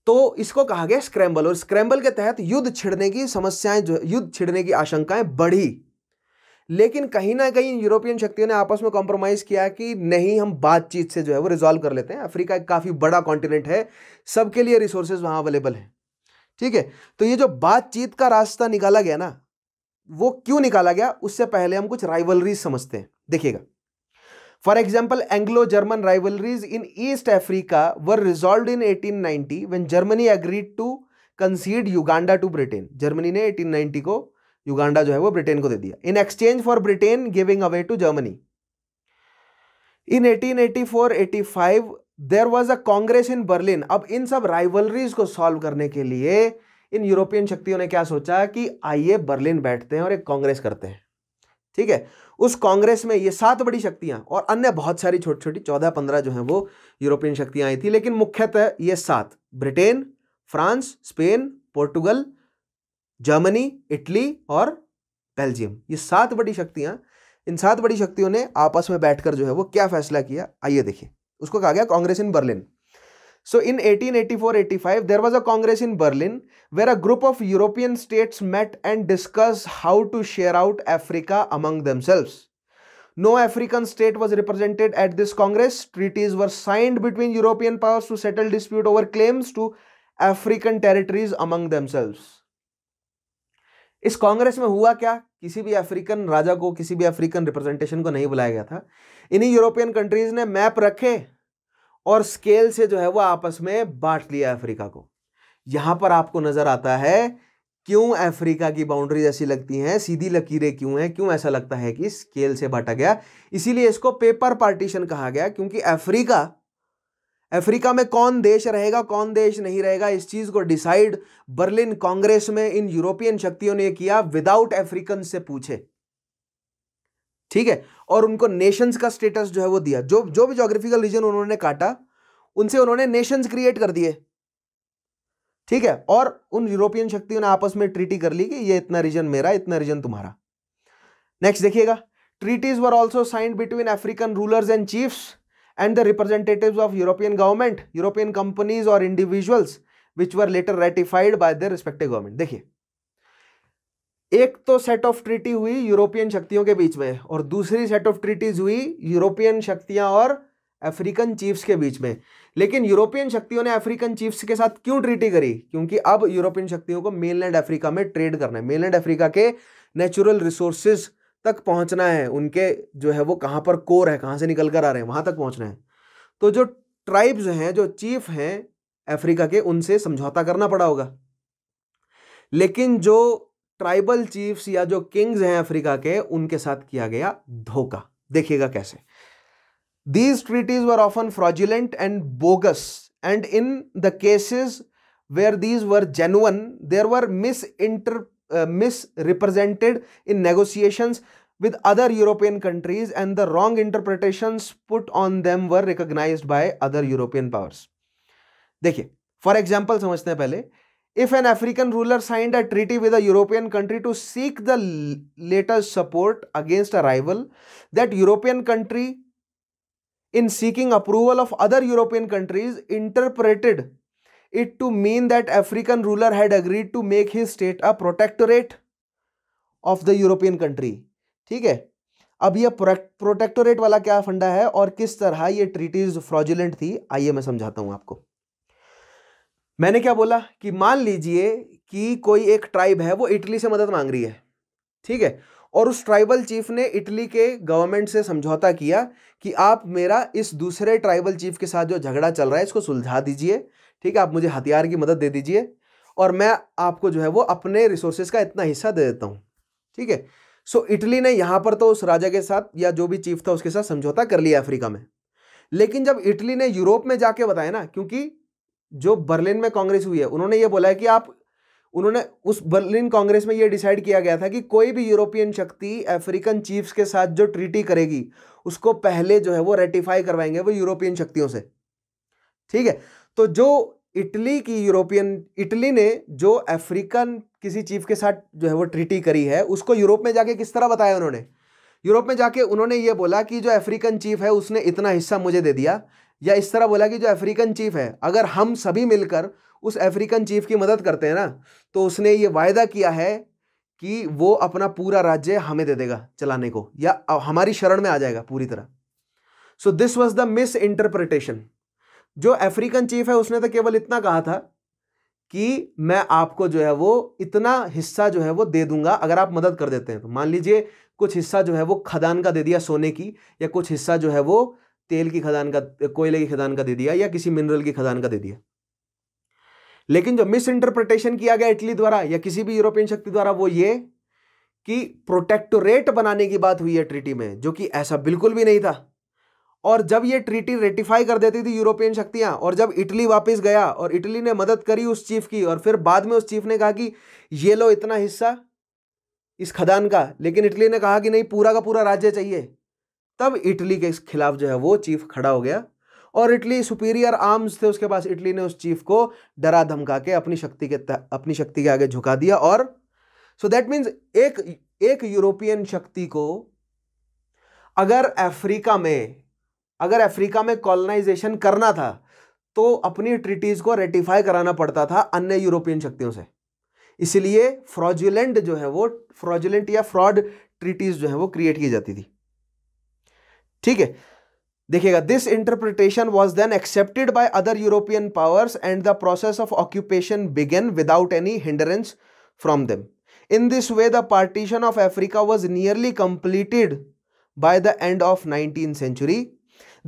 तो इसको कहा गया स्क्रैम्बल और स्क्रैम्बल के तहत युद्ध छिड़ने की समस्याएं जो युद्ध छिड़ने की आशंकाएं बढ़ी लेकिन कहीं ना कहीं यूरोपियन शक्तियों ने आपस में कॉम्प्रोमाइज़ किया कि नहीं हम बातचीत से जो है वो रिजॉल्व कर लेते हैं अफ्रीका एक काफ़ी बड़ा कॉन्टिनेंट है सबके लिए रिसोर्सेज वहाँ अवेलेबल हैं ठीक है तो ये जो बातचीत का रास्ता निकाला गया ना वो क्यों निकाला गया उससे पहले हम कुछ राइवलरीज समझते हैं देखिएगा for example Anglo German rivalries in East Africa were resolve in 1890 when Germany agreed to concede Uganda to Britain Germany ने 1890 को युगांडा जो है वो ब्रिटेन को दे दिया in exchange for Britain giving away to Germany in 1884-85 there was a congress in Berlin अब इन सब राइवलरीज को सॉल्व करने के लिए इन यूरोपियन शक्तियों ने क्या सोचा कि आइए बर्लिन बैठते हैं और एक कांग्रेस करते हैं ठीक है उस कांग्रेस में ये सात बड़ी शक्तियां और अन्य बहुत सारी छोटी छोटी चौदह पंद्रह जो हैं वो यूरोपियन शक्तियां आई थी लेकिन मुख्यतः ये सात Britain France Spain Portugal Germany Italy और बेल्जियम ये सात बड़ी शक्तियां इन सात बड़ी शक्तियों ने आपस में बैठकर जो है वो क्या फैसला किया आइए देखिए उसको कहा गया congress in Berlin so in 1884-85 there was a congress in Berlin where a group of European states met and discuss how to share out Africa among themselves no African state was represented at this congress treaties were signed between European powers to settle dispute over claims to African territories among themselves इस congress में हुआ क्या किसी भी African राजा को किसी भी African representation को नहीं बुलाया गया था इन्हीं यूरोपियन कंट्रीज ने मैप रखे और स्केल से जो है वो आपस में बांट लिया अफ्रीका को यहां पर आपको नजर आता है क्यों अफ्रीका की बाउंड्रीज ऐसी लगती हैं सीधी लकीरें क्यों हैं क्यों ऐसा लगता है कि स्केल से बांटा गया इसीलिए इसको पेपर पार्टीशन कहा गया क्योंकि अफ्रीका अफ्रीका में कौन देश रहेगा कौन देश नहीं रहेगा इस चीज़ को डिसाइड बर्लिन कांग्रेस में इन यूरोपियन शक्तियों ने किया विदाउट अफ्रीकन से पूछे ठीक है और उनको नेशंस का स्टेटस जो है वो दिया जो जो भी जोग्राफिकल रीजन उन्होंने काटा उनसे उन्होंने नेशंस क्रिएट कर दिए ठीक है और उन यूरोपियन शक्तियों ने आपस में ट्रीटी कर ली कि ये इतना रीजन मेरा इतना रीजन तुम्हारा नेक्स्ट देखिएगा treaties were also signed between African rulers and chiefs and the representatives of European government, European companies or individuals which were later ratified by their respective government. dekhiye एक तो set of treaty हुई European शक्तियों के बीच में और दूसरी set of treaties हुई यूरोपियन शक्तियां और अफ्रीकन चीफ्स के बीच में लेकिन यूरोपियन शक्तियों ने अफ्रीकन चीफ्स के साथ क्यों ट्रीटी करी क्योंकि अब यूरोपियन शक्तियों को मेनलैंड अफ्रीका में ट्रेड करना है मेनलैंड अफ्रीका के नेचुरल रिसोर्सेज तक पहुंचना है उनके जो है वो कहाँ पर कोर है कहाँ से निकल कर आ रहे हैं वहाँ तक पहुंचना है तो जो ट्राइब्स हैं जो चीफ हैं अफ्रीका के उनसे समझौता करना पड़ा होगा लेकिन जो ट्राइबल चीफ्स या जो किंग्स हैं अफ्रीका के उनके साथ किया गया धोखा देखिएगा कैसे these treaties were often fraudulent and bogus and in the cases where these were genuine there were mis inter misrepresented in negotiations with other European countries and the wrong interpretations put on them were recognized by other European powers. देखिए for example, समझते हैं पहले African ruler signed a treaty with a European country to seek the seek support against a rival, that European country, in seeking approval of other European countries interpreted it to mean that African ruler had agreed to make his state a protectorate of the European country. ठीक है अब यह protectorate वाला क्या फंडा है और किस तरह ये ट्रीटीज फ्रॉजुलेंट थी आइए मैं समझाता हूँ आपको मैंने क्या बोला कि मान लीजिए कि कोई एक ट्राइब है वो इटली से मदद मांग रही है ठीक है और उस ट्राइबल चीफ ने इटली के गवर्नमेंट से समझौता किया कि आप मेरा इस दूसरे ट्राइबल चीफ के साथ जो झगड़ा चल रहा है इसको सुलझा दीजिए ठीक है आप मुझे हथियार की मदद दे दीजिए और मैं आपको जो है वो अपने रिसोर्सेज का इतना हिस्सा दे देता हूँ ठीक है सो इटली ने यहाँ पर तो उस राजा के साथ या जो भी चीफ था उसके साथ समझौता कर लिया अफ्रीका में लेकिन जब इटली ने यूरोप में जाके बताया ना क्योंकि जो बर्लिन में कांग्रेस हुई है उन्होंने ये बोला है कि आप उन्होंने उस बर्लिन कांग्रेस में ये डिसाइड किया गया था कि कोई भी यूरोपियन शक्ति अफ्रीकन चीफ्स के साथ जो ट्रीटी करेगी उसको पहले जो है वो रेटिफाई करवाएंगे वो यूरोपियन शक्तियों से ठीक है तो जो इटली की यूरोपियन इटली ने जो अफ्रीकन किसी चीफ के साथ जो है वो ट्रीटी करी है उसको यूरोप में जाके किस तरह बताया उन्होंने यूरोप में जाके उन्होंने ये बोला कि जो अफ्रीकन चीफ है उसने इतना हिस्सा मुझे दे दिया या इस तरह बोला कि जो अफ्रीकन चीफ है अगर हम सभी मिलकर उस अफ्रीकन चीफ की मदद करते हैं ना तो उसने ये वायदा किया है कि वो अपना पूरा राज्य हमें दे देगा चलाने को या हमारी शरण में आ जाएगा पूरी तरह so this was the misinterpretation जो अफ्रीकन चीफ है उसने तो केवल इतना कहा था कि मैं आपको जो है वो इतना हिस्सा जो है वो दे दूंगा अगर आप मदद कर देते हैं तो मान लीजिए कुछ हिस्सा जो है वो खदान का दे दिया सोने की या कुछ हिस्सा जो है वो तेल की खदान का कोयले की खदान का दे दिया या किसी मिनरल की खदान का दे दिया लेकिन जो मिस इंटरप्रिटेशन किया गया इटली द्वारा या किसी भी यूरोपियन शक्ति द्वारा वो ये कि प्रोटेक्टोरेट बनाने की बात हुई है ट्रिटी में जो कि ऐसा बिल्कुल भी नहीं था और जब ये ट्रीटी रेटिफाई कर देती थी यूरोपियन शक्तियां और जब इटली वापस गया और इटली ने मदद करी उस चीफ की और फिर बाद में उस चीफ ने कहा कि ये लो इतना हिस्सा इस खदान का लेकिन इटली ने कहा कि नहीं पूरा का पूरा राज्य चाहिए तब इटली के खिलाफ जो है वो चीफ खड़ा हो गया और इटली सुपीरियर आर्म्स थे उसके पास इटली ने उस चीफ को डरा धमका के अपनी शक्ति के अपनी शक्ति के आगे झुका दिया और सो दैट मीन्स एक एक यूरोपियन शक्ति को अगर अफ्रीका में अगर अफ्रीका में कॉलोनाइजेशन करना था तो अपनी ट्रिटीज़ को रेटिफाई कराना पड़ता था अन्य यूरोपियन शक्तियों से इसलिए फ्रॉजुलेंट जो है वो फ्रॉजुलेंट या फ्रॉड ट्रिटीज़ जो है वो क्रिएट की जाती थी ठीक है देखिएगा this interpretation was then accepted by other European powers and the process of occupation began without any hindrance from them in this way the partition of Africa was nearly completed by the end of nineteen century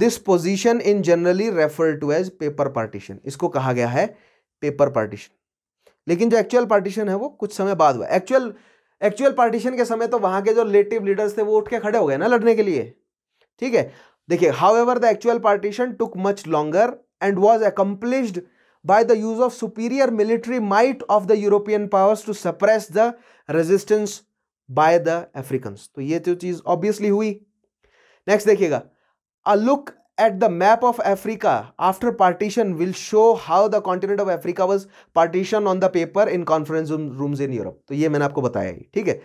this position in generally refer to as paper partition इसको कहा गया है paper partition लेकिन जो actual partition है वो कुछ समय बाद हुआ एक्चुअल एक्चुअल पार्टीशन के समय तो वहां के जो रिलेटिव लीडर्स थे वो उठ के खड़े हो गए ना लड़ने के लिए ठीक है देखिए however the actual partition took much longer and was accomplished by the use of superior military might of the European powers to suppress the resistance by the Africans. तो ये तो चीज ऑब्वियसली हुई नेक्स्ट देखिएगा A look at the map of Africa after partition will show how the continent of Africa was partitioned on the paper in conference rooms in Europe. तो ये मैंने आपको बताया ही ठीक है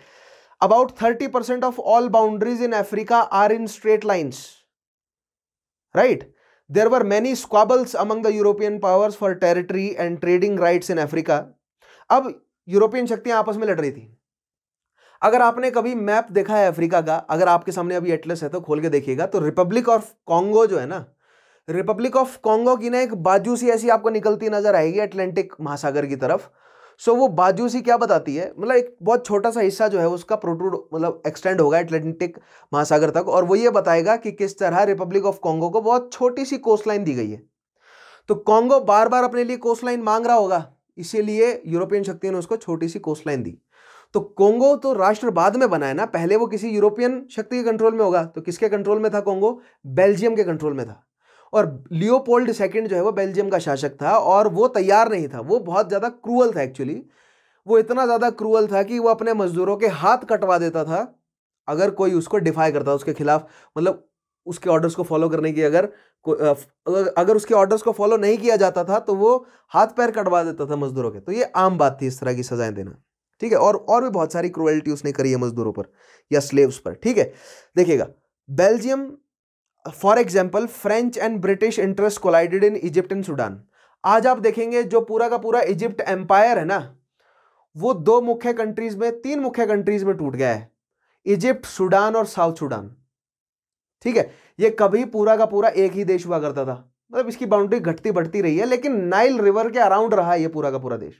about thirty percent of all boundaries in Africa are in straight lines right there were many squabbles among the European powers for territory and trading rights in Africa अब European शक्तियां आपस में लड़ रही थी अगर आपने कभी मैप देखा है अफ्रीका का अगर आपके सामने अभी एटलस है तो खोल के देखिएगा तो रिपब्लिक ऑफ कॉन्गो जो है ना रिपब्लिक ऑफ कॉन्गो की ना एक बाजू सी ऐसी आपको निकलती नजर आएगी अटलांटिक महासागर की तरफ सो वो बाजू सी क्या बताती है मतलब एक बहुत छोटा सा हिस्सा जो है उसका प्रोटूड मतलब एक्सटेंड होगा अटलांटिक महासागर तक और वो ये बताएगा कि किस तरह रिपब्लिक ऑफ कॉन्गो को बहुत छोटी सी कोस्ट लाइन दी गई है तो कॉन्गो बार बार अपने लिए कोस्ट लाइन मांग रहा होगा इसीलिए यूरोपियन शक्तियों ने उसको छोटी सी कोस्ट लाइन दी तो कोंगो तो राष्ट्र बाद में बना है ना पहले वो किसी यूरोपियन शक्ति के कंट्रोल में होगा तो किसके कंट्रोल में था कोंगो बेल्जियम के कंट्रोल में था और लियोपोल्ड सेकेंड जो है वो बेल्जियम का शासक था और वो तैयार नहीं था वो बहुत ज़्यादा क्रूअल था एक्चुअली वो इतना ज़्यादा क्रूअल था कि वो अपने मजदूरों के हाथ कटवा देता था अगर कोई उसको डिफाई करता उसके खिलाफ मतलब उसके ऑर्डर्स को फॉलो करने की अगर अगर उसके ऑर्डर्स को फॉलो नहीं किया जाता था तो वो हाथ पैर कटवा देता था मजदूरों के तो ये आम बात थी इस तरह की सजाएं देना ठीक है और और भी बहुत सारी क्रुएल्टी उसने करी है मजदूरों पर या स्लेव्स पर ठीक है देखिएगा Belgium for example French and British interest collided in Egypt and Sudan आज आप देखेंगे जो पूरा का पूरा इजिप्ट एम्पायर है ना वो दो मुख्य कंट्रीज में तीन मुख्य कंट्रीज में टूट गया है इजिप्ट सूडान और साउथ सूडान ठीक है ये कभी पूरा का पूरा एक ही देश हुआ करता था मतलब इसकी बाउंड्री घटती बढ़ती रही है लेकिन नाइल रिवर के अराउंड रहा है ये पूरा का पूरा देश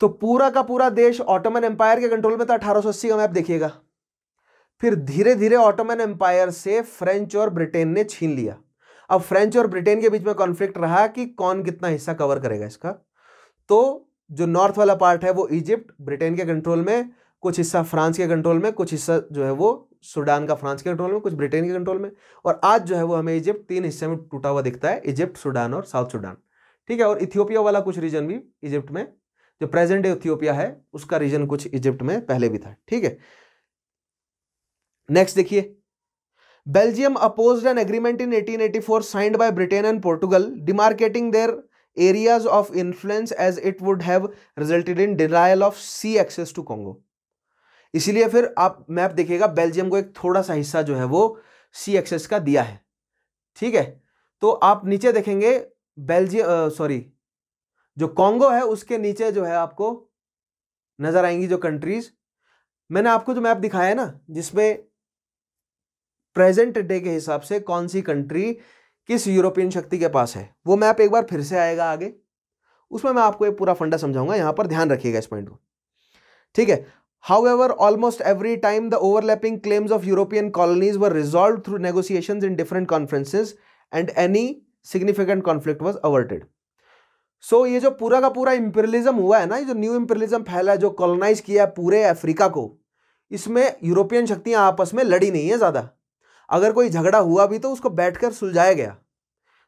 तो पूरा का पूरा देश ऑटोमन एम्पायर के कंट्रोल में था अठारह का मैप देखिएगा फिर धीरे धीरे ऑटोमन एम्पायर से फ्रेंच और ब्रिटेन ने छीन लिया अब फ्रेंच और ब्रिटेन के बीच में कॉन्फ्लिक्ट रहा कि कौन कितना हिस्सा कवर करेगा इसका तो जो नॉर्थ वाला पार्ट है वो इजिप्ट ब्रिटेन के कंट्रोल में कुछ हिस्सा फ्रांस के कंट्रोल में कुछ हिस्सा जो है वो सूडान का फ्रांस के कंट्रोल में कुछ ब्रिटेन के कंट्रोल में और आज जो है वो हमें इजिप्ट तीन हिस्से में टूटा हुआ दिखता है इजिप्ट सूडान और साउथ सूडान ठीक है और इथियोपिया वाला कुछ रीजन भी इजिप्ट में जो प्रेजेंट डे इथियोपिया है उसका रीजन कुछ इजिप्ट में पहले भी था ठीक है नेक्स्ट देखिए Belgium oppose an agreement in 1884 signed by Britain and Portugal demarcating their areas of influence as it would have resulted in denial of sea access to Congo इसीलिए फिर आप मैप देखिएगा बेल्जियम को एक थोड़ा सा हिस्सा जो है वो सी एक्सेस का दिया है ठीक है तो आप नीचे देखेंगे बेल्जियम सॉरी uh, जो कॉन्गो है उसके नीचे जो है आपको नज़र आएंगी जो कंट्रीज मैंने आपको जो मैप दिखाया है ना जिसमें प्रेजेंट डे के हिसाब से कौन सी कंट्री किस यूरोपियन शक्ति के पास है वो मैप एक बार फिर से आएगा आगे उसमें मैं आपको एक पूरा फंडा समझाऊंगा यहां पर ध्यान रखिएगा इस पॉइंट को ठीक है however almost every time the overlapping claims of European colonies were resolve through negotiation in different conferences and any significant conflict was averted so so, ये जो पूरा का पूरा इम्पेरियलिज्म हुआ है ना ये जो न्यू इम्पेरियलिज्म फैला है जो कॉलोनाइज किया है पूरे अफ्रीका को इसमें यूरोपियन शक्तियां आपस में लड़ी नहीं है ज़्यादा अगर कोई झगड़ा हुआ भी तो उसको बैठकर सुलझाया गया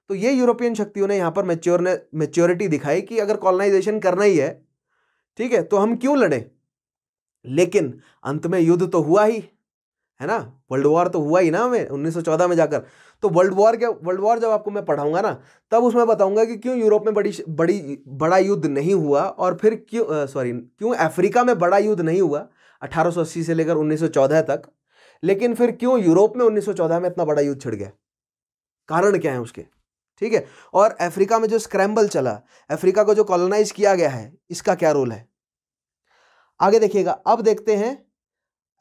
तो ये यूरोपियन शक्तियों ने यहाँ पर मेच्योर ने मेच्योरिटी दिखाई कि अगर कॉलोनाइजेशन करना ही है ठीक है तो हम क्यों लड़ें लेकिन अंत में युद्ध तो हुआ ही है ना वर्ल्ड वॉर तो हुआ ही ना हमें उन्नीस में जाकर तो वर्ल्ड वॉर के वर्ल्ड वॉर जब आपको मैं पढ़ाऊंगा ना तब उसमें बताऊंगा कि क्यों यूरोप में बड़ी बड़ी बड़ा युद्ध नहीं हुआ और फिर क्यों सॉरी क्यों अफ्रीका में बड़ा युद्ध नहीं हुआ 1880 से लेकर 1914 तक लेकिन फिर क्यों यूरोप में 1914 में इतना बड़ा युद्ध छिड़ गया कारण क्या है उसके ठीक है और अफ्रीका में जो स्क्रैम्बल चला अफ्रीका को जो कॉलोनाइज किया गया है इसका क्या रोल है आगे देखिएगा अब देखते हैं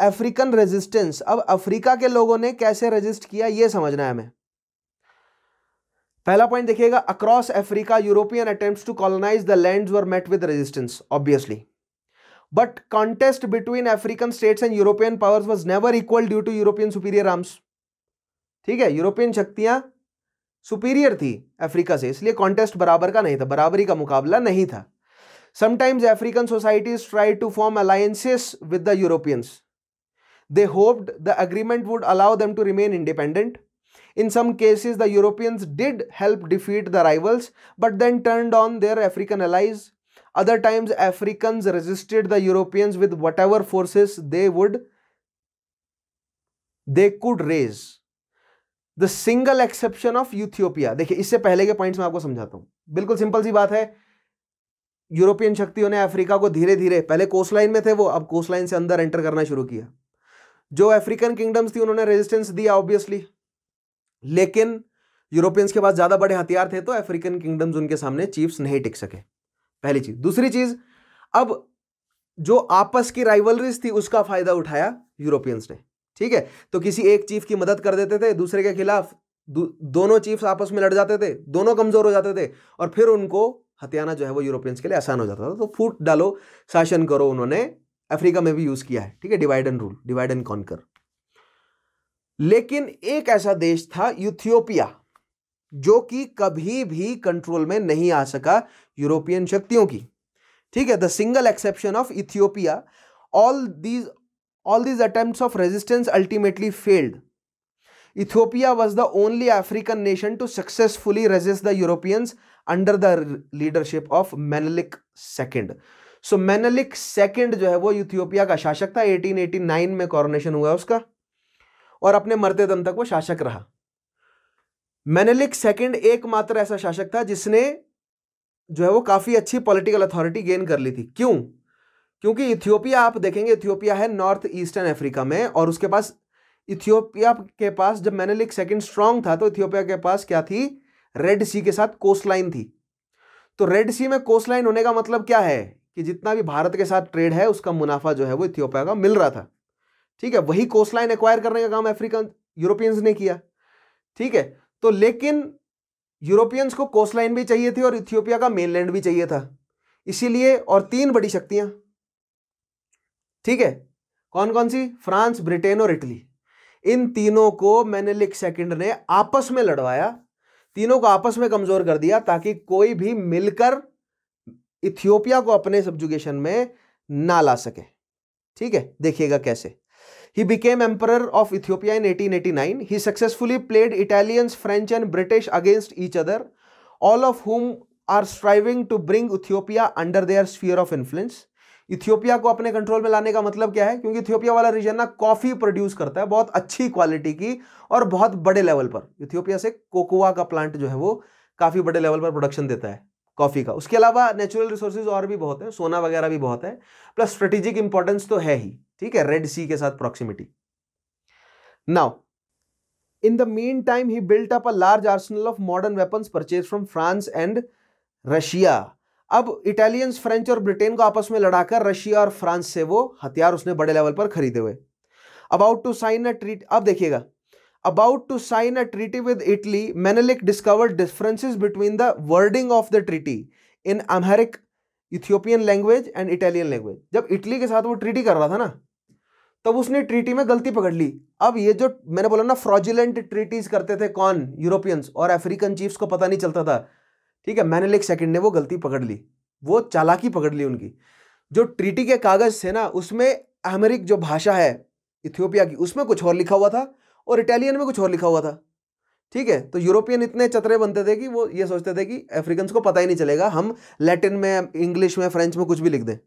अफ्रीकन रेजिस्टेंस अब अफ्रीका के लोगों ने कैसे रेजिस्ट किया यह समझना है हमें पहला पॉइंट देखिएगा across Africa European attempts to colonise the lands were met with resistance obviously but contest between African states and European powers was never equal due to European superior arms ठीक है European शक्तियां superior थी Africa से इसलिए contest बराबर का नहीं था बराबरी का मुकाबला नहीं था sometimes African societies try to form alliances with the Europeans They hoped the agreement would allow them to remain independent. In some cases, the Europeans did help defeat the rivals, but then turned on their African allies. Other times, Africans resisted the Europeans with whatever forces they would they could raise. The single exception of Ethiopia देखिए इससे पहले के points मैं आपको समझाता हूँ बिल्कुल simple सी बात है यूरोपियन शक्तियों ने अफ्रीका को धीरे धीरे पहले कोस्ट लाइन में थे वो अब कोस्ट लाइन से अंदर एंटर करना शुरू किया जो अफ्रीकन किंगडम्स थी उन्होंने रेजिस्टेंस दिया ऑब्वियसली लेकिन यूरोपियंस के पास ज़्यादा बड़े हथियार थे तो अफ्रीकन किंगडम्स उनके सामने चीफ्स नहीं टिक सके पहली चीज़ दूसरी चीज़ अब जो आपस की राइवलरीज थी उसका फ़ायदा उठाया यूरोपियंस ने ठीक है तो किसी एक चीफ की मदद कर देते थे दूसरे के खिलाफ दोनों चीफ्स आपस में लड़ जाते थे दोनों कमज़ोर हो जाते थे और फिर उनको हथियाना जो है वो यूरोपियंस के लिए आसान हो जाता था तो फूट डालो शासन करो उन्होंने अफ्रीका में भी यूज़ किया है ठीक है divide and rule divide and conquer लेकिन एक ऐसा देश था यूथियोपिया जो कि कभी भी कंट्रोल में नहीं आ सका यूरोपियन शक्तियों की ठीक है the single exception of Ethiopia all these all these attempt of resistance ultimately failed Ethiopia was the only African nation to successfully resist the Europeans under the leadership of Menelik second so Menelik second जो है वो यूथियोपिया का शासक था 1889 में coronation हुआ उसका और अपने मरते दम तक वो शासक रहा मेनलिक सेकंड एकमात्र ऐसा शासक था जिसने जो है वो काफ़ी अच्छी पॉलिटिकल अथॉरिटी गेन कर ली थी क्यों क्योंकि इथियोपिया आप देखेंगे इथियोपिया है नॉर्थ ईस्टर्न अफ्रीका में और उसके पास इथियोपिया के पास जब मेनलिक सेकंड स्ट्रांग था तो इथियोपिया के पास क्या थी रेड सी के साथ कोस्ट लाइन थी तो रेड सी में कोस्ट लाइन होने का मतलब क्या है कि जितना भी भारत के साथ ट्रेड है उसका मुनाफा जो है वो इथियोपिया का मिल रहा था ठीक है वही कोस्ट लाइन एक्वायर करने का काम अफ्रीकन यूरोपियंस ने किया ठीक है तो लेकिन यूरोपियंस को कोस्ट लाइन भी चाहिए थी और इथियोपिया का मेनलैंड भी चाहिए था इसीलिए और तीन बड़ी शक्तियां ठीक है कौन कौन सी फ्रांस ब्रिटेन और इटली इन तीनों को मैनेलिक सेकेंड ने आपस में लड़वाया तीनों को आपस में कमजोर कर दिया ताकि कोई भी मिलकर इथियोपिया को अपने सब्जुगेशन में ना ला सके ठीक है देखिएगा कैसे he became emperor of Ethiopia in 1889 he successfully played Italians French and British against each other all of whom are striving to bring Ethiopia under their sphere of influence Ethiopia को अपने control में लाने का मतलब क्या है क्योंकि Ethiopia वाला रीजन ना कॉफ़ी प्रोड्यूस करता है बहुत अच्छी क्वालिटी की और बहुत बड़े लेवल पर इथियोपिया से कोकोआ का प्लांट जो है वो काफ़ी बड़े लेवल पर प्रोडक्शन देता है कॉफ़ी का उसके अलावा नेचुरल रिसोर्सेज और भी बहुत है सोना वगैरह भी बहुत है प्लस स्ट्रेटेजिक इंपॉर्टेंस तो है ही ठीक है रेड सी के साथ proximity now in the mean time he built up a large arsenal of modern weapons purchase from France and Russia अब इटालियंस फ्रेंच और ब्रिटेन को आपस में लड़ाकर रशिया और फ्रांस से वो हथियार उसने बड़े लेवल पर खरीदे हुए about to sign a treaty अब देखिएगा about to sign a treaty with Italy, Menelik discovered differences between the wording of the treaty in Amharic, Ethiopian language and Italian language जब इटली के साथ वो ट्रीटी कर रहा था ना तब उसने ट्रीटी में गलती पकड़ ली अब ये जो मैंने बोला ना फ्रॉजिलेंट ट्रीटीज करते थे कौन यूरोपियंस और अफ्रीकन चीफ्स को पता नहीं चलता था ठीक है मैनलिक सेकंड ने वो गलती पकड़ ली वो चालाकी पकड़ ली उनकी जो ट्रीटी के कागज थे ना उसमें अमेरिक जो भाषा है इथियोपिया की उसमें कुछ और लिखा हुआ था और इटालियन में कुछ और लिखा हुआ था ठीक है तो यूरोपियन इतने चतरे बनते थे कि वो ये सोचते थे कि अफ्रीकन्स को पता ही नहीं चलेगा हम लैटिन में इंग्लिश में फ्रेंच में कुछ भी लिख दें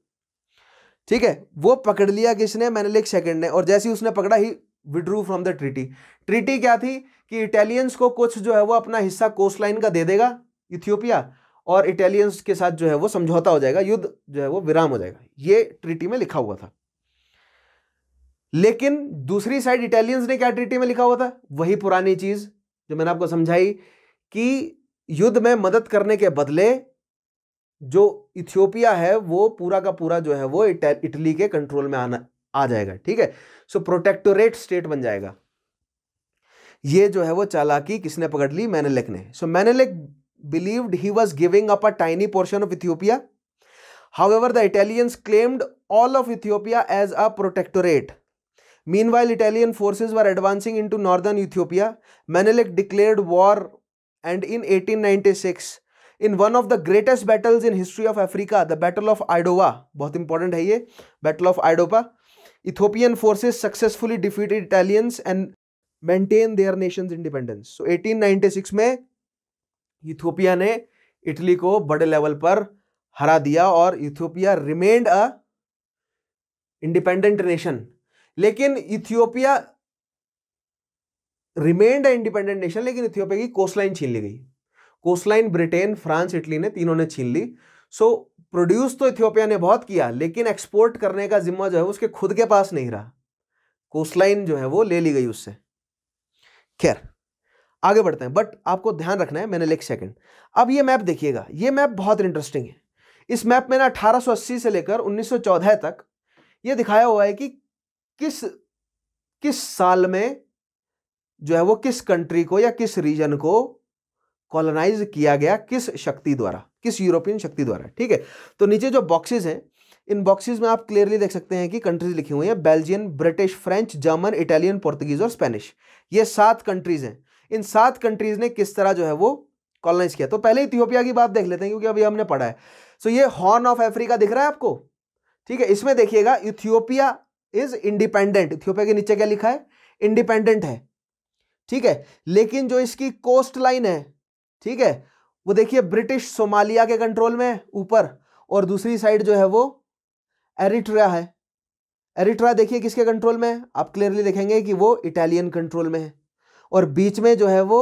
ठीक है वो पकड़ लिया किसने मैंने लिख सेकेंड ने और जैसे ही उसने पकड़ा he withdrew from the treaty treaty क्या थी कि इटालियंस को कुछ जो है वो अपना हिस्सा कोस्ट लाइन का दे देगा इथियोपिया और इटालियंस के साथ जो है वो समझौता हो जाएगा युद्ध जो है वो विराम हो जाएगा ये ट्रीटी में लिखा हुआ था लेकिन दूसरी साइड इटालियंस ने क्या ट्रीटी में लिखा हुआ था वही पुरानी चीज जो मैंने आपको समझाई कि युद्ध में मदद करने के बदले जो इथियोपिया है वो पूरा का पूरा जो है वो इटली के कंट्रोल में आना आ जाएगा ठीक है सो प्रोटेक्टोरेट स्टेट बन जाएगा ये जो है वो चालाकी किसने पकड़ ली मैनेलेक ने so Menelik believed he was giving up a tiny portion of Ethiopia however the Italians claimed all of Ethiopia as a protectorate Meanwhile, Italian forces were advancing into northern Ethiopia. Menelik declared war and in 1896, in one of the greatest battles in history of Africa, the Battle of Idowa, बहुत important है ये Battle of Idowa, Ethiopian forces successfully defeated Italians and maintained their nation's independence. So 1896 में Ethiopia ने Italy को बड़े level पर हरा दिया और Ethiopia remained a independent nation लेकिन Ethiopia remained a independent nation लेकिन इथियोपिया की कोस्टलाइन छीन ली गई कोस्टलाइन ब्रिटेन फ्रांस इटली ने तीनों ने छीन ली सो प्रोड्यूस तो इथियोपिया ने बहुत किया लेकिन एक्सपोर्ट करने का जिम्मा जो है उसके खुद के पास नहीं रहा कोस्टलाइन जो है वो ले ली गई उससे खैर आगे बढ़ते हैं बट आपको ध्यान रखना है मैंने लिख सेकंड अब ये मैप देखिएगा ये मैप बहुत इंटरेस्टिंग है इस मैप में ना 1880 से लेकर 1914 तक ये दिखाया हुआ है कि किस किस साल में जो है वो किस कंट्री को या किस रीजन को कॉलोनाइज किया गया किस शक्ति द्वारा किस यूरोपियन शक्ति द्वारा ठीक है तो नीचे जो बॉक्सेज हैं इन बॉक्सेस में आप क्लियरली देख सकते हैं कि कंट्रीज लिखी हुई हैं Belgian British French German Italian Portuguese और स्पेनिश ये सात कंट्रीज हैं इन सात कंट्रीज ने किस तरह जो है वो कॉलोनाइज किया तो पहले इथियोपिया की बात देख लेते हैं क्योंकि अभी हमने पढ़ा है सो so, ये हॉर्न ऑफ अफ्रीका दिख रहा है आपको ठीक है इसमें देखिएगा इथियोपिया इज इंडिपेंडेंट इथियोपिया के नीचे क्या लिखा है इंडिपेंडेंट है ठीक है लेकिन जो इसकी कोस्ट लाइन है ठीक है वो देखिए ब्रिटिश सोमालिया के कंट्रोल में है ऊपर और दूसरी साइड जो है वो एरिट्रिया है एरिट्रा देखिए किसके कंट्रोल में है आप क्लियरली देखेंगे कि वो इटालियन कंट्रोल में है और बीच में जो है वो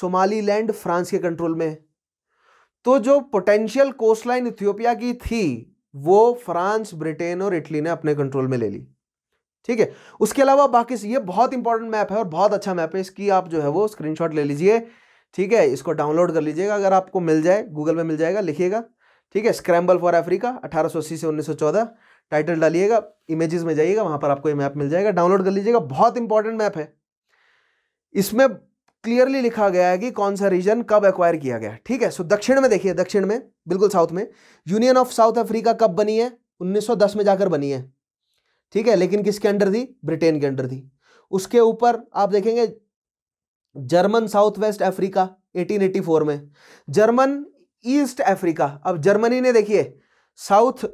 सोमाली लैंड फ्रांस के कंट्रोल में है तो जो पोटेंशियल कोस्ट लाइन इथियोपिया की थी वो फ्रांस ब्रिटेन और इटली ने अपने कंट्रोल में ले ली ठीक है उसके अलावा बाकी ये बहुत इंपॉर्टेंट मैप है और बहुत अच्छा मैप है इसकी आप जो है वो स्क्रीनशॉट ले लीजिए ठीक है इसको डाउनलोड कर लीजिएगा अगर आपको मिल जाए गूगल में मिल जाएगा लिखिएगा ठीक है स्क्रैम्बल फॉर अफ्रीका अठारह से उन्नीस टाइटल डालिएगा इमेजेस में जाइएगा वहां पर आपको ये मैप मिल जाएगा डाउनलोड कर लीजिएगा बहुत इंपॉर्टेंट मैप है इसमें क्लियरली लिखा गया है कि कौन सा रीजन कब एक्वायर किया गया ठीक है सो दक्षिण में देखिए दक्षिण में बिल्कुल साउथ में यूनियन ऑफ साउथ अफ्रीका कब बनी है 1910 में जाकर बनी है ठीक है लेकिन किसके अंडर थी ब्रिटेन के अंडर थी उसके ऊपर आप देखेंगे जर्मन साउथ वेस्ट अफ्रीका 1884 में जर्मन ईस्ट अफ्रीका अब जर्मनी ने देखिए साउथ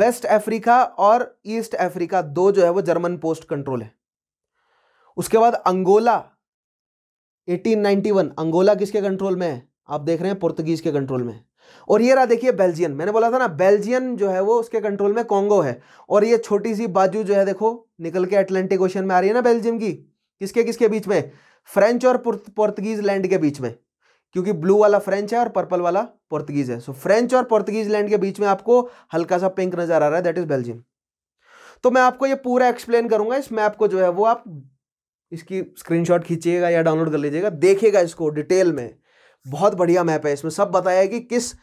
वेस्ट अफ्रीका और ईस्ट अफ्रीका दो जो है वो जर्मन पोस्ट कंट्रोल है उसके बाद अंगोला 1891 अंगोला किसके कंट्रोल में है आप देख रहे हैं पुर्तगीज के कंट्रोल में और ये रहा देखिए बेल्जियन मैंने बोला था ना बेल्जियन जो है वो उसके कंट्रोल में कॉन्गो है और ये छोटी सी बाजू जो है देखो निकल के अटलांटिक ओशन में आ रही है ना बेल्जियम की किसके किसके बीच में फ्रेंच और पोर्तुगीज लैंड के बीच में क्योंकि ब्लू वाला फ्रेंच है और पर्पल वाला पोर्तुगीज है सो फ्रेंच और पोर्तुगीज लैंड के बीच में आपको हल्का सा पिंक नजर आ रहा है दैट इज बेल्जियम तो मैं आपको ये पूरा एक्सप्लेन करूंगा इस मैप को जो है वो आप इसकी स्क्रीनशॉट खींचिएगा या डाउनलोड कर लीजिएगा देखिएगा इसको डिटेल में बहुत बढ़िया मैप है इसमें सब बताया कि किस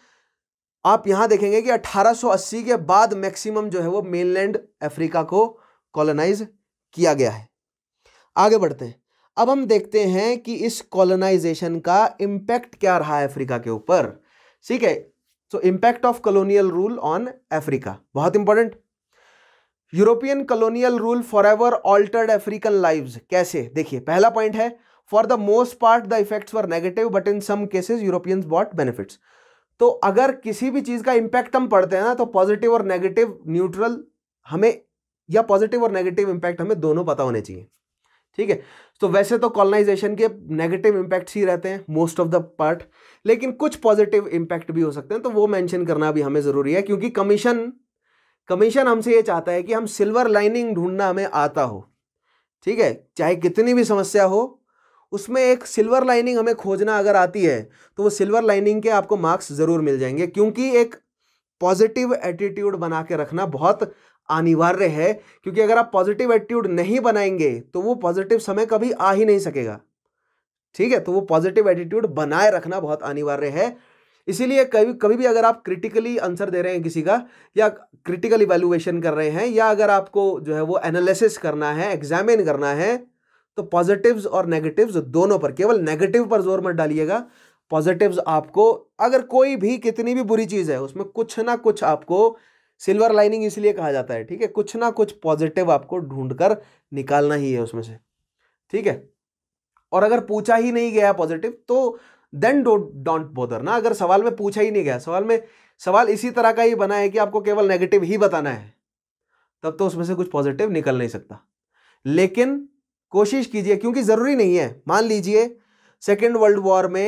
आप यहाँ देखेंगे कि 1880 के बाद मैक्सिमम जो है वो मेनलैंड अफ्रीका को कॉलोनाइज किया गया है आगे बढ़ते हैं अब हम देखते हैं कि इस कॉलोनाइजेशन का इम्पैक्ट क्या रहा है अफ्रीका के ऊपर ठीक है so impact of colonial rule on Africa बहुत important European colonial rule for ever altered African lives कैसे देखिए पहला पॉइंट है for the most part the effects were negative but in some cases Europeans brought benefits तो अगर किसी भी चीज़ का इम्पैक्ट हम पढ़ते हैं ना तो पॉजिटिव और नेगेटिव न्यूट्रल हमें या पॉजिटिव और नेगेटिव इम्पैक्ट हमें दोनों पता होने चाहिए ठीक है तो वैसे तो कॉलोनाइजेशन के नेगेटिव इम्पैक्ट्स ही रहते हैं मोस्ट ऑफ द पार्ट लेकिन कुछ पॉजिटिव इम्पैक्ट भी हो सकते हैं तो वो मैंशन करना भी हमें ज़रूरी है क्योंकि कमीशन कमीशन हमसे ये चाहता है कि हम सिल्वर लाइनिंग ढूंढना हमें आता हो ठीक है चाहे कितनी भी समस्या हो उसमें एक सिल्वर लाइनिंग हमें खोजना अगर आती है तो वो सिल्वर लाइनिंग के आपको मार्क्स ज़रूर मिल जाएंगे क्योंकि एक पॉजिटिव एटीट्यूड बना के रखना बहुत अनिवार्य है क्योंकि अगर आप पॉजिटिव एटीट्यूड नहीं बनाएंगे तो वो पॉजिटिव समय कभी आ ही नहीं सकेगा ठीक है तो वो पॉजिटिव एटीट्यूड बनाए रखना बहुत अनिवार्य है इसीलिए कभी कभी भी अगर आप क्रिटिकली आंसर दे रहे हैं किसी का या क्रिटिकल इवेल्यूएशन कर रहे हैं या अगर आपको जो है वो एनालिसिस करना है एग्जामिन करना है तो पॉजिटिव्स और नेगेटिव्स दोनों पर केवल नेगेटिव पर जोर मत डालिएगा पॉजिटिव्स आपको अगर कोई भी कितनी भी बुरी चीज़ है उसमें कुछ ना कुछ आपको सिल्वर लाइनिंग इसलिए कहा जाता है ठीक है कुछ ना कुछ पॉजिटिव आपको ढूंढ निकालना ही है उसमें से ठीक है और अगर पूछा ही नहीं गया पॉजिटिव तो देन डोंट डोंट बोदर ना अगर सवाल में पूछा ही नहीं गया सवाल में सवाल इसी तरह का ही बना है कि आपको केवल नेगेटिव ही बताना है तब तो उसमें से कुछ पॉजिटिव निकल नहीं सकता लेकिन कोशिश कीजिए क्योंकि ज़रूरी नहीं है मान लीजिए सेकेंड वर्ल्ड वॉर में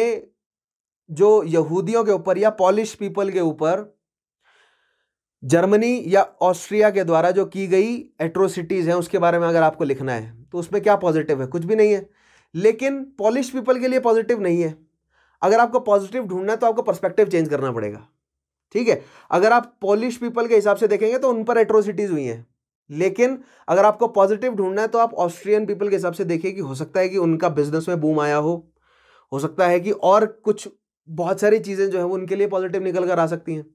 जो यहूदियों के ऊपर या पॉलिश पीपल के ऊपर जर्मनी या ऑस्ट्रिया के द्वारा जो की गई एट्रोसिटीज़ हैं उसके बारे में अगर आपको लिखना है तो उसमें क्या पॉजिटिव है कुछ भी नहीं है लेकिन पॉलिश पीपल के लिए पॉजिटिव नहीं है अगर आपको पॉजिटिव ढूंढना है तो आपको पर्सपेक्टिव चेंज करना पड़ेगा ठीक है अगर आप पॉलिश पीपल के हिसाब से देखेंगे तो उन पर एट्रोसिटीज़ हुई हैं लेकिन अगर आपको पॉजिटिव ढूंढना है तो आप ऑस्ट्रियन पीपल के हिसाब से देखिए कि हो सकता है कि उनका बिजनेस में बूम आया हो हो सकता है कि और कुछ बहुत सारी चीज़ें जो है वो उनके लिए पॉजिटिव निकल कर आ सकती हैं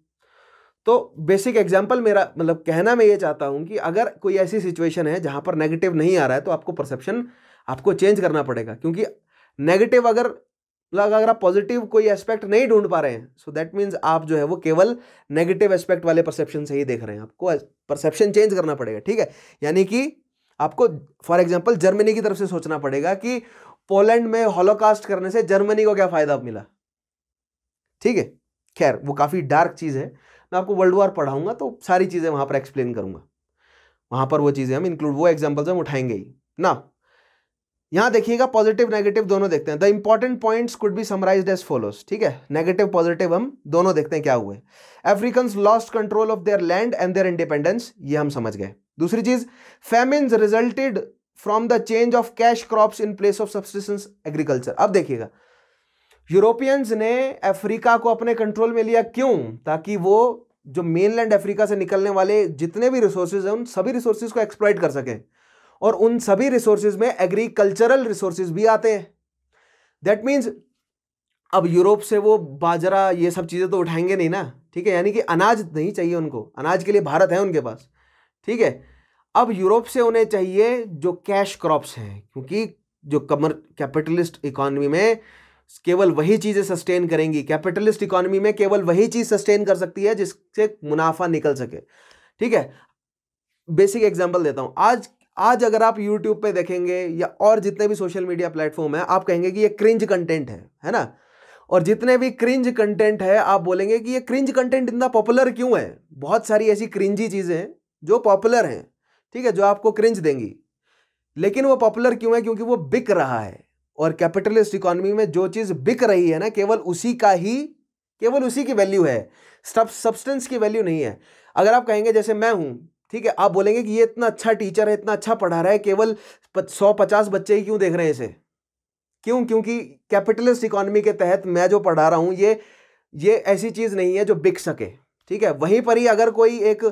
तो बेसिक एग्जाम्पल मेरा मतलब कहना मैं ये चाहता हूँ कि अगर कोई ऐसी सिचुएशन है जहाँ पर नेगेटिव नहीं आ रहा है तो आपको परसेप्शन आपको चेंज करना पड़ेगा क्योंकि नेगेटिव अगर मतलब अगर आप पॉजिटिव कोई एस्पेक्ट नहीं ढूंढ पा रहे हैं सो दैट मीन्स आप जो है वो केवल नेगेटिव एस्पेक्ट वाले परसेप्शन से ही देख रहे हैं आपको परसेप्शन चेंज करना पड़ेगा ठीक है यानी कि आपको फॉर एग्जाम्पल जर्मनी की तरफ से सोचना पड़ेगा कि पोलैंड में हॉलोकास्ट करने से जर्मनी को क्या फ़ायदा मिला ठीक है खैर वो काफ़ी डार्क चीज़ है मैं आपको वर्ल्ड वॉर पढ़ाऊंगा तो सारी चीज़ें वहाँ पर एक्सप्लेन करूंगा वहाँ पर वो चीज़ें हम इंक्लूड वो एग्जाम्पल्स हम उठाएंगे ही ना यहां देखिएगा पॉजिटिव नेगेटिव दोनों देखते हैं the important point could be summarise as follows ठीक है नेगेटिव पॉजिटिव हम दोनों देखते हैं क्या हुए Africans lost control of their land and their independence ये हम समझ गए दूसरी चीज famine resulted from the change of cash crop in place of subsistence agriculture अब देखिएगा यूरोपियंस ने अफ्रीका को अपने कंट्रोल में लिया क्यों ताकि वो जो मेनलैंड अफ्रीका से निकलने वाले जितने भी रिसोर्सेज हैं उन सभी रिसोर्सेज को एक्सप्लॉइट कर सकें और उन सभी रिसोर्सेज में एग्रीकल्चरल रिसोर्सेज भी आते हैं दैट मीन्स अब यूरोप से वो बाजरा ये सब चीज़ें तो उठाएंगे नहीं ना ठीक है यानी कि अनाज नहीं चाहिए उनको अनाज के लिए भारत है उनके पास ठीक है अब यूरोप से उन्हें चाहिए जो कैश क्रॉप्स हैं क्योंकि जो कमर कैपिटलिस्ट इकॉनमी में केवल वही चीज़ें सस्टेन करेंगी कैपिटलिस्ट इकॉनमी में केवल वही चीज़ सस्टेन कर सकती है जिससे मुनाफा निकल सके ठीक है बेसिक एग्जाम्पल देता हूँ आज आज अगर आप यूट्यूब पे देखेंगे या और जितने भी सोशल मीडिया प्लेटफॉर्म है आप कहेंगे कि ये क्रिंज कंटेंट है है ना और जितने भी क्रिंज कंटेंट है आप बोलेंगे कि ये क्रिंज कंटेंट इतना पॉपुलर क्यों है बहुत सारी ऐसी क्रिंजी चीज़ें हैं जो पॉपुलर हैं ठीक है जो आपको क्रिंज देंगी लेकिन वो पॉपुलर क्यों है क्योंकि वो बिक रहा है और कैपिटलिस्ट इकोनॉमी में जो चीज़ बिक रही है ना केवल उसी का ही केवल उसी की वैल्यू है सब सब्सटेंस की वैल्यू नहीं है अगर आप कहेंगे जैसे मैं हूँ ठीक है आप बोलेंगे कि ये इतना अच्छा टीचर है इतना अच्छा पढ़ा रहा है केवल सौ पचास बच्चे ही क्यों देख रहे हैं इसे क्यों क्योंकि कैपिटलिस्ट इकोनॉमी के तहत मैं जो पढ़ा रहा हूँ ये ये ऐसी चीज़ नहीं है जो बिक सके ठीक है वहीं पर ही अगर कोई एक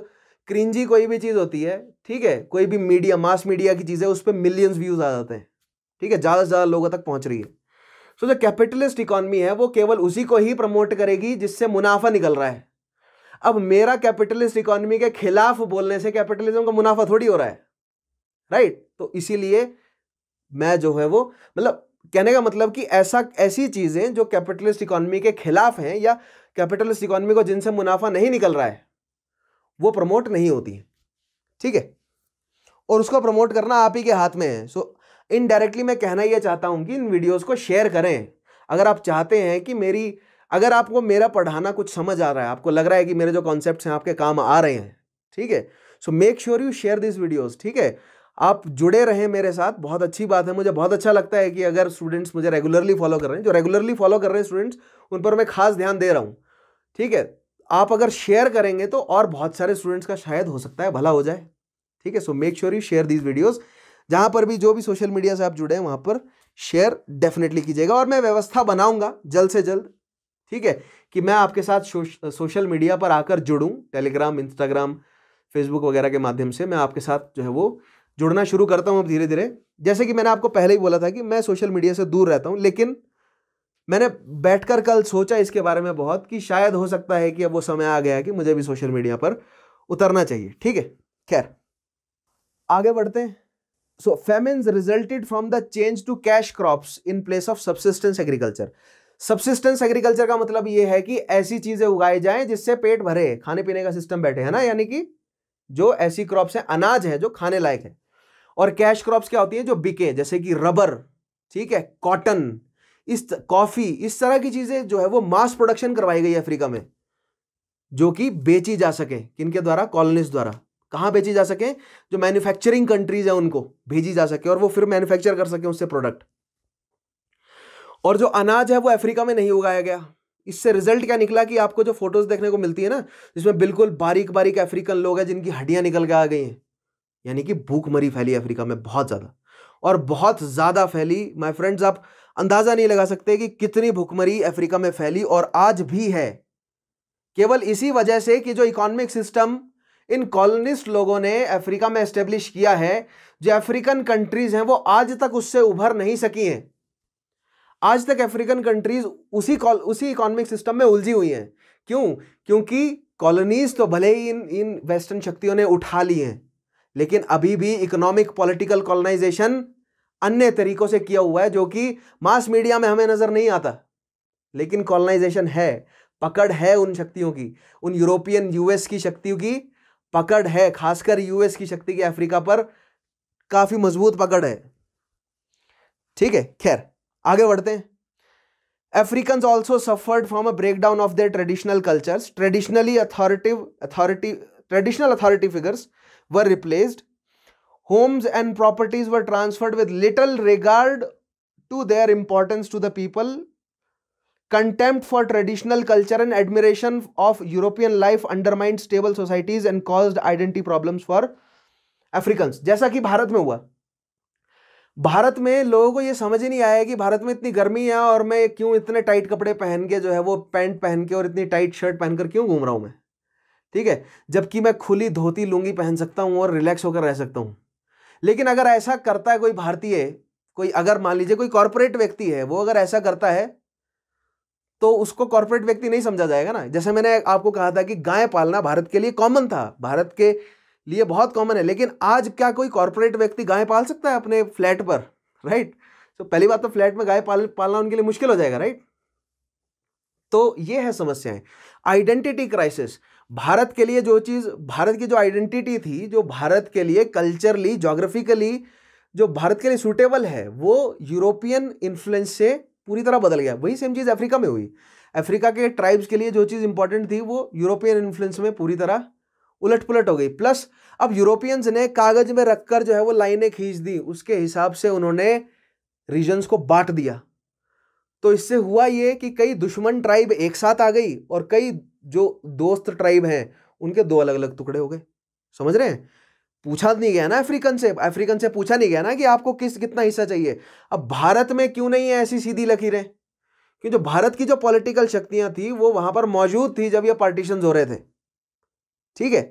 क्रिंजी कोई भी चीज़ होती है ठीक है कोई भी मीडिया मास मीडिया की चीज़ है उस पर मिलियंस व्यूज़ आ जाते हैं ठीक है ज़्यादा से ज़्यादा लोगों तक पहुँच रही है सो जो कैपिटलिस्ट इकोनॉमी है वो केवल उसी को ही प्रमोट करेगी जिससे मुनाफा निकल रहा है अब मेरा कैपिटलिस्ट इकोनॉमी के खिलाफ बोलने से कैपिटलिज्म का मुनाफा थोड़ी हो रहा है राइट right? तो इसीलिए मैं जो है वो मतलब कहने का मतलब कि ऐसा ऐसी चीज़ें जो कैपिटलिस्ट इकोनॉमी के खिलाफ हैं या कैपिटलिस्ट इकोनॉमी को जिनसे मुनाफा नहीं निकल रहा है वो प्रमोट नहीं होती ठीक है और उसको प्रमोट करना आप ही के हाथ में है सो so, इनडायरेक्टली मैं कहना यह चाहता हूं कि इन वीडियोज को शेयर करें अगर आप चाहते हैं कि मेरी अगर आपको मेरा पढ़ाना कुछ समझ आ रहा है आपको लग रहा है कि मेरे जो कॉन्सेप्ट हैं आपके काम आ रहे हैं ठीक है so make sure you share this videos ठीक है आप जुड़े रहें मेरे साथ बहुत अच्छी बात है मुझे बहुत अच्छा लगता है कि अगर स्टूडेंट्स मुझे रेगुलरली फॉलो कर रहे हैं जो रेगुलरली फॉलो कर रहे हैं स्टूडेंट्स उन पर मैं खास ध्यान दे रहा हूँ ठीक है आप अगर शेयर करेंगे तो और बहुत सारे स्टूडेंट्स का शायद हो सकता है भला हो जाए ठीक है so make sure you share these videos जहाँ पर भी जो भी सोशल मीडिया से आप जुड़े हैं वहाँ पर शेयर डेफिनेटली कीजिएगा और मैं व्यवस्था बनाऊँगा जल्द से जल्द ठीक है कि मैं आपके साथ सोशल मीडिया पर आकर जुड़ूँ टेलीग्राम इंस्टाग्राम फेसबुक वगैरह के माध्यम से मैं आपके साथ जो है वो जुड़ना शुरू करता हूँ अब धीरे धीरे जैसे कि मैंने आपको पहले ही बोला था कि मैं सोशल मीडिया से दूर रहता हूँ लेकिन मैंने बैठकर कल सोचा इसके बारे में बहुत कि शायद हो सकता है कि अब वो समय आ गया है कि मुझे भी सोशल मीडिया पर उतरना चाहिए ठीक है खैर आगे बढ़ते हैं so famines resulted from the change to cash crops in place of subsistence agriculture subsistence agriculture का मतलब ये है कि ऐसी चीजें उगाई जाए जिससे पेट भरे खाने पीने का सिस्टम बैठे है ना यानी कि जो ऐसी क्रॉप है अनाज है जो खाने लायक है और कैश क्रॉप्स क्या होती है जो बिके जैसे कि रबर ठीक है कॉटन इस कॉफी इस तरह की चीजें जो है वो मास प्रोडक्शन करवाई गई अफ्रीका में जो कि बेची जा सके किनके द्वारा कॉलोनिस्ट द्वारा कहां बेची जा सके जो मैन्युफैक्चरिंग कंट्रीज है उनको भेजी जा सके और वो फिर मैन्युफैक्चर कर सके उससे प्रोडक्ट और जो अनाज है वो अफ्रीका में नहीं उगाया गया इससे रिजल्ट क्या निकला कि आपको जो फोटोज देखने को मिलती है ना जिसमें बिल्कुल बारीक बारीक अफ्रीकन लोग हैं जिनकी हड्डियां निकल के आ गई हैं यानी कि भूख मरी फैली अफ्रीका में बहुत ज़्यादा और बहुत ज़्यादा फैली माय फ्रेंड्स आप अंदाज़ा नहीं लगा सकते कि कितनी भूखमरी अफ्रीका में फैली और आज भी है केवल इसी वजह से कि जो इकोनॉमिक सिस्टम इन कॉलोनिस्ट लोगों ने अफ्रीका में एस्टेब्लिश किया है जो अफ्रीकन कंट्रीज़ हैं वो आज तक उससे उभर नहीं सकी हैं आज तक अफ्रीकन कंट्रीज उसी उसी इकोनॉमिक सिस्टम में उलझी हुई हैं क्यों क्योंकि कॉलोनीज तो भले ही इन इन वेस्टर्न शक्तियों ने उठा ली हैं लेकिन अभी भी इकोनॉमिक पॉलिटिकल कॉलोनाइजेशन अन्य तरीकों से किया हुआ है जो कि मास मीडिया में हमें नज़र नहीं आता लेकिन कॉलोनाइजेशन है पकड़ है उन शक्तियों की उन यूरोपियन यूएस की शक्तियों की पकड़ है खासकर यूएस की शक्ति की अफ्रीका पर काफ़ी मजबूत पकड़ है ठीक है खैर आगे बढ़ते हैं Africans also suffered from a breakdown of their traditional cultures traditionally authoritative authority traditional authority figures were replaced homes and properties were transferred with little regard to their importance to the people contempt for traditional culture and admiration of European life undermined stable societies and caused identity problem for Africans जैसा कि भारत में हुआ भारत में लोगों को ये समझ ही नहीं आया कि भारत में इतनी गर्मी है और मैं क्यों इतने टाइट कपड़े पहन के जो है वो पैंट पहन के और इतनी टाइट शर्ट पहनकर क्यों घूम रहा हूँ मैं ठीक है जबकि मैं खुली धोती लूंगी पहन सकता हूँ और रिलैक्स होकर रह सकता हूँ लेकिन अगर ऐसा करता है कोई भारतीय कोई अगर मान लीजिए कोई कॉरपोरेट व्यक्ति है वो अगर ऐसा करता है तो उसको कॉरपोरेट व्यक्ति नहीं समझा जाएगा ना जैसे मैंने आपको कहा था कि गाय पालना भारत के लिए कॉमन था भारत के लिए बहुत कॉमन है लेकिन आज क्या कोई कॉरपोरेट व्यक्ति गाय पाल सकता है अपने फ्लैट पर राइट तो पहली बात तो फ्लैट में गाय पाल पालना उनके लिए मुश्किल हो जाएगा राइट तो ये है समस्याएं आइडेंटिटी क्राइसिस भारत के लिए जो चीज़ भारत की जो आइडेंटिटी थी जो भारत के लिए कल्चरली जोग्राफिकली जो भारत के लिए सूटेबल है वो यूरोपियन इन्फ्लुएंस से पूरी तरह बदल गया वही सेम चीज़ अफ्रीका में हुई अफ्रीका के ट्राइब्स के लिए जो चीज़ इंपॉर्टेंट थी वो यूरोपियन इन्फ्लुएंस में पूरी तरह उलट पुलट हो गई प्लस अब यूरोपियंस ने कागज में रखकर जो है वो लाइनें खींच दी उसके हिसाब से उन्होंने रीजन्स को बांट दिया तो इससे हुआ ये कि कई दुश्मन ट्राइब एक साथ आ गई और कई जो दोस्त ट्राइब हैं उनके दो अलग अलग टुकड़े हो गए समझ रहे हैं पूछा नहीं गया ना अफ्रीकन से अफ्रीकन से पूछा नहीं गया ना कि आपको किस कितना हिस्सा चाहिए अब भारत में क्यों नहीं है ऐसी सीधी लकीरें क्योंकि जो भारत की जो पॉलिटिकल शक्तियां थी वो वहां पर मौजूद थी जब ये पार्टीशन हो रहे थे ठीक है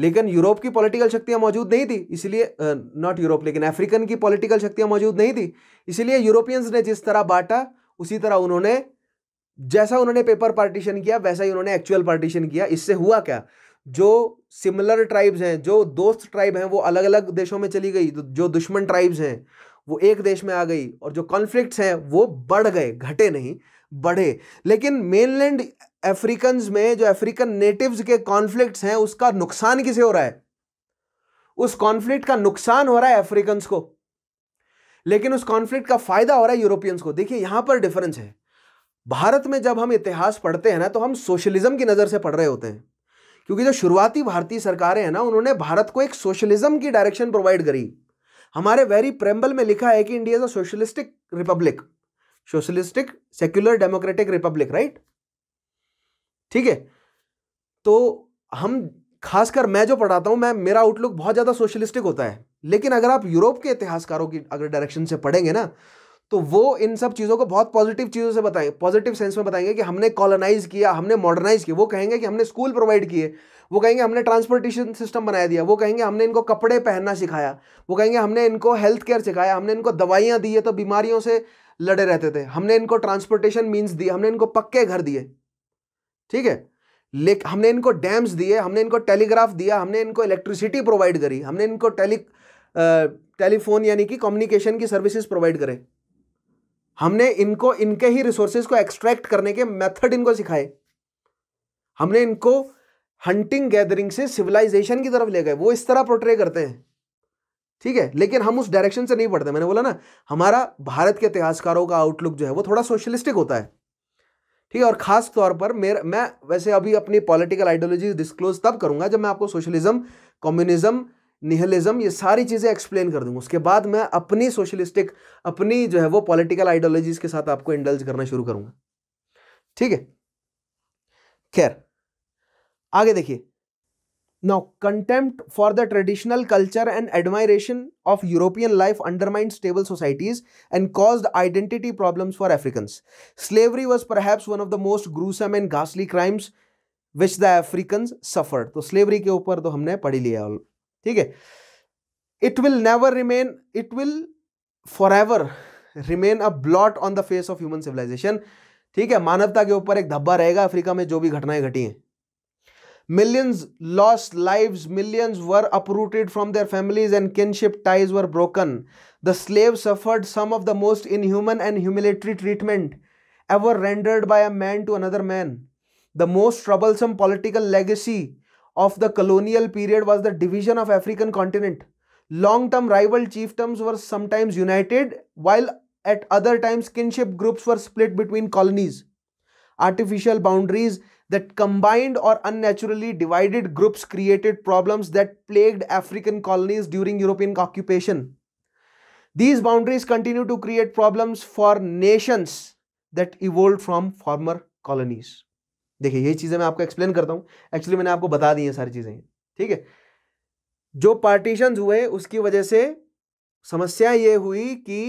लेकिन यूरोप की पॉलिटिकल शक्तियां मौजूद नहीं थी इसलिए नॉट यूरोप लेकिन अफ्रीकन की पॉलिटिकल शक्तियां मौजूद नहीं थी इसलिए यूरोपियंस ने जिस तरह बांटा उसी तरह उन्होंने जैसा उन्होंने पेपर पार्टीशन किया वैसा ही उन्होंने एक्चुअल पार्टीशन किया इससे हुआ क्या जो सिमिलर ट्राइब्स हैं जो दोस्त ट्राइब हैं वो अलग अलग देशों में चली गई तो जो दुश्मन ट्राइब्स हैं वो एक देश में आ गई और जो कॉन्फ्लिक्ट्स हैं वो बढ़ गए घटे नहीं बढ़े लेकिन मेनलैंड अफ्रीकन में जो अफ्रीकन नेटिव्स के कॉन्फ्लिक्ट्स हैं उसका नुकसान किसे हो रहा है उस कॉन्फ्लिक्ट का नुकसान हो रहा है अफ्रीकन को लेकिन उस कॉन्फ्लिक्ट का फायदा हो रहा है यूरोपियंस को देखिए यहां पर डिफरेंस है भारत में जब हम इतिहास पढ़ते हैं ना तो हम सोशलिज्म की नज़र से पढ़ रहे होते हैं क्योंकि जो शुरुआती भारतीय सरकारें हैं ना उन्होंने भारत को एक सोशलिज्म की डायरेक्शन प्रोवाइड करी हमारे वेरी प्रेम्बल में लिखा है कि India is a socialistic republic socialistic secular democratic republic right ठीक है तो हम खासकर मैं जो पढ़ाता हूं मैं मेरा आउटलुक बहुत ज़्यादा सोशलिस्टिक होता है लेकिन अगर आप यूरोप के इतिहासकारों की अगर डायरेक्शन से पढ़ेंगे ना तो वो इन सब चीज़ों को बहुत पॉजिटिव चीज़ों से बताएंगे पॉजिटिव सेंस में बताएंगे कि हमने कॉलोनाइज किया हमने मॉडर्नाइज किया वो कहेंगे कि हमने स्कूल प्रोवाइड किए वो कहेंगे हमने ट्रांसपोर्टेशन सिस्टम बनाया दिया वो कहेंगे हमने इनको कपड़े पहनना सिखाया वो कहेंगे हमने इनको हेल्थ केयर सिखाया हमने इनको दवाइयाँ दी है तो बीमारियों से लड़े रहते थे हमने इनको ट्रांसपोर्टेशन मीन्स दिए हमने इनको पक्के घर दिए ठीक है लेकिन हमने इनको डैम्स दिए हमने इनको टेलीग्राफ दिया हमने इनको इलेक्ट्रिसिटी प्रोवाइड करी हमने इनको टेली टेलीफोन यानी कि कम्युनिकेशन की सर्विसेज प्रोवाइड करे हमने इनको इनके ही रिसोर्सेज को एक्सट्रैक्ट करने के मेथड इनको सिखाए हमने इनको हंटिंग गैदरिंग से सिविलाइजेशन की तरफ ले गए वो इस तरह प्रोट्रे करते हैं ठीक है लेकिन हम उस डायरेक्शन से नहीं पढ़ते मैंने बोला ना हमारा भारत के इतिहासकारों का आउटलुक जो है वो थोड़ा सोशलिस्टिक होता है ठीक है और खास तौर पर मेरा मैं वैसे अभी अपनी पॉलिटिकल आइडियोलॉजी डिस्क्लोज तब करूंगा जब मैं आपको सोशलिज्म कम्युनिज्म निहलिज्म ये सारी चीज़ें एक्सप्लेन कर दूंगा उसके बाद मैं अपनी सोशलिस्टिक अपनी जो है वो पॉलिटिकल आइडियोलॉजीज के साथ आपको इंडल्ज करना शुरू करूंगा ठीक है खैर आगे देखिए Now, contempt for the traditional culture and admiration of European life undermined stable societies and caused identity problems for Africans. Slavery was perhaps one of the most gruesome and ghastly crimes which the Africans suffered. तो slavery के ऊपर तो हमने पढ़ी लिया ठीक है It will never remain, it will forever remain a blot on the face of human civilization. ठीक है मानवता के ऊपर एक धब्बा रहेगा अफ्रीका में जो भी घटनाएं घटी हैं Millions lost lives, millions were uprooted from their families, and kinship ties were broken. The slaves suffered some of the most inhuman and humiliatory treatment ever rendered by a man to another man. The most troublesome political legacy of the colonial period was the division of African continent. Long-term rival chiefdoms were sometimes united, while at other times kinship groups were split between colonies. Artificial boundaries that combined or unnaturally divided groups created problems that plagued African colonies during European occupation. These boundaries continue to create problems for nations that evolved from former colonies. देखिए यही चीज़ें मैं आपको explain करता हूँ actually मैंने आपको बता दी हैं सारी चीज़ें ठीक है जो पार्टीशन हुए उसकी वजह से समस्या ये हुई कि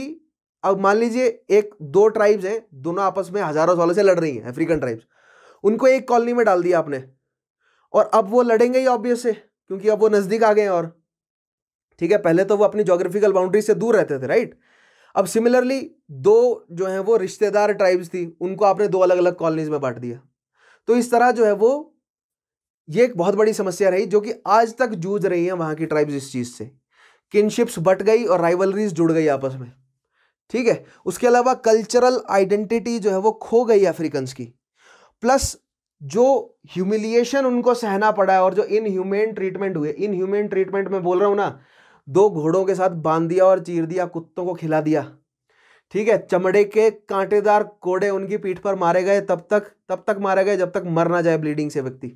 अब मान लीजिए एक दो ट्राइब्स हैं दोनों आपस में हजारों सालों से लड़ रही हैं अफ्रीकन ट्राइब्स उनको एक कॉलोनी में डाल दिया आपने और अब वो लड़ेंगे ही ऑब्वियस है क्योंकि अब वो नज़दीक आ गए और ठीक है पहले तो वो अपनी जोग्राफिकल बाउंड्री से दूर रहते थे राइट अब सिमिलरली दो जो है वो रिश्तेदार ट्राइब्स थी उनको आपने दो अलग अलग कॉलोनीज में बांट दिया तो इस तरह जो है वो ये एक बहुत बड़ी समस्या रही जो कि आज तक जूझ रही है वहाँ की ट्राइब्स इस चीज़ से किनशिप्स बट गई और राइवलरीज जुड़ गई आपस में ठीक है उसके अलावा कल्चरल आइडेंटिटी जो है वो खो गई अफ्रीकन्स की प्लस जो ह्यूमिलिएशन उनको सहना पड़ा है और जो इनह्यूमेन ट्रीटमेंट हुए इनह्यूमेन ट्रीटमेंट में बोल रहा हूँ ना दो घोड़ों के साथ बांध दिया और चीर दिया कुत्तों को खिला दिया ठीक है चमड़े के कांटेदार कोड़े उनकी पीठ पर मारे गए तब तक तब तक मारे गए जब तक मर ना जाए ब्लीडिंग से व्यक्ति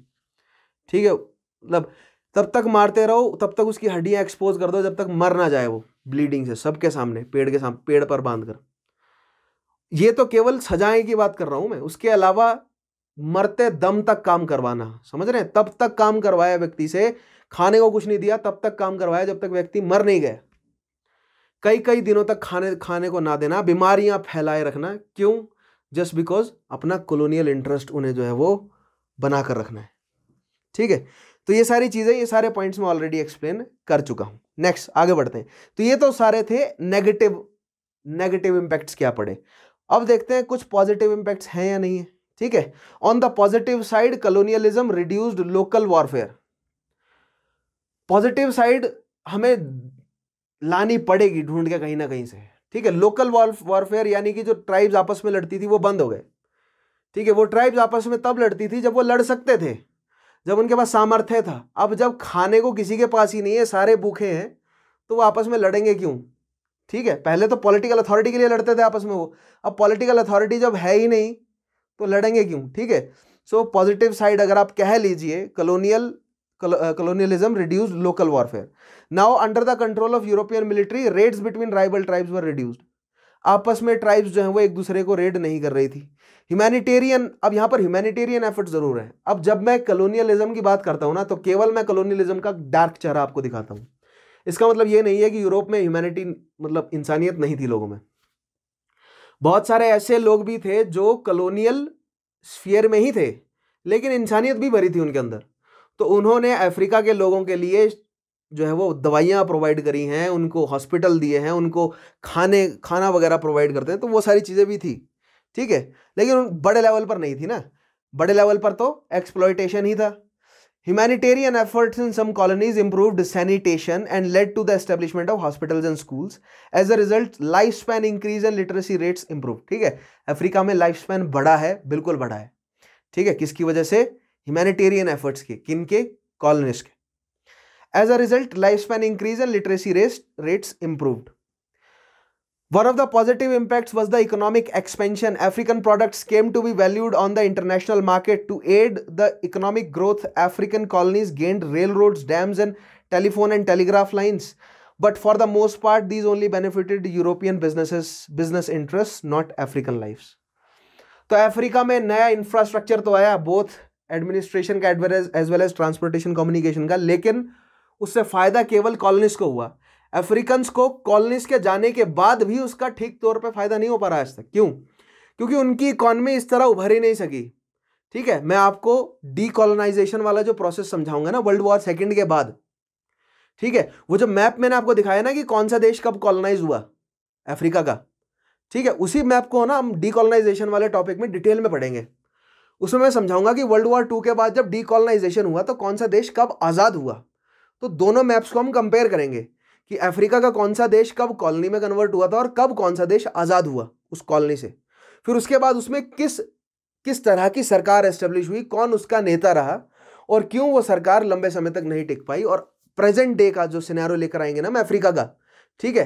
ठीक है मतलब तब तक मारते रहो तब तक उसकी हड्डियाँ एक्सपोज कर दो जब तक मर ना जाए वो ब्लीडिंग से सबके सामने पेड़ के सामने पेड़ पर बांध कर ये तो केवल सजाएं की बात कर रहा हूँ मैं उसके अलावा मरते दम तक काम करवाना समझ रहे हैं तब तक काम करवाया व्यक्ति से खाने को कुछ नहीं दिया तब तक काम करवाया जब तक व्यक्ति मर नहीं गया कई कई दिनों तक खाने खाने को ना देना बीमारियां फैलाए रखना क्यों जस्ट बिकॉज अपना कॉलोनियल इंटरेस्ट उन्हें जो है वो बना कर रखना है ठीक है तो ये सारी चीज़ें ये सारे पॉइंट्स मैं ऑलरेडी एक्सप्लेन कर चुका हूँ नेक्स्ट आगे बढ़ते हैं तो ये तो सारे थे नेगेटिव नेगेटिव इम्पैक्ट्स क्या पड़े अब देखते हैं कुछ पॉजिटिव इम्पैक्ट्स हैं या नहीं है ठीक है on the positive side colonialism reduced local warfare positive side हमें लानी पड़ेगी ढूंढ के कहीं ना कहीं से ठीक है लोकल वॉरफेयर यानी कि जो ट्राइब्स आपस में लड़ती थी वो बंद हो गए ठीक है वो ट्राइब्स आपस में तब लड़ती थी जब वो लड़ सकते थे जब उनके पास सामर्थ्य था अब जब खाने को किसी के पास ही नहीं है सारे भूखे हैं तो वो आपस में लड़ेंगे क्यों ठीक है पहले तो पॉलिटिकल अथॉरिटी के लिए लड़ते थे आपस में वो अब पॉलिटिकल अथॉरिटी जब है ही नहीं तो लड़ेंगे क्यों ठीक है सो पॉजिटिव साइड अगर आप कह लीजिए colonial colonialism reduce local warfare now under the control of European military raids between राइबल ट्राइब्स वर रिड्यूस्ड आपस में ट्राइब्स जो हैं वो एक दूसरे को रेड नहीं कर रही थी ह्यूमैनिटेरियन अब यहाँ पर ह्यूमैनिटेरियन एफर्ट जरूर है अब जब मैं कलोनियलिज्म की बात करता हूँ ना तो केवल मैं कलोनियलिज्म का डार्क चेहरा आपको दिखाता हूँ इसका मतलब ये नहीं है कि यूरोप में ह्यूमैनिटी मतलब इंसानियत नहीं थी लोगों में बहुत सारे ऐसे लोग भी थे जो कलोनियल स्फीयर में ही थे लेकिन इंसानियत भी भरी थी उनके अंदर तो उन्होंने अफ्रीका के लोगों के लिए जो है वो दवाइयाँ प्रोवाइड करी हैं उनको हॉस्पिटल दिए हैं उनको खाने खाना वगैरह प्रोवाइड करते हैं तो वो सारी चीज़ें भी थी ठीक है लेकिन बड़े लेवल पर नहीं थी ना बड़े लेवल पर तो एक्सप्लॉयटेशन ही था Humanitarian efforts in some colonies improved sanitation and led to the establishment of hospitals and schools. As a result, life span increase and literacy rates improved. ठीक है अफ्रीका में लाइफ स्पैन बढ़ा है बिल्कुल बढ़ा है ठीक है किसकी वजह से ह्यूमैनिटेरियन एफर्ट्स के किन के कॉलोनिस्ट के as a result life span increase and literacy rates improved One of the positive impacts was the economic expansion. African products came to be valued on the international market. To aid the economic growth, African colonies gained railroads, dams, and telephone and telegraph lines. But for the most part, these only benefited European businesses, business interests, not African lives. तो Africa में नया infrastructure तो आया both administration का as well as transportation communication का लेकिन उससे फ़ायदा केवल कॉलोनिस्ट को हुआ अफ्रीकन को कॉलोनीस के जाने के बाद भी उसका ठीक तौर पर फायदा नहीं हो पा रहा आज तक क्यों क्योंकि उनकी इकोनॉमी इस तरह उभर ही नहीं सकी ठीक है मैं आपको डीकोलोनाइजेशन वाला जो प्रोसेस समझाऊंगा ना वर्ल्ड वॉर सेकेंड के बाद ठीक है वो जो मैप मैंने आपको दिखाया ना कि कौन सा देश कब कॉलोनाइज हुआ अफ्रीका का ठीक है उसी मैप को ना हम डीकोलोनाइजेशन वाले टॉपिक में डिटेल में पढ़ेंगे उसमें मैं समझाऊंगा कि वर्ल्ड वॉर टू के बाद जब डीकोलोनाइजेशन हुआ तो कौन सा देश कब आज़ाद हुआ तो दोनों मैप्स को हम कंपेयर करेंगे कि अफ्रीका का कौन सा देश कब कॉलोनी में कन्वर्ट हुआ था और कब कौन सा देश आज़ाद हुआ उस कॉलोनी से फिर उसके बाद उसमें किस किस तरह की सरकार एस्टेब्लिश हुई कौन उसका नेता रहा और क्यों वो सरकार लंबे समय तक नहीं टिक पाई और प्रेजेंट डे का जो सिनेरो लेकर आएंगे ना हम अफ्रीका का ठीक है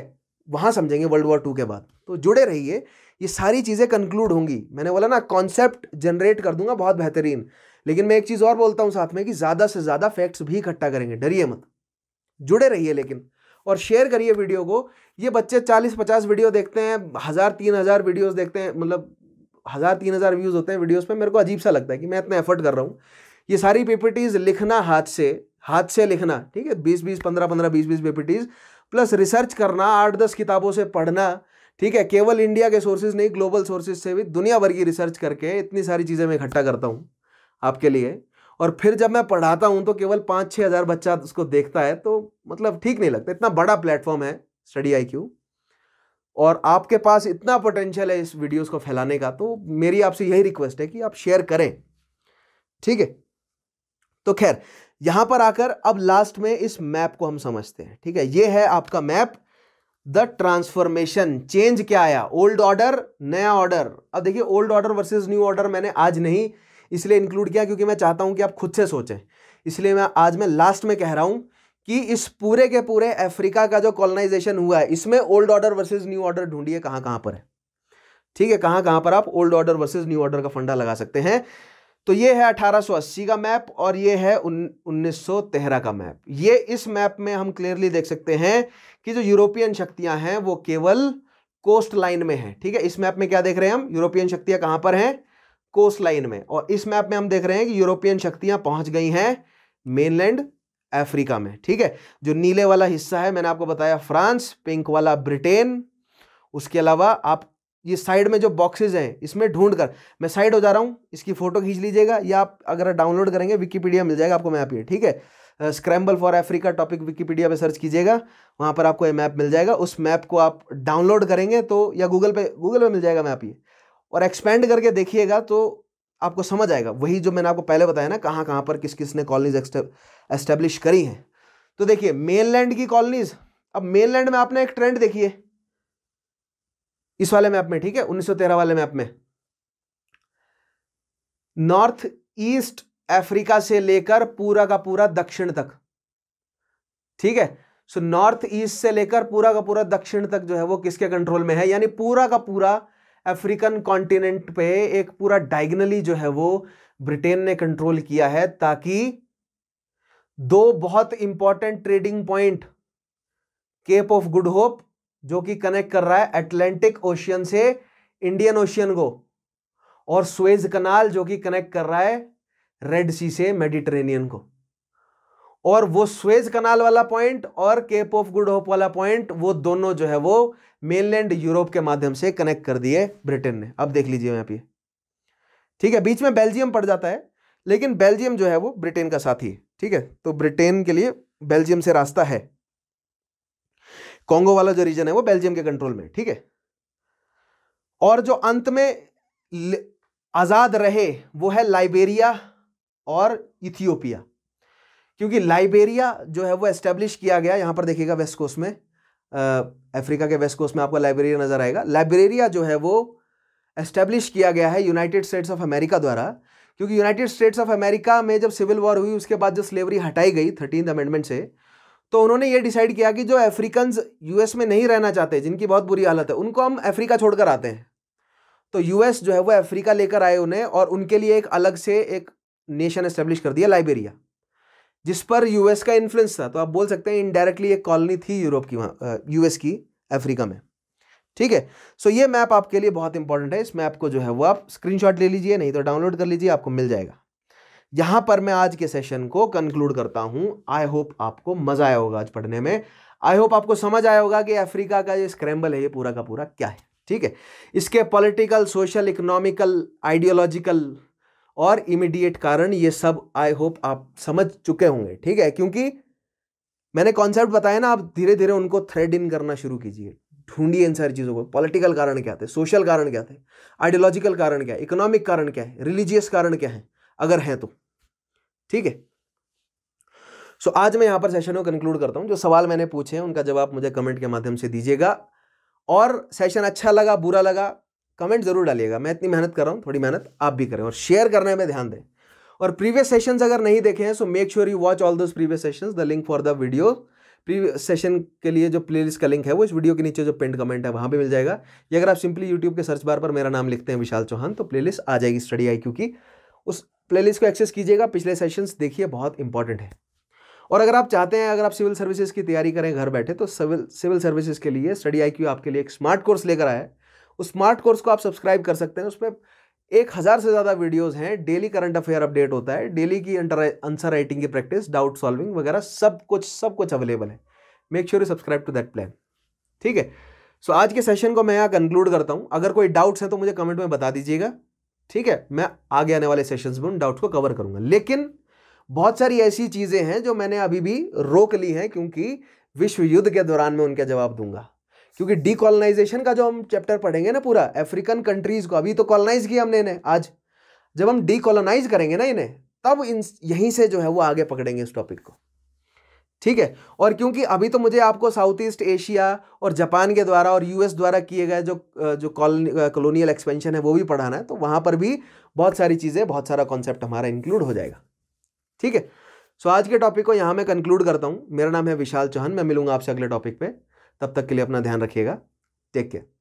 वहाँ समझेंगे वर्ल्ड वॉर टू के बाद तो जुड़े रहिए ये सारी चीज़ें कंक्लूड होंगी मैंने बोला ना कॉन्सेप्ट जनरेट कर दूंगा बहुत बेहतरीन लेकिन मैं एक चीज़ और बोलता हूँ साथ में कि ज़्यादा से ज़्यादा फैक्ट्स भी इकट्ठा करेंगे डरिए मत जुड़े रहिए लेकिन और शेयर करिए वीडियो को ये बच्चे चालीस पचास वीडियो देखते हैं हज़ार तीन हज़ार वीडियोज़ देखते हैं मतलब हज़ार तीन हज़ार व्यूज़ होते हैं वीडियोज़ पर मेरे को अजीब सा लगता है कि मैं इतना एफर्ट कर रहा हूँ ये सारी पीपीटीज़ लिखना हाथ से हाथ से लिखना ठीक है बीस बीस पंद्रह पंद्रह बीस बीस पीपीटीज़ प्लस रिसर्च करना आठ दस किताबों से पढ़ना ठीक है केवल इंडिया के सोर्सेज नहीं ग्लोबल सोर्सेज से भी दुनिया भर की रिसर्च करके इतनी सारी चीज़ें मैं इकट्ठा करता हूँ आपके लिए और फिर जब मैं पढ़ाता हूँ तो केवल पाँच छः हज़ार बच्चा उसको देखता है तो मतलब ठीक नहीं लगता इतना बड़ा प्लेटफॉर्म है स्टडी आई क्यू और आपके पास इतना पोटेंशियल है इस वीडियोस को फैलाने का तो मेरी आपसे यही रिक्वेस्ट है कि आप शेयर करें ठीक है तो खैर यहां पर आकर अब लास्ट में इस मैप को हम समझते हैं ठीक है ये है आपका मैप द ट्रांसफॉर्मेशन चेंज क्या आया ओल्ड ऑर्डर नया ऑर्डर अब देखिए old order versus new order मैंने आज नहीं इसलिए इंक्लूड किया क्योंकि मैं चाहता हूँ कि आप खुद से सोचें इसलिए मैं आज मैं लास्ट में कह रहा हूँ कि इस पूरे के पूरे अफ्रीका का जो कॉलोनाइजेशन हुआ है इसमें old order versus new order ढूंढिए कहाँ कहाँ पर है ठीक है कहाँ कहाँ पर आप old order versus new order का फंडा लगा सकते हैं तो ये है 1880 का मैप और ये है उन्नीस का मैप ये इस मैप में हम क्लियरली देख सकते हैं कि जो यूरोपियन शक्तियां हैं वो केवल कोस्ट लाइन में है ठीक है इस मैप में क्या देख रहे हैं हम यूरोपियन शक्तियां कहां पर हैं कोस्ट लाइन में और इस मैप में हम देख रहे हैं कि यूरोपियन शक्तियां पहुंच गई हैं मेनलैंड अफ्रीका में ठीक है जो नीले वाला हिस्सा है मैंने आपको बताया फ्रांस पिंक वाला ब्रिटेन उसके अलावा आप ये साइड में जो बॉक्सेज हैं इसमें ढूंढ कर मैं साइड हो जा रहा हूँ इसकी फ़ोटो खींच लीजिएगा या आप अगर डाउनलोड करेंगे विकीपीडिया मिल जाएगा आपको मैप ये ठीक है scramble for Africa topic Wikipedia पे सर्च कीजिएगा वहाँ पर आपको ये मैप मिल जाएगा उस मैप को आप डाउनलोड करेंगे तो या गूगल पे गूगल पे मिल जाएगा मैप ये और एक्सपेंड करके देखिएगा तो आपको समझ आएगा वही जो मैंने आपको पहले बताया ना कहाँ कहाँ पर किस किस ने कॉलोनीज एस्टेब्लिश करी हैं तो देखिए मेनलैंड की कॉलोनीज अब मेनलैंड में आपने एक ट्रेंड देखी है इस वाले मैप में ठीक है 1913 वाले मैप में नॉर्थ ईस्ट अफ्रीका से लेकर पूरा का पूरा दक्षिण तक ठीक है सो नॉर्थ ईस्ट से लेकर पूरा का पूरा दक्षिण तक जो है वो किसके कंट्रोल में है यानी पूरा का पूरा अफ्रीकन कॉन्टिनेंट पे एक पूरा डायगनली जो है वो ब्रिटेन ने कंट्रोल किया है ताकि दो बहुत important trading point Cape of Good Hope जो कि कनेक्ट कर रहा है अटलांटिक ओशियन से इंडियन ओशियन को और स्वेज कनाल जो कि कनेक्ट कर रहा है रेड सी से मेडिटेरेनियन को और वो स्वेज कनाल वाला पॉइंट और केप ऑफ गुड होप वाला पॉइंट वो दोनों जो है वो मेनलैंड यूरोप के माध्यम से कनेक्ट कर दिए ब्रिटेन ने अब देख लीजिए यहाँ पे ठीक है बीच में बेल्जियम पड़ जाता है लेकिन बेल्जियम जो है वो ब्रिटेन का साथी है ठीक है तो ब्रिटेन के लिए बेल्जियम से रास्ता है कॉन्गो वाला जो रीजन है वो बेल्जियम के कंट्रोल में ठीक है और जो अंत में आज़ाद रहे वो है लाइबेरिया और इथियोपिया क्योंकि लाइबेरिया जो है वो एस्टेब्लिश किया गया यहां पर देखिएगा वेस्ट कोस्ट में अफ्रीका के वेस्ट कोस्ट में आपको लाइब्रेरिया नज़र आएगा लाइब्रेरिया जो है वो एस्टेब्लिश किया गया है यूनाइटेड स्टेट्स ऑफ अमेरिका द्वारा क्योंकि यूनाइटेड स्टेट्स ऑफ अमेरिका में जब सिविल वॉर हुई उसके बाद जब स्लेवरी हटाई गई थर्टीन अमेंडमेंट से तो उन्होंने ये डिसाइड किया कि जो अफ्रीकन यूएस में नहीं रहना चाहते जिनकी बहुत बुरी हालत है उनको हम अफ्रीका छोड़कर आते हैं तो यूएस जो है वो अफ्रीका लेकर आए उन्हें और उनके लिए एक अलग से एक नेशन एस्टेब्लिश कर दिया लाइबेरिया जिस पर यूएस का इन्फ्लुएंस था तो आप बोल सकते हैं इनडायरेक्टली एक कॉलोनी थी यूरोप की वहां यूएस की अफ्रीका में ठीक है सो ये मैप आपके लिए बहुत इंपॉर्टेंट है इस मैप को जो है वो आप स्क्रीनशॉट ले लीजिए नहीं तो डाउनलोड कर लीजिए आपको मिल जाएगा यहां पर मैं आज के सेशन को कंक्लूड करता हूँ आई होप आपको मज़ा आया होगा आज पढ़ने में आई होप आपको समझ आया होगा कि अफ्रीका का जो स्क्रैम्बल है ये पूरा का पूरा क्या है ठीक है इसके पॉलिटिकल सोशल इकोनॉमिकल आइडियोलॉजिकल और इमीडिएट कारण ये सब आई होप आप समझ चुके होंगे ठीक है क्योंकि मैंने कॉन्सेप्ट बताया ना आप धीरे धीरे उनको थ्रेड इन करना शुरू कीजिए ढूंढिए इन सारी चीज़ों को पॉलिटिकल कारण क्या थे सोशल कारण क्या थे आइडियोलॉजिकल कारण क्या है इकोनॉमिक कारण क्या है रिलीजियस कारण क्या है अगर हैं तो ठीक है सो so, आज मैं यहाँ पर सेशन को कंक्लूड करता हूँ जो सवाल मैंने पूछे हैं उनका जवाब मुझे कमेंट के माध्यम से दीजिएगा और सेशन अच्छा लगा बुरा लगा कमेंट जरूर डालिएगा मैं इतनी मेहनत कर रहा हूँ थोड़ी मेहनत आप भी करें और शेयर करने में ध्यान दें और प्रीवियस सेशंस अगर नहीं देखे हैं so make sure you watch all those previous sessions the link for the video previous session के लिए जो प्लेलिस्ट का लिंक है वो इस वीडियो के नीचे जो पिंड कमेंट है वहाँ भी मिल जाएगा या अगर आप सिंपली यूट्यूब के सर्च बार पर मेरा नाम लिखते हैं विशाल चौहान तो प्ले आ जाएगी स्टडी आई की उस प्ले को एक्सेस कीजिएगा पिछले सेशंस देखिए बहुत इंपॉर्टेंट है और अगर आप चाहते हैं अगर आप सिविल सर्विसेज की तैयारी करें घर बैठे तो सिविल सिविल सर्विसेज के लिए स्टडी आई आपके लिए एक स्मार्ट कोर्स लेकर आया है उस स्मार्ट कोर्स को आप सब्सक्राइब कर सकते हैं उसमें एक हज़ार से ज़्यादा वीडियोस हैं डेली करंट अफेयर अपडेट होता है डेली की आंसर राइटिंग की प्रैक्टिस डाउट सॉल्विंग वगैरह सब कुछ सब कुछ अवेलेबल है make sure you subscribe to that plan ठीक है सो आज के सेशन को मैं यहाँ कंक्लूड करता हूँ अगर कोई डाउट्स हैं तो मुझे कमेंट में बता दीजिएगा ठीक है मैं आगे आने वाले सेशंस में उन डाउट्स को कवर करूँगा लेकिन बहुत सारी ऐसी चीज़ें हैं जो मैंने अभी भी रोक ली हैं क्योंकि विश्व युद्ध के दौरान मैं उनके जवाब दूंगा क्योंकि डीकॉलोनाइजेशन का जो हम चैप्टर पढ़ेंगे ना पूरा अफ्रीकन कंट्रीज को अभी तो कॉलोनाइज किया हमने इन्हें आज जब हम डीकॉलोनाइज करेंगे ना इन्हें तब इन यहीं से जो है वो आगे पकड़ेंगे इस टॉपिक को ठीक है और क्योंकि अभी तो मुझे आपको साउथ ईस्ट एशिया और जापान के द्वारा और यूएस द्वारा किए गए जो जो कॉलोनियल एक्सपेंशन है वो भी पढ़ाना है तो वहाँ पर भी बहुत सारी चीज़ें बहुत सारा कॉन्सेप्ट हमारा इंक्लूड हो जाएगा ठीक है सो आज के टॉपिक को यहाँ मैं कंक्लूड करता हूँ मेरा नाम है विशाल चौहान मैं मिलूंगा आपसे अगले टॉपिक पर तब तक के लिए अपना ध्यान रखिएगा टेक केयर